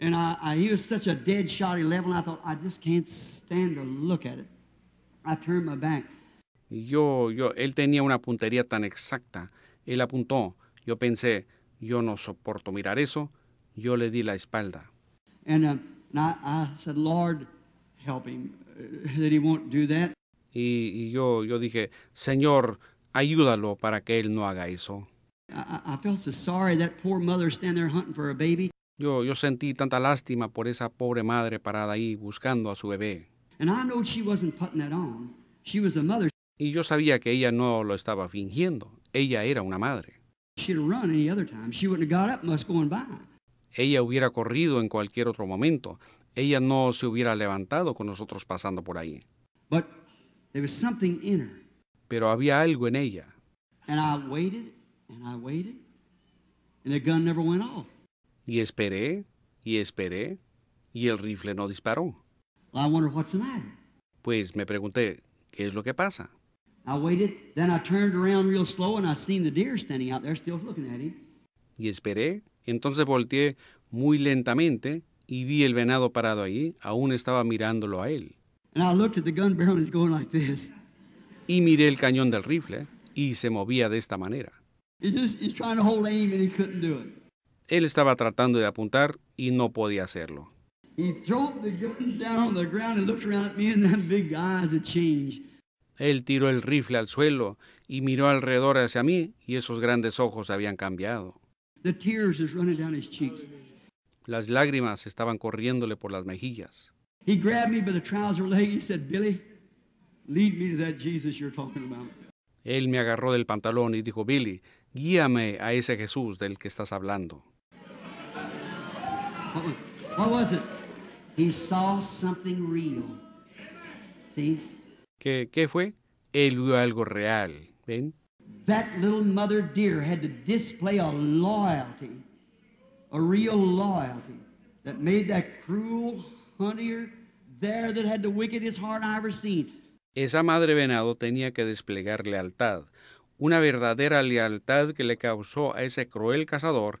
And I, I, he was such a dead shot 11, I thought, I just can't stand to look at it. I turned my back. Yo, yo, él tenía una puntería tan exacta. Él apuntó. Yo pensé, yo no soporto mirar eso. Yo le di la espalda. And, uh, and I, I said, Lord, help him, that he won't do that. Y, y, yo, yo dije, Señor, ayúdalo para que él no haga eso. I, I felt so sorry that poor mother stand there hunting for a baby. Yo, sentí tanta lástima por esa pobre madre parada ahí buscando a su bebé. Y yo sabía que ella no lo estaba fingiendo. Ella era una madre. Ella hubiera corrido en cualquier otro momento. Ella no se hubiera levantado con nosotros pasando por ahí. Pero había algo en ella. Y esperé, y esperé, y el rifle no disparó. Pues me pregunté, ¿qué es lo que pasa? Y esperé, entonces volteé muy lentamente y vi el venado parado ahí, aún estaba mirándolo a él. Y miré el cañón del rifle y se movía de esta manera. Él estaba tratando de apuntar y no podía hacerlo. Él tiró el rifle al suelo y miró alrededor hacia mí y esos grandes ojos habían cambiado. Las lágrimas estaban corriéndole por las mejillas. Él me agarró del pantalón y dijo, Billy, guíame a ese Jesús del que estás hablando. What, was, it? He saw something real. See? ¿Qué, ¿Qué fue? Él vio algo real. ¿Ven? That little mother deer had to display a loyalty, a real loyalty, that made that cruel hunter there that had the wickedest heart I ever seen. Esa madre venado tenía que desplegar lealtad, una verdadera lealtad que le causó a ese cruel cazador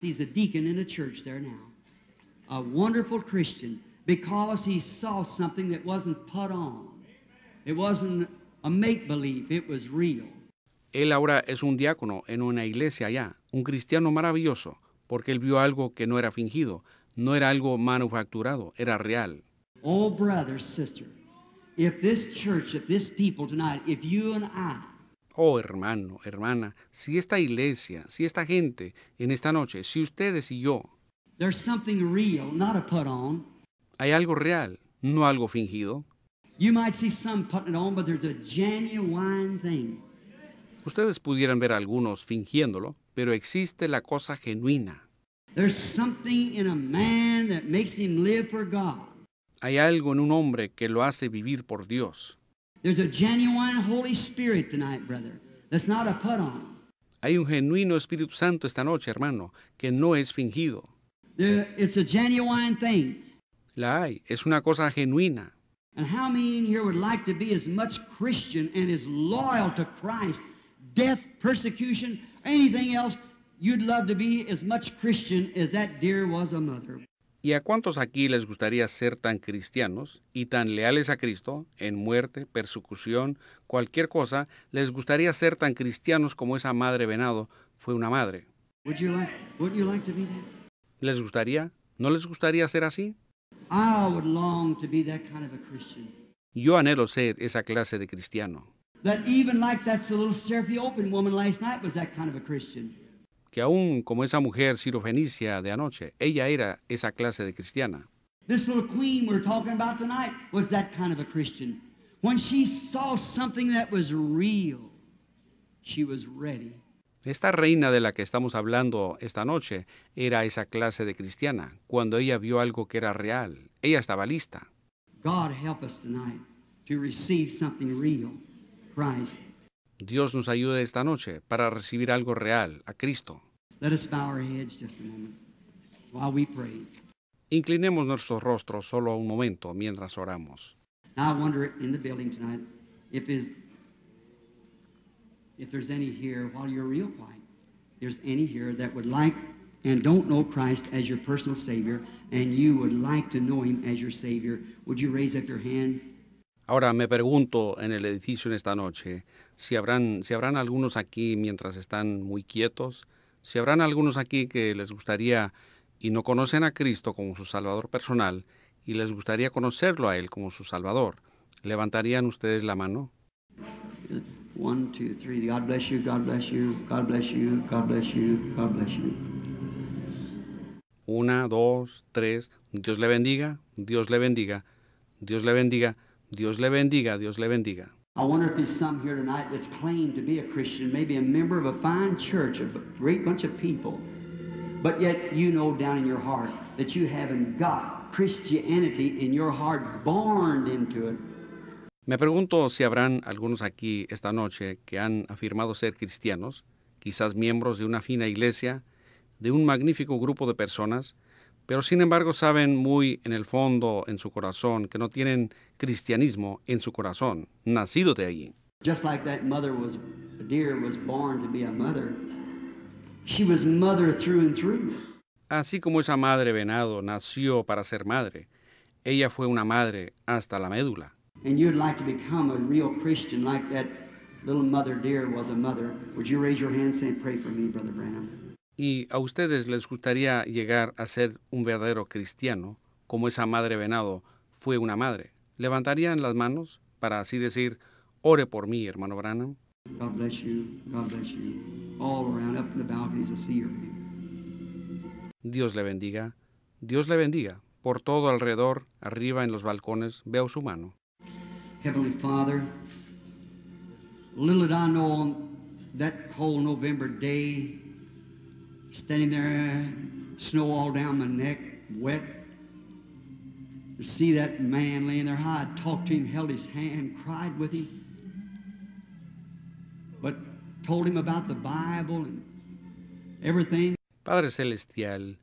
He's a deacon in a church there now. A wonderful Christian because he saw something that wasn't put on. It wasn't a make believe, it was real. Él ahora es un diácono en una iglesia allá, un cristiano maravilloso, porque él vio algo que no era fingido, no era algo manufacturado, era real. Oh brother, sister, if this church, if this people tonight, if you and I Oh hermano, hermana, si esta iglesia, si esta gente en esta noche, si ustedes y yo, hay algo real, no algo fingido. ustedes pudieran ver a algunos fingiéndolo, pero existe la cosa genuina. Hay algo en un hombre que lo hace vivir por Dios. There's a genuine Holy Spirit tonight, brother. That's not a put on. Hay un genuino Espíritu Santo esta noche, hermano, que no es fingido. There, it's a genuine thing. La hay, es una cosa genuina. And how many in here would like to be as much Christian and as loyal to Christ, death, persecution, anything else, you'd love to be as much Christian as that deer was a mother. ¿Y a cuántos aquí les gustaría ser tan cristianos y tan leales a Cristo en muerte, persecución, cualquier cosa? ¿Les gustaría ser tan cristianos como esa madre venado fue una madre? ¿Les gustaría? ¿No les gustaría ser así? Yo anhelo ser esa clase de cristiano que aún como esa mujer sirofenicia de anoche, ella era esa clase de cristiana. This little queen we're talking about tonight was that kind of a Christian. When she saw something that was real, she was ready. Esta reina de la que estamos hablando esta noche era esa clase de cristiana. Cuando ella vio algo que era real, ella estaba lista. God help us tonight to receive something real, Christ. Dios nos ayude esta noche para recibir algo real, a Cristo. Let us bow our heads just a moment while Inclinemos nuestros rostros solo un momento mientras oramos. if there's any here while you're real quiet. there's any here that would like and don't know Christ as your personal Savior, and you would like to know Him as your Savior, would you raise up your hand? Ahora me pregunto en el edificio en esta noche si habrán, habrán algunos aquí mientras están muy quietos, si habrán algunos aquí que les gustaría y no conocen a Cristo como su Salvador personal y les gustaría conocerlo a Él como su Salvador, ¿levantarían ustedes la mano? One, two, three. God bless you, God bless you, God bless you, God bless you, God bless you. Una, dos, tres. Dios le bendiga, Dios le bendiga, Dios le bendiga, Dios le bendiga, Dios le bendiga. I wonder if there's some here tonight that's claimed to be a Christian, maybe a member of a fine church, a great bunch of people, but yet you know down in your heart that you haven't got Christianity in your heart born into it. Me pregunto si habrán algunos aquí esta noche que han afirmado ser cristianos, quizás miembros de una fina iglesia, de un magnífico grupo de personas, pero sin embargo saben muy en el fondo, en su corazón, que no tienen cristianismo en su corazón, nacido de allí. Just like that mother was deer was born to be a mother, she was mother through and through. Así como esa madre venado nació para ser madre, ella fue una madre hasta la médula. And you'd like to become a real Christian like that little mother deer was a mother. Would you raise your hand and say, pray for me, Brother Branham? y a ustedes les gustaría llegar a ser un verdadero cristiano, como esa madre venado fue una madre, ¿levantarían las manos para así decir, ore por mí, hermano Branham? Dios le bendiga, Dios le bendiga, por todo alrededor, arriba en los balcones, veo su mano. Heavenly Father, standing there, snow all down my neck, wet. To see that man laying there, how I talked to him, held his hand, cried with him, but told him about the Bible and everything. Padre Celestial,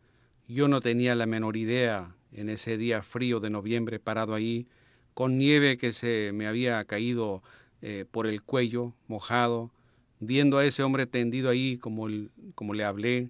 yo no tenía la menor idea en ese día frío de noviembre parado ahí, con nieve que se me había caído eh, por el cuello, mojado, viendo a ese hombre tendido ahí como, el, como le hablé,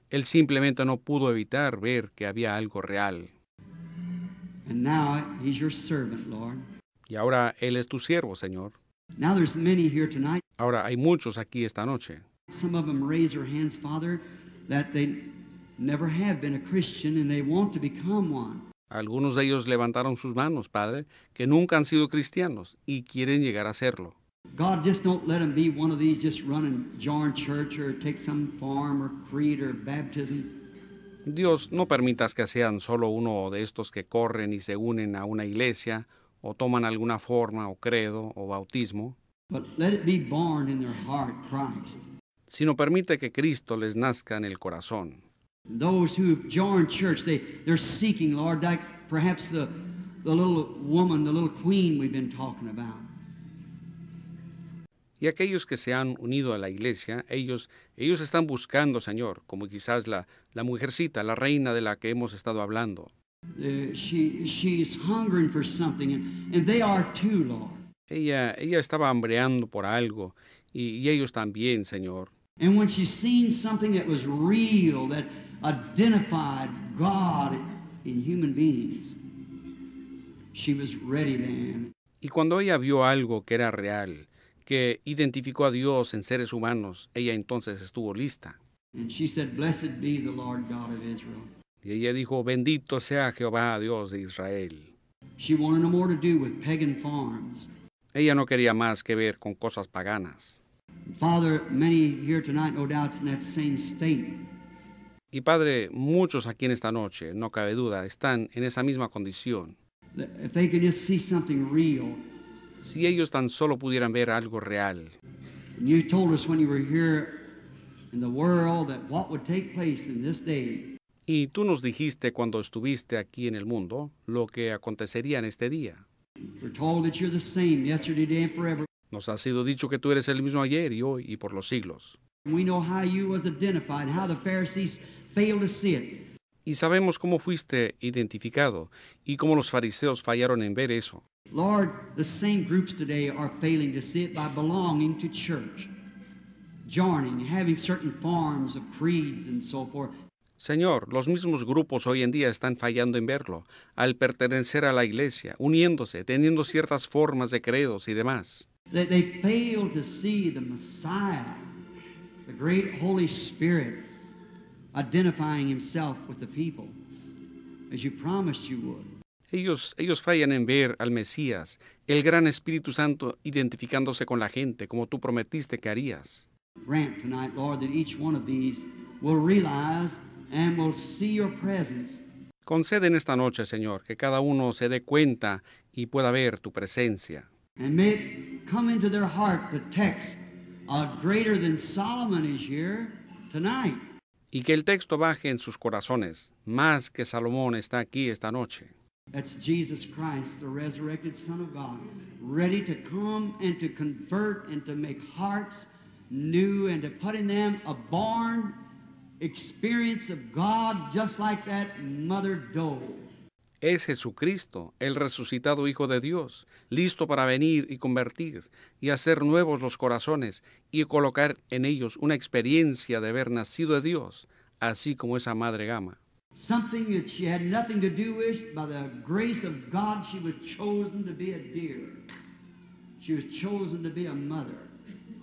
Él simplemente no pudo evitar ver que había algo real. Y ahora Él es tu siervo, Señor. Ahora hay muchos aquí esta noche. Algunos de ellos levantaron sus manos, Padre, que nunca han sido cristianos y quieren llegar a serlo. God, just don't let them be one of these just running jarring church or take some farm or creed or baptism. Dios, no permitas que sean solo uno de estos que corren y se unen a una iglesia o toman alguna forma o credo o bautismo. But let it be born in their heart, Christ. Sino permite que Cristo les nazca en el corazón. Those who join church, they, they're seeking, Lord, like perhaps the, the little woman, the little queen we've been talking about. y aquellos que se han unido a la iglesia, ellos, ellos están buscando, Señor, como quizás la, la mujercita, la reina de la que hemos estado hablando. Ella, ella estaba hambreando por algo, y, ellos también, Señor. Y cuando ella vio algo que era real, que identificó a Dios en seres humanos, ella entonces estuvo lista. Y ella dijo, bendito sea Jehová Dios de Israel. Ella no quería más que ver con cosas paganas. Y Padre, muchos aquí en esta noche, no cabe duda, están en esa misma condición. Si ellos tan solo pudieran ver algo real. Y tú nos dijiste cuando estuviste aquí en el mundo lo que acontecería en este día. Nos ha sido dicho que tú eres el mismo ayer y hoy y por los siglos y sabemos cómo fuiste identificado y cómo los fariseos fallaron en ver eso. Señor, los mismos grupos hoy en día están fallando en verlo, al pertenecer a la iglesia, uniéndose, teniendo ciertas formas de credos y demás identifying himself with the people, as you promised you would. Ellos, ellos fallan en ver al Mesías, el gran Espíritu Santo, identificándose con la gente, como tú prometiste que harías. Grant tonight, Lord, that each one of these will realize and will see your presence Concede en esta noche, Señor, que cada uno se dé cuenta y pueda ver tu presencia. SOLOMON y que el texto baje en sus corazones, más que Salomón está aquí esta noche. That's Jesus Christ, the resurrected Son of God, ready to come and to convert and to make hearts new and to put in them a born experience of God just like that mother dove es Jesucristo, el resucitado Hijo de Dios, listo para venir y convertir y hacer nuevos los corazones y colocar en ellos una experiencia de haber nacido de Dios, así como esa madre gama. Something she had nothing to do with, by the grace of God, she was chosen to be a She was chosen to be a mother,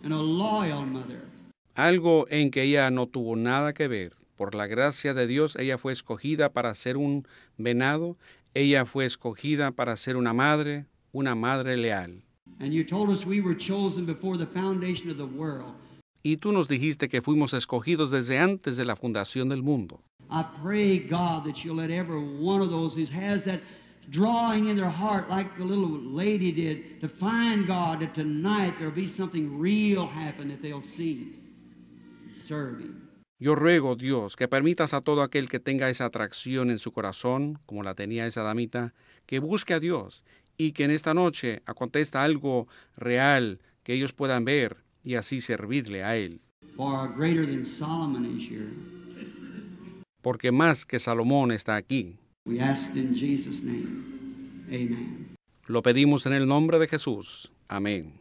and a loyal mother. Algo en que ella no tuvo nada que ver, por la gracia de Dios, ella fue escogida para ser un venado, ella fue escogida para ser una madre, una madre leal. Y tú nos dijiste que fuimos escogidos desde antes de la fundación del mundo. drawing in their heart like the little lady did to find God that tonight there'll be something real happen that they'll see. Serve Him. Yo ruego, Dios, que permitas a todo aquel que tenga esa atracción en su corazón, como la tenía esa damita, que busque a Dios y que en esta noche acontezca algo real que ellos puedan ver y así servirle a Él. Porque más que Salomón está aquí. Lo pedimos en el nombre de Jesús. Amén.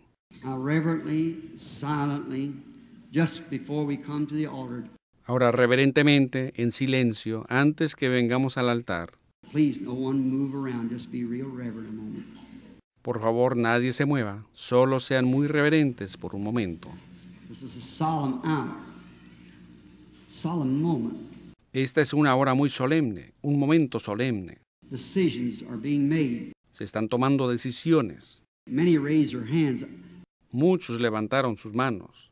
reverently, silently, just before we come to the altar, Ahora, reverentemente, en silencio, antes que vengamos al altar, por favor, nadie se mueva, solo sean muy reverentes por un momento. Esta es una hora muy solemne, un momento solemne. Se están tomando decisiones. Muchos levantaron sus manos.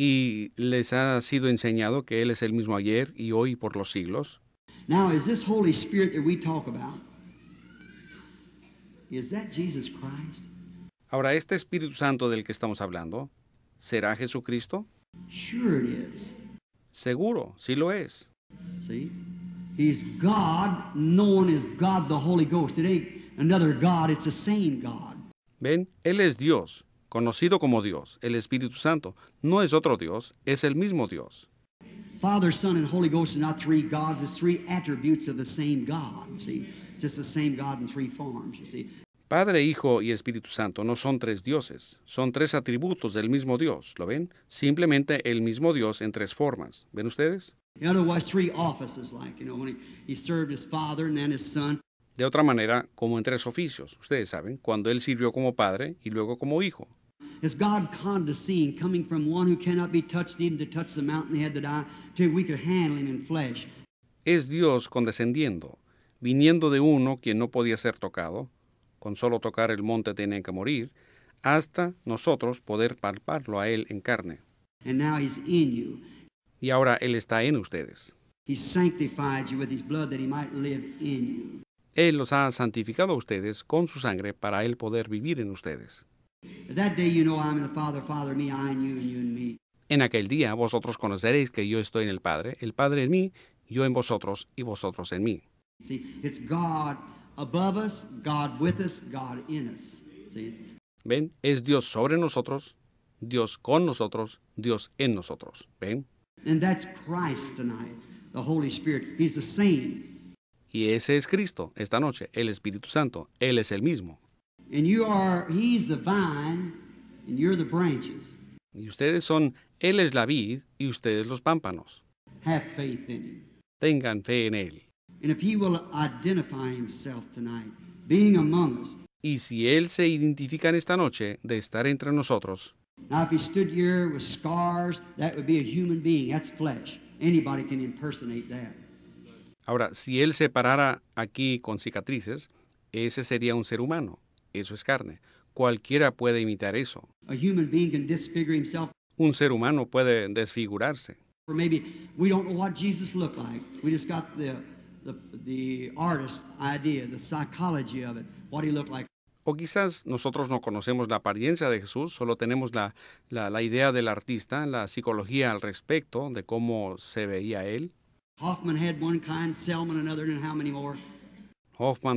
y les ha sido enseñado que Él es el mismo ayer y hoy por los siglos. Ahora, ¿este Espíritu Santo del que estamos hablando, será Jesucristo? Seguro, sí lo es. Ven, Él es Dios, conocido como Dios, el Espíritu Santo, no es otro Dios, es el mismo Dios. Padre, Hijo y Espíritu Santo no son tres dioses, son tres atributos del mismo Dios, ¿lo ven? Simplemente el mismo Dios en tres formas, ¿ven ustedes? De otra manera, como en tres oficios, ustedes saben, cuando él sirvió como padre y luego como hijo. Es Dios condescendiendo, viniendo de uno quien no podía ser tocado, con solo tocar el monte tenían que morir, hasta nosotros poder palparlo a él en carne. Y ahora él está en ustedes. Él los ha santificado a ustedes con su sangre para él poder vivir en ustedes. En aquel día vosotros conoceréis que yo estoy en el Padre, el Padre en mí, yo en vosotros y vosotros en mí. ¿Ven? Es Dios sobre nosotros, Dios con nosotros, Dios en nosotros. ¿Ven? Y ese es Cristo esta noche, el Espíritu Santo. Él es el mismo. And you are, he's the vine, and you're the branches. Y ustedes son, Él es la vid y ustedes los pámpanos. Have faith in him. Tengan fe en Él. And if he will identify himself tonight, being among us. Y si Él se identifica en esta noche de estar entre nosotros. Now if he stood here with scars, that would be a human being. That's flesh. Anybody can impersonate that. Ahora, si Él se parara aquí con cicatrices, ese sería un ser humano. Eso es carne. Cualquiera puede imitar eso. Un ser humano puede desfigurarse. O quizás nosotros no conocemos la apariencia de Jesús, solo tenemos la, la, idea del artista, la psicología al respecto de cómo se veía él. Hoffman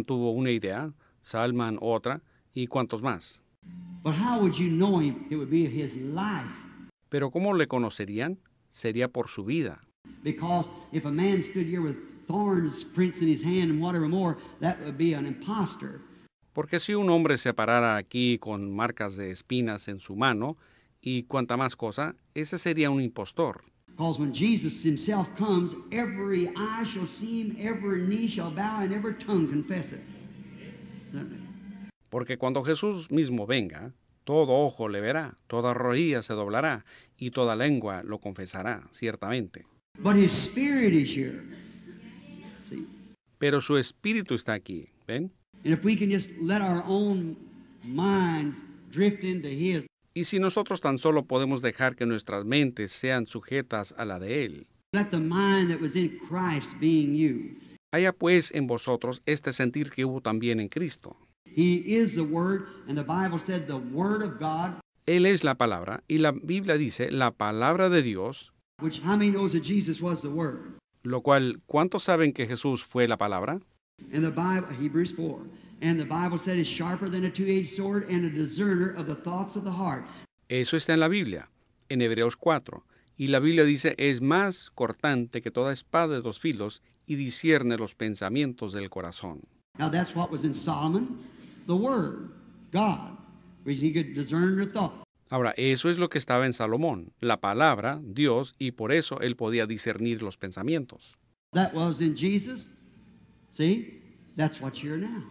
tuvo una idea, Salman otra y cuantos más. Pero ¿cómo le conocerían? Sería por su vida. Porque si un hombre se parara aquí con marcas de espinas en su mano y cuanta más cosa, ese sería un impostor. Porque cuando Jesús mismo venga, todo ojo le verá, toda rodilla se doblará y toda lengua lo confesará, ciertamente. Pero su espíritu está aquí, ¿ven? Y si nosotros tan solo podemos dejar que nuestras mentes sean sujetas a la de él. the mind that was in Christ being you. Haya pues en vosotros este sentir que hubo también en Cristo. Él es la palabra y la Biblia dice la palabra de Dios. Lo cual, ¿cuántos saben que Jesús fue la palabra? Eso está en la Biblia, en Hebreos 4. Y la Biblia dice, es más cortante que toda espada de dos filos y discierne los pensamientos del corazón. Now that's what was in Solomon, the word, God, which he could discern your thought. Ahora, eso es lo que estaba en Salomón, la palabra, Dios, y por eso él podía discernir los pensamientos. That was in Jesus. See? That's what you're now.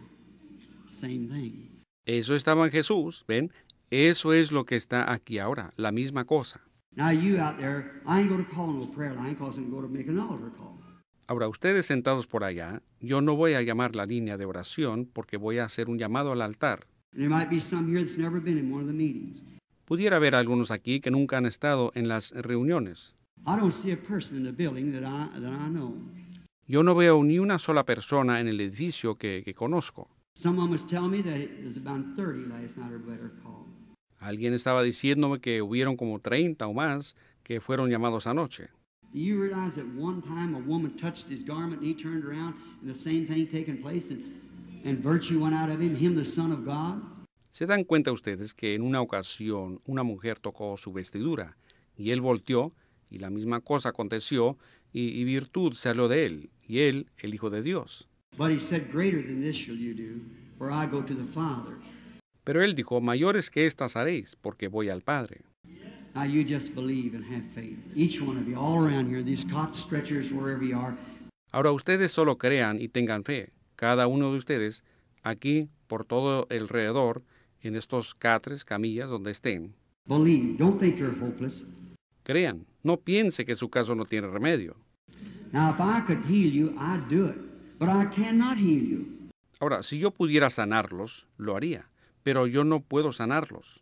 Same thing. Eso estaba en Jesús, ¿ven? Eso es lo que está aquí ahora, la misma cosa. Now you out there, I ain't going to call no prayer line because I'm going to make an altar call. Ahora, ustedes sentados por allá, yo no voy a llamar la línea de oración porque voy a hacer un llamado al altar. Pudiera haber algunos aquí que nunca han estado en las reuniones. Yo no veo ni una sola persona en el edificio que, que conozco. Alguien estaba diciéndome que hubieron como 30 o más que fueron llamados anoche. Do you realize that one time a woman touched his garment and he turned around and the same thing taken place and, and virtue went out of him, him the son of God? ¿Se dan cuenta ustedes que en una ocasión una mujer tocó su vestidura y él volteó y la misma cosa aconteció y, y virtud salió de él y él el hijo de Dios? but he said greater than this shall you do i go to the father. Pero él dijo, mayores que estas haréis porque voy al Padre. Now you just believe and have faith. Each one of you, all around here, these cot stretchers, wherever you are. Ahora ustedes solo crean y tengan fe. Cada uno de ustedes, aquí, por todo alrededor, en estos catres, camillas, donde estén. Believe. Don't think you're hopeless. Crean. No piense que su caso no tiene remedio. I heal you, But I cannot heal you. Ahora, si yo pudiera sanarlos, lo haría, pero yo no puedo sanarlos.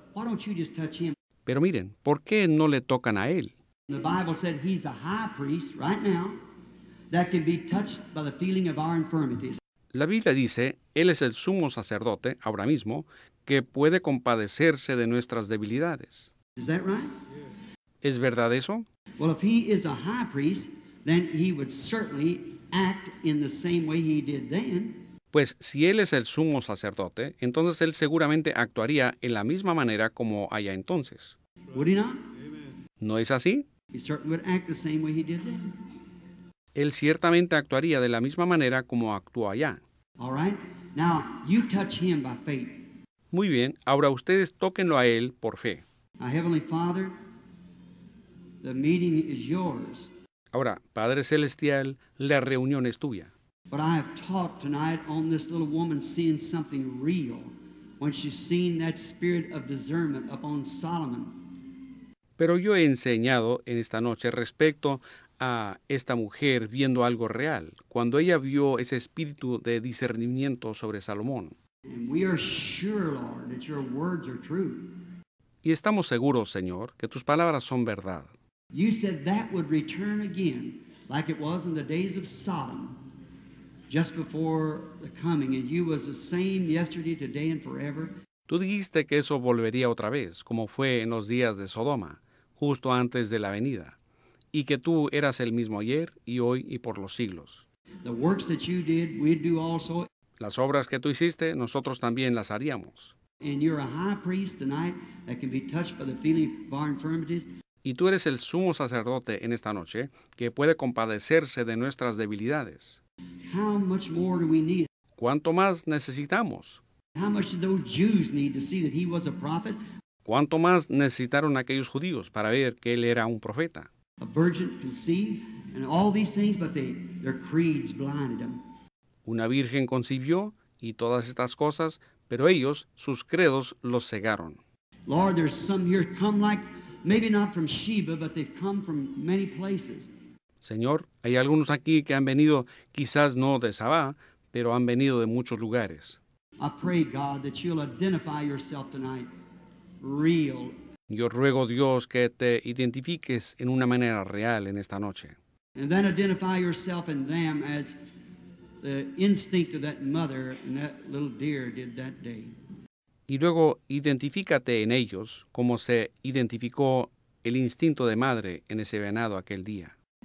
why don't you just touch him. Pero miren, ¿por qué no le tocan a él? The Bible said he's a high priest right now that can be touched by the feeling of our infirmities. La Biblia dice, él es el sumo sacerdote ahora mismo que puede compadecerse de nuestras debilidades. Is that right? Yeah. ¿Es verdad eso? Well, if he is a high priest, then he would certainly act in the same way he did then. Pues si él es el sumo sacerdote, entonces él seguramente actuaría en la misma manera como allá entonces. ¿No es así? Él ciertamente actuaría de la misma manera como actuó allá. Muy bien, ahora ustedes tóquenlo a él por fe. Ahora, Padre Celestial, la reunión es tuya. But I have talked tonight on this little woman seeing something real when she's seen that spirit of discernment upon Solomon. Pero yo he enseñado en esta noche respecto a esta mujer viendo algo real, cuando ella vio ese espíritu de discernimiento sobre Salomón. we are Sure, Lord, that your words are y estamos seguros, Señor, que tus palabras son verdad. You said that would return again, like it was in the days of Sodom. Tú dijiste que eso volvería otra vez, como fue en los días de Sodoma, justo antes de la venida, y que tú eras el mismo ayer y hoy y por los siglos. Las obras que tú hiciste, nosotros también las haríamos. Y tú eres el sumo sacerdote en esta noche que puede compadecerse de nuestras debilidades. ¿Cuánto más necesitamos? ¿Cuánto más necesitaron aquellos judíos para ver que él era un profeta? Una virgen concibió y todas estas cosas, pero ellos, sus credos, los cegaron. Lord, there's some here come like, maybe not from Sheba, but they've come from many places. Señor, hay algunos aquí que han venido quizás no de Sabá, pero han venido de muchos lugares. Yo ruego Dios que te identifiques en una manera real en esta noche. Y luego identifícate en ellos como se identificó el instinto de madre en ese venado aquel día.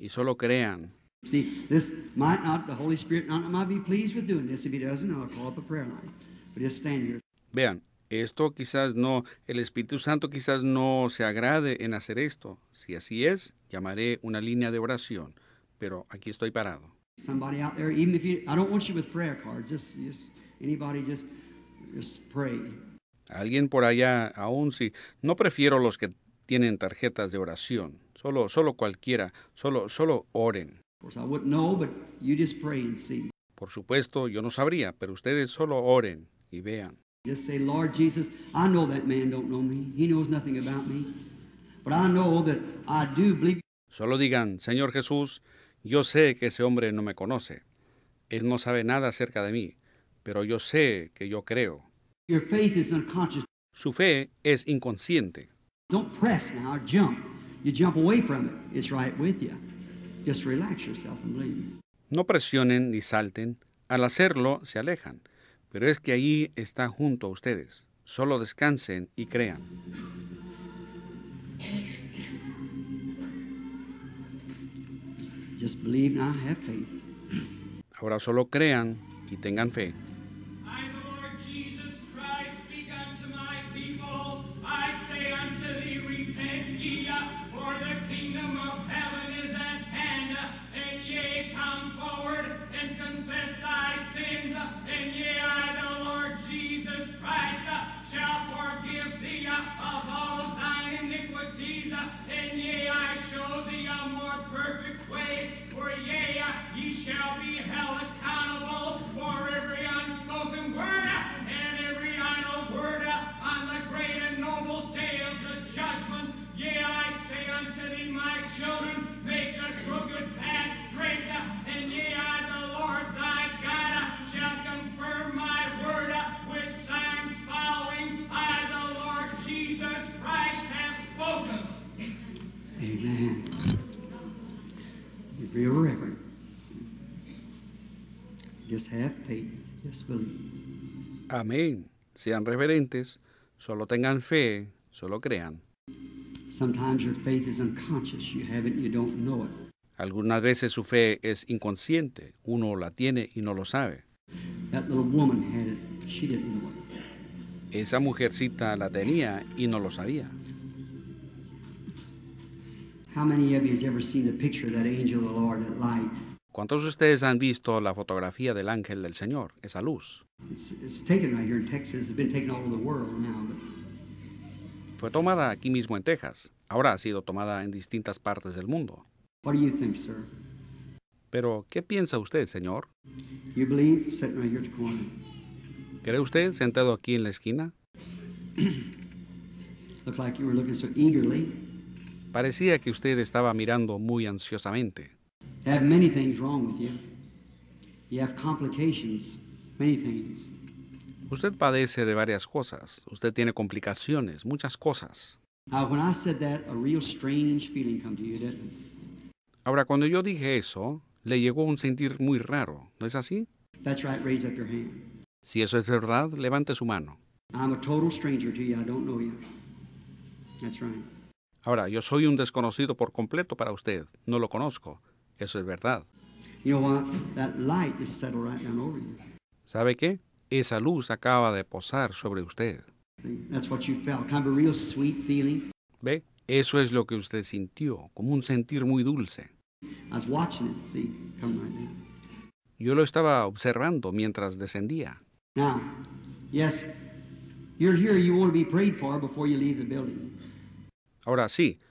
y solo crean. See, this might not, the Holy Spirit not, might be pleased with doing this. If he doesn't, I'll call up a prayer line. But just stand here. Vean, esto quizás no, el Espíritu Santo quizás no se agrade en hacer esto. Si así es, llamaré una línea de oración. Pero aquí estoy parado. Somebody out there, even if you, I don't want you with prayer cards. Just, just anybody, just, just pray. Alguien por allá, aún si no prefiero los que tienen tarjetas de oración. Solo, solo cualquiera, solo, solo oren. Por supuesto, yo no sabría, pero ustedes solo oren y vean. Solo digan, Señor Jesús, yo sé que ese hombre no me conoce. Él no sabe nada acerca de mí, pero yo sé que yo creo. Su fe es inconsciente. No presionen ni salten. Al hacerlo, se alejan. Pero es que allí está junto a ustedes. Solo descansen y crean. Just believe have faith. Ahora solo crean y tengan fe. have faith, just believe. Amén. Sean reverentes, solo tengan fe, solo crean. Sometimes your faith is unconscious. You have it, you don't know it. Algunas veces su fe es inconsciente. Uno la tiene y no lo sabe. That little woman had it. She didn't know it. Esa mujercita la tenía y no lo sabía. How many of you have ever seen the picture of that angel of the Lord that light? ¿Cuántos de ustedes han visto la fotografía del ángel del Señor, esa luz? Fue tomada aquí mismo en Texas. Ahora ha sido tomada en distintas partes del mundo. Pero, ¿qué piensa usted, señor? ¿Cree usted sentado aquí en la esquina? [clears throat] Parecía que usted estaba mirando muy ansiosamente. You Usted padece de varias cosas. Usted tiene complicaciones, muchas cosas. Ahora, cuando yo dije eso, le llegó un sentir muy raro, ¿no es así? Si eso es verdad, levante su mano. Ahora, yo soy un desconocido por completo para usted. No lo conozco. Eso es verdad. ¿Sabe qué? Esa luz acaba de posar sobre usted. ¿Ve? Eso es lo que usted sintió, como un sentir muy dulce. Yo lo estaba observando mientras descendía. Ahora sí,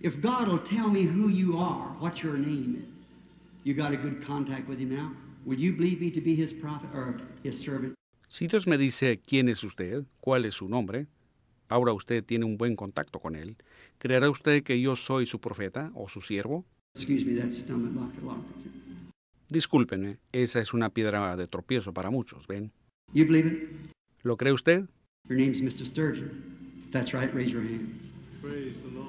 If God will tell me who you are, what your name is, you got a good contact with him now, would you believe me to be his prophet or his servant? Si Dios me dice quién es usted, cuál es su nombre, ahora usted tiene un buen contacto con él, ¿creerá usted que yo soy su profeta o su siervo? Discúlpenme, esa es una piedra de tropiezo para muchos, ¿ven? You believe it? ¿Lo cree usted? Your name's Mr. Sturgeon. That's right, raise your hand. Praise the Lord.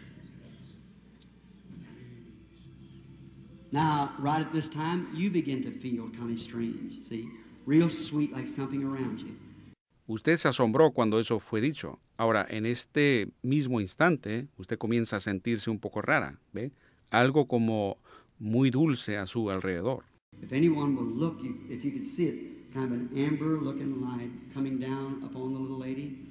Now, right at this time, you begin to feel kind of strange, see? Real sweet, like something around you. Usted se asombró cuando eso fue dicho. Ahora, en este mismo instante, usted comienza a sentirse un poco rara, ¿ve? Algo como muy dulce a su alrededor. If anyone will look, if you could see it, kind of an amber-looking light coming down upon the little lady.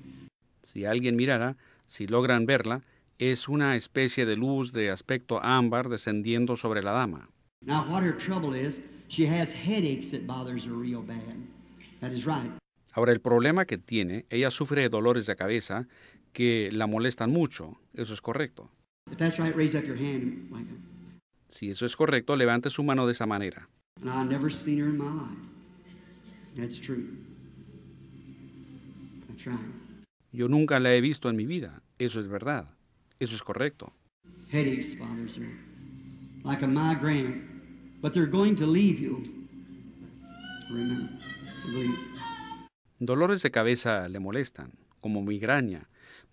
Si alguien mirara, si logran verla, es una especie de luz de aspecto ámbar descendiendo sobre la dama. Ahora el problema que tiene, ella sufre de dolores de cabeza que la molestan mucho. Eso es correcto. Si eso es correcto, levante su mano de esa manera. Yo nunca la he visto en mi vida. Eso es verdad. Eso es correcto. Headaches bothers her, like a migraine, but they're going to leave you. Remember, leave. Dolores de cabeza le molestan, como migraña,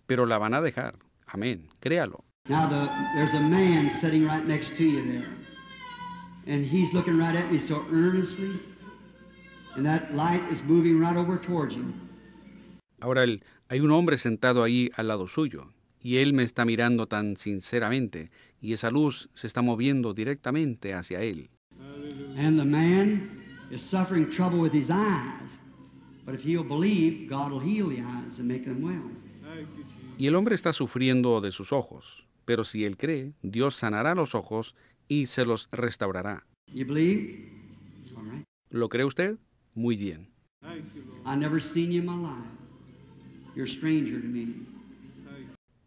pero la van a dejar. Amén, créalo. Now the, there's a man sitting right next to you there, and he's looking right at me so earnestly, and that light is moving right over towards you. Ahora el, hay un hombre sentado ahí al lado suyo, y Él me está mirando tan sinceramente y esa luz se está moviendo directamente hacia Él. And the man is suffering trouble with his eyes, but if he'll believe, God will heal the eyes and make them well. Y el hombre está sufriendo de sus ojos, pero si él cree, Dios sanará los ojos y se los restaurará. You believe? All right. ¿Lo cree usted? Muy bien. I never seen you in my life. You're a stranger to me.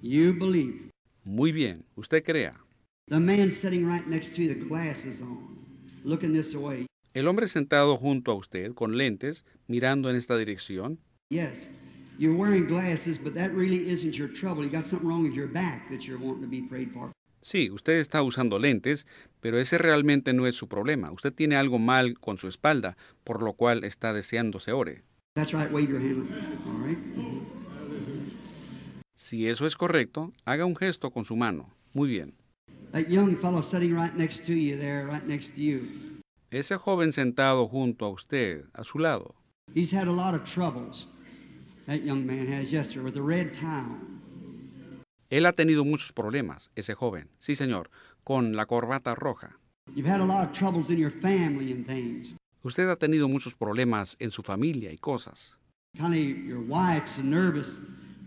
You believe. Muy bien, usted crea. The man sitting right next to you, the glasses on, looking this way. El hombre sentado junto a usted con lentes mirando en esta dirección. Yes. You're wearing glasses, but that really isn't your trouble. You got something wrong with your back that you're wanting to be prayed for. Sí, usted está usando lentes, pero ese realmente no es su problema. Usted tiene algo mal con su espalda, por lo cual está deseándose ore. That's right, wave your hand. All right. Si eso es correcto, haga un gesto con su mano. Muy bien. Ese joven sentado junto a usted, a su lado. Él ha tenido muchos problemas, ese joven. Sí, señor, con la corbata roja. Usted ha tenido muchos problemas en su familia y cosas.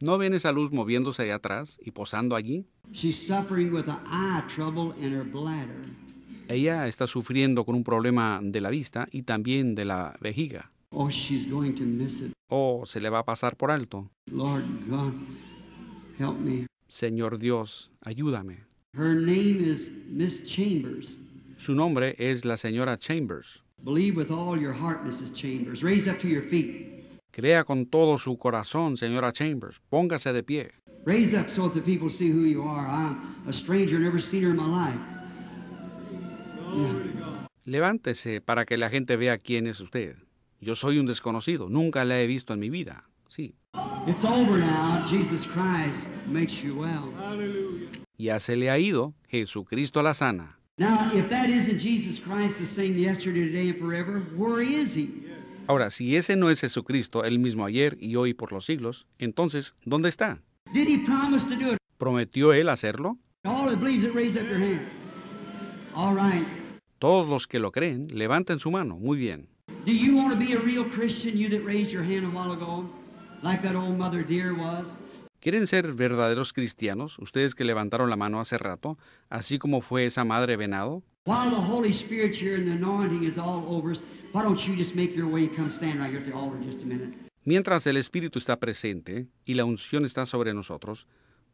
¿No ven esa luz moviéndose allá atrás y posando allí? Ella está sufriendo con un problema de la vista y también de la vejiga. Oh, o oh, se le va a pasar por alto. Señor Dios, ayúdame. Su nombre es la señora Chambers. Believe with all your heart, Mrs. Chambers. Raise up to your feet. Crea con todo su corazón, señora Chambers. Póngase de pie. Levántese para que la gente vea quién es usted. Yo soy un desconocido, nunca la he visto en mi vida. Sí. Ya se le ha ido, Jesucristo la sana. Ahora, si ese no es Jesucristo, el mismo ayer y hoy por los siglos, entonces, ¿dónde está? ¿Prometió él hacerlo? Todos los que lo creen, levanten su mano. Muy bien. ¿Quieren ser verdaderos cristianos, ustedes que levantaron la mano hace rato, así como fue esa madre venado? Mientras el Espíritu está presente y la unción está sobre nosotros,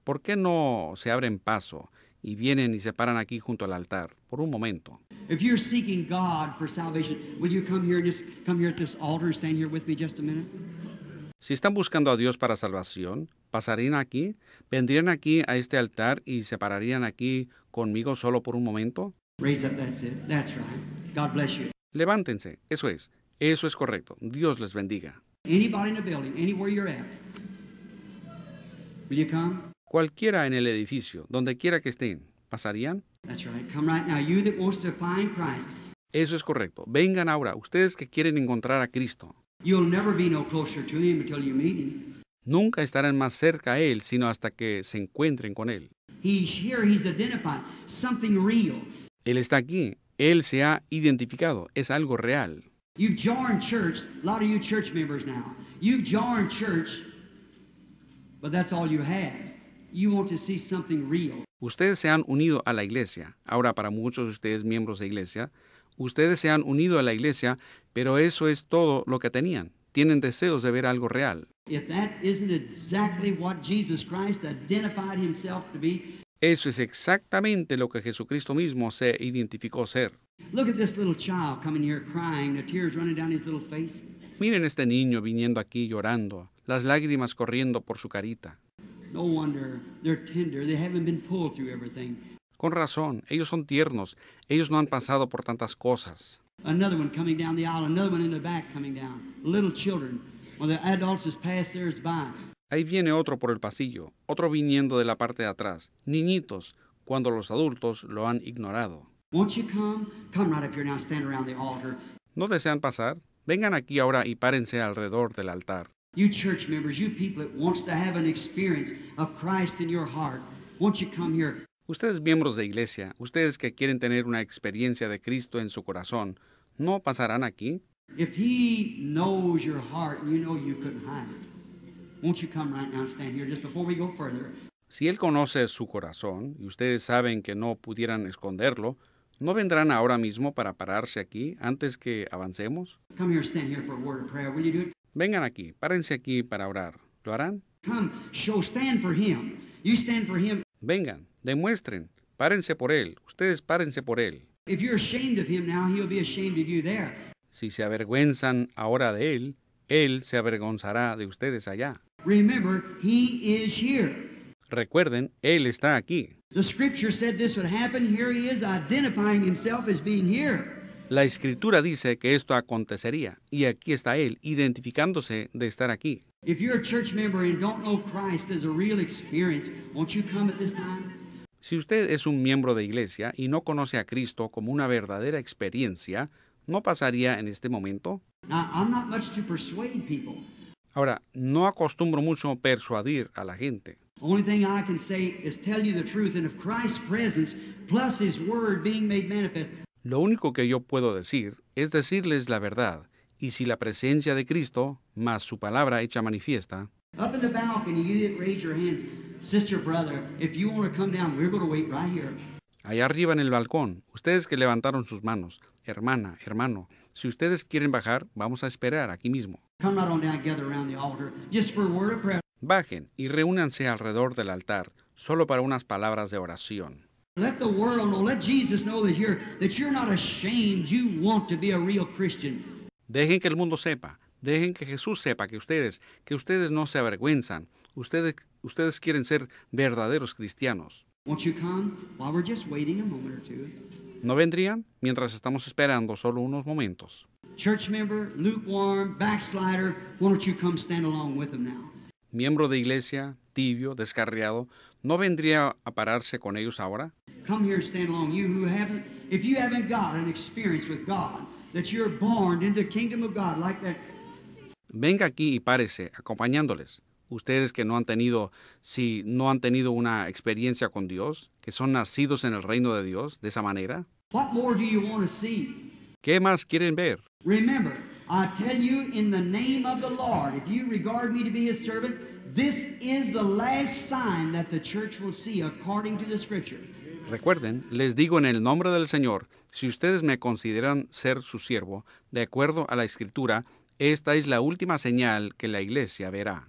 ¿por qué no se abren paso y vienen y se paran aquí junto al altar por un momento? Si están buscando a Dios para salvación, pasarían aquí, vendrían aquí a este altar y se pararían aquí conmigo solo por un momento? Levántense, eso es, eso es correcto. Dios les bendiga. Cualquiera en el edificio, donde quiera que estén, ¿pasarían? Eso es correcto. Vengan ahora, ustedes que quieren encontrar a Cristo. Nunca estarán más cerca a Él, sino hasta que se encuentren con Él. real. Él está aquí. Él se ha identificado. Es algo real. Ustedes se han unido a la iglesia. Ahora, para muchos de ustedes, miembros de iglesia, ustedes se han unido a la iglesia, pero eso es todo lo que tenían. Tienen deseos de ver algo real. that isn't exactly what Jesus Christ identified himself to be, eso es exactamente lo que Jesucristo mismo se identificó ser. Miren este niño viniendo aquí llorando, las lágrimas corriendo por su carita. No wonder they're tender. They haven't been pulled through everything. Con razón, ellos son tiernos, ellos no han pasado por tantas cosas. Another one coming down the aisle, another one in the back coming down. Little children, when the adults just pass theirs by, Ahí viene otro por el pasillo, otro viniendo de la parte de atrás, niñitos, cuando los adultos lo han ignorado. ¿No desean pasar? Vengan aquí ahora y párense alrededor del altar. Ustedes miembros de iglesia, ustedes que quieren tener una experiencia de Cristo en su corazón, ¿no pasarán aquí? If he knows your heart, you know you hide si Él conoce su corazón y ustedes saben que no pudieran esconderlo, ¿no vendrán ahora mismo para pararse aquí antes que avancemos? Vengan aquí, párense aquí para orar. ¿Lo harán? Vengan, demuestren, párense por Él, ustedes párense por Él. Si se avergüenzan ahora de Él, él se avergonzará de ustedes allá. Recuerden, Él está aquí. La escritura dice que esto acontecería y aquí está Él identificándose de estar aquí. Si usted es un miembro de iglesia y no conoce a Cristo como una verdadera experiencia, ¿no pasaría en este momento? Ahora, no acostumbro mucho persuadir a la gente. Lo único que yo puedo decir es decirles la verdad, y si la presencia de Cristo más su palabra hecha manifiesta. Allá arriba en el balcón, ustedes que levantaron sus manos, hermana, hermano, si ustedes quieren bajar, vamos a esperar aquí mismo. Bajen y reúnanse alrededor del altar, solo para unas palabras de oración. Dejen que el mundo sepa, dejen que Jesús sepa que ustedes, que ustedes no se avergüenzan, ustedes, ustedes quieren ser verdaderos cristianos. ¿No vendrían mientras estamos esperando solo unos momentos? Miembro de iglesia, tibio, descarriado, ¿no vendría a pararse con ellos ahora? Venga aquí y párese, acompañándoles ustedes que no han tenido, si no han tenido una experiencia con Dios, que son nacidos en el reino de Dios de esa manera? ¿Qué más quieren ver? Recuerden, les digo en el nombre del Señor, si ustedes me consideran ser su siervo, de acuerdo a la escritura, esta es la última señal que la iglesia verá.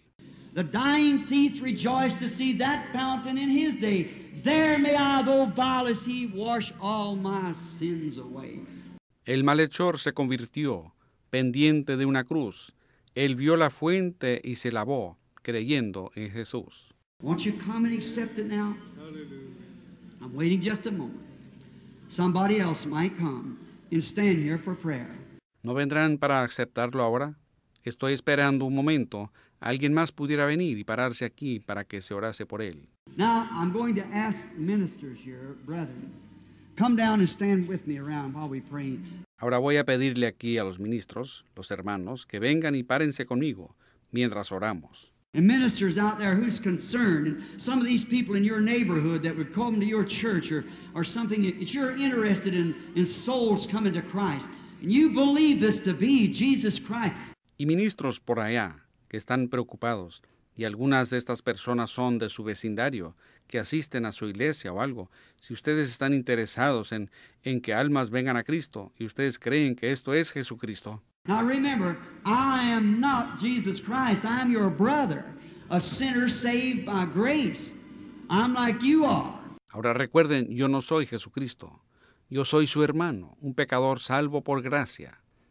The dying thief rejoiced to see that fountain in his day. There may I, though vile as he, wash all my sins away. El malhechor se convirtió, pendiente de una cruz. Él vio la fuente y se lavó, creyendo en Jesús. Won't you come and accept it now? Hallelujah. I'm waiting just a moment. Somebody else might come and stand here for prayer. ¿No vendrán para aceptarlo ahora? Estoy esperando un momento alguien más pudiera venir y pararse aquí para que se orase por él. Now I'm going to ask ministers here, brethren, come down and stand with me around while we pray. Ahora voy a pedirle aquí a los ministros, los hermanos, que vengan y párense conmigo mientras oramos. And ministers out there who's concerned, and some of these people in your neighborhood that would come to your church or, or something that you're interested in, in souls coming to Christ, and you believe this to be Jesus Christ. Y ministros por allá, que están preocupados, y algunas de estas personas son de su vecindario, que asisten a su iglesia o algo. Si ustedes están interesados en, en que almas vengan a Cristo y ustedes creen que esto es Jesucristo. Now remember, I am not Jesus Christ. your brother, a sinner saved by grace. I'm like you Ahora recuerden, yo no soy Jesucristo. Yo soy su hermano, un pecador salvo por gracia.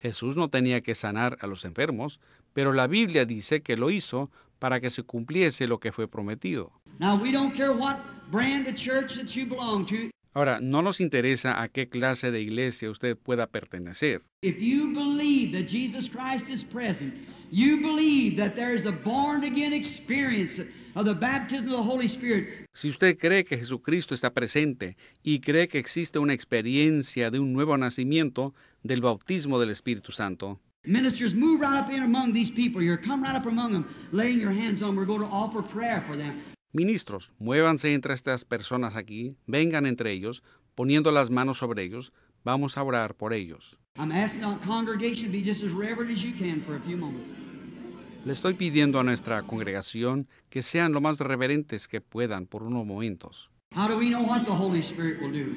Jesús no tenía que sanar a los enfermos, pero la Biblia dice que lo hizo para que se cumpliese lo que fue prometido. Ahora, no nos interesa a qué clase de iglesia usted pueda pertenecer. Si usted cree que Jesucristo está presente y cree que existe una experiencia de un nuevo nacimiento, del bautismo del Espíritu Santo. Ministers, move right up in among these people here. Come right up among them, laying your hands on. We're going to offer prayer for them. Ministros, muévanse entre estas personas aquí, vengan entre ellos, poniendo las manos sobre ellos, vamos a orar por ellos. Le estoy pidiendo a nuestra congregación que sean lo más reverentes que puedan por unos momentos. How do we know what the Holy Spirit will do?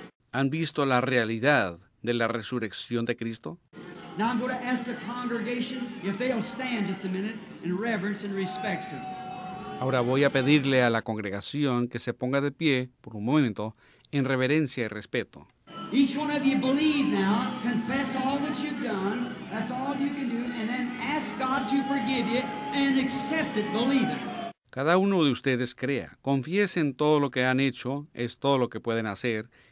han visto la realidad de la resurrección de Cristo? Ahora voy a pedirle a la congregación que se ponga de pie por un momento en reverencia y respeto. Cada uno de ustedes crea, confiesen todo lo que han hecho, es todo lo que pueden hacer,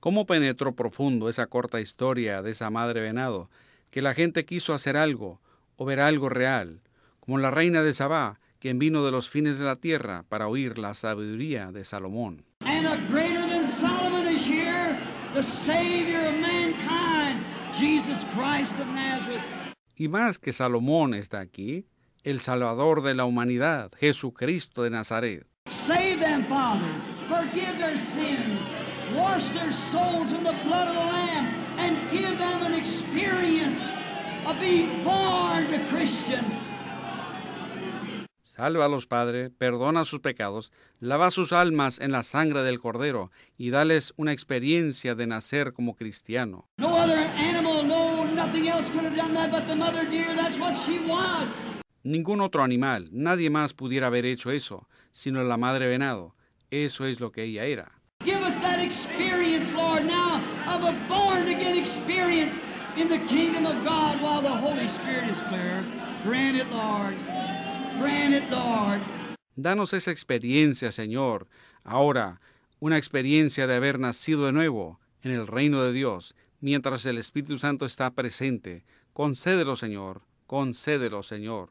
¿Cómo penetró profundo esa corta historia de esa madre venado? Que la gente quiso hacer algo o ver algo real, como la reina de Sabá, quien vino de los fines de la tierra para oír la sabiduría de Salomón. Y más que Salomón está aquí, el Salvador de la humanidad, Jesucristo de Nazaret. Save them, Father. Forgive their sins. Wash their souls in the blood of the Lamb and give them an experience of being born a Christian. Salva Los padres, perdona sus pecados, lava sus almas en la sangre del Cordero y dales una experiencia de nacer como cristiano. No other animal, no nothing else could have done that but the mother dear. That's what she was. Ningún otro animal, nadie más pudiera haber hecho eso, sino la madre venado. Eso es lo que ella era. Danos esa experiencia, Señor. Ahora, una experiencia de haber nacido de nuevo en el reino de Dios, mientras el Espíritu Santo está presente. Concédelo, Señor. Concédelo, Señor.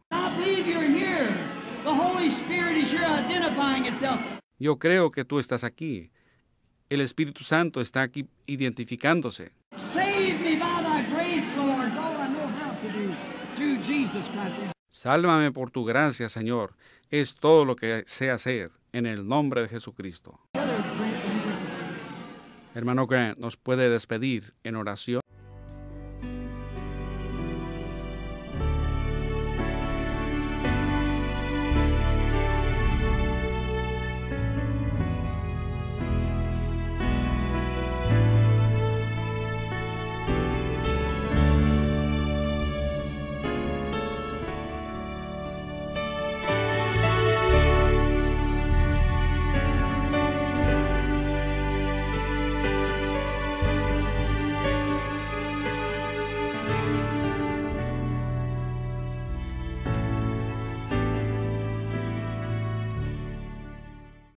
Yo creo que tú estás aquí. El Espíritu Santo está aquí identificándose. Sálvame por tu gracia, Señor. Es todo lo que sé hacer en el nombre de Jesucristo. Hermano Grant, ¿nos puede despedir en oración?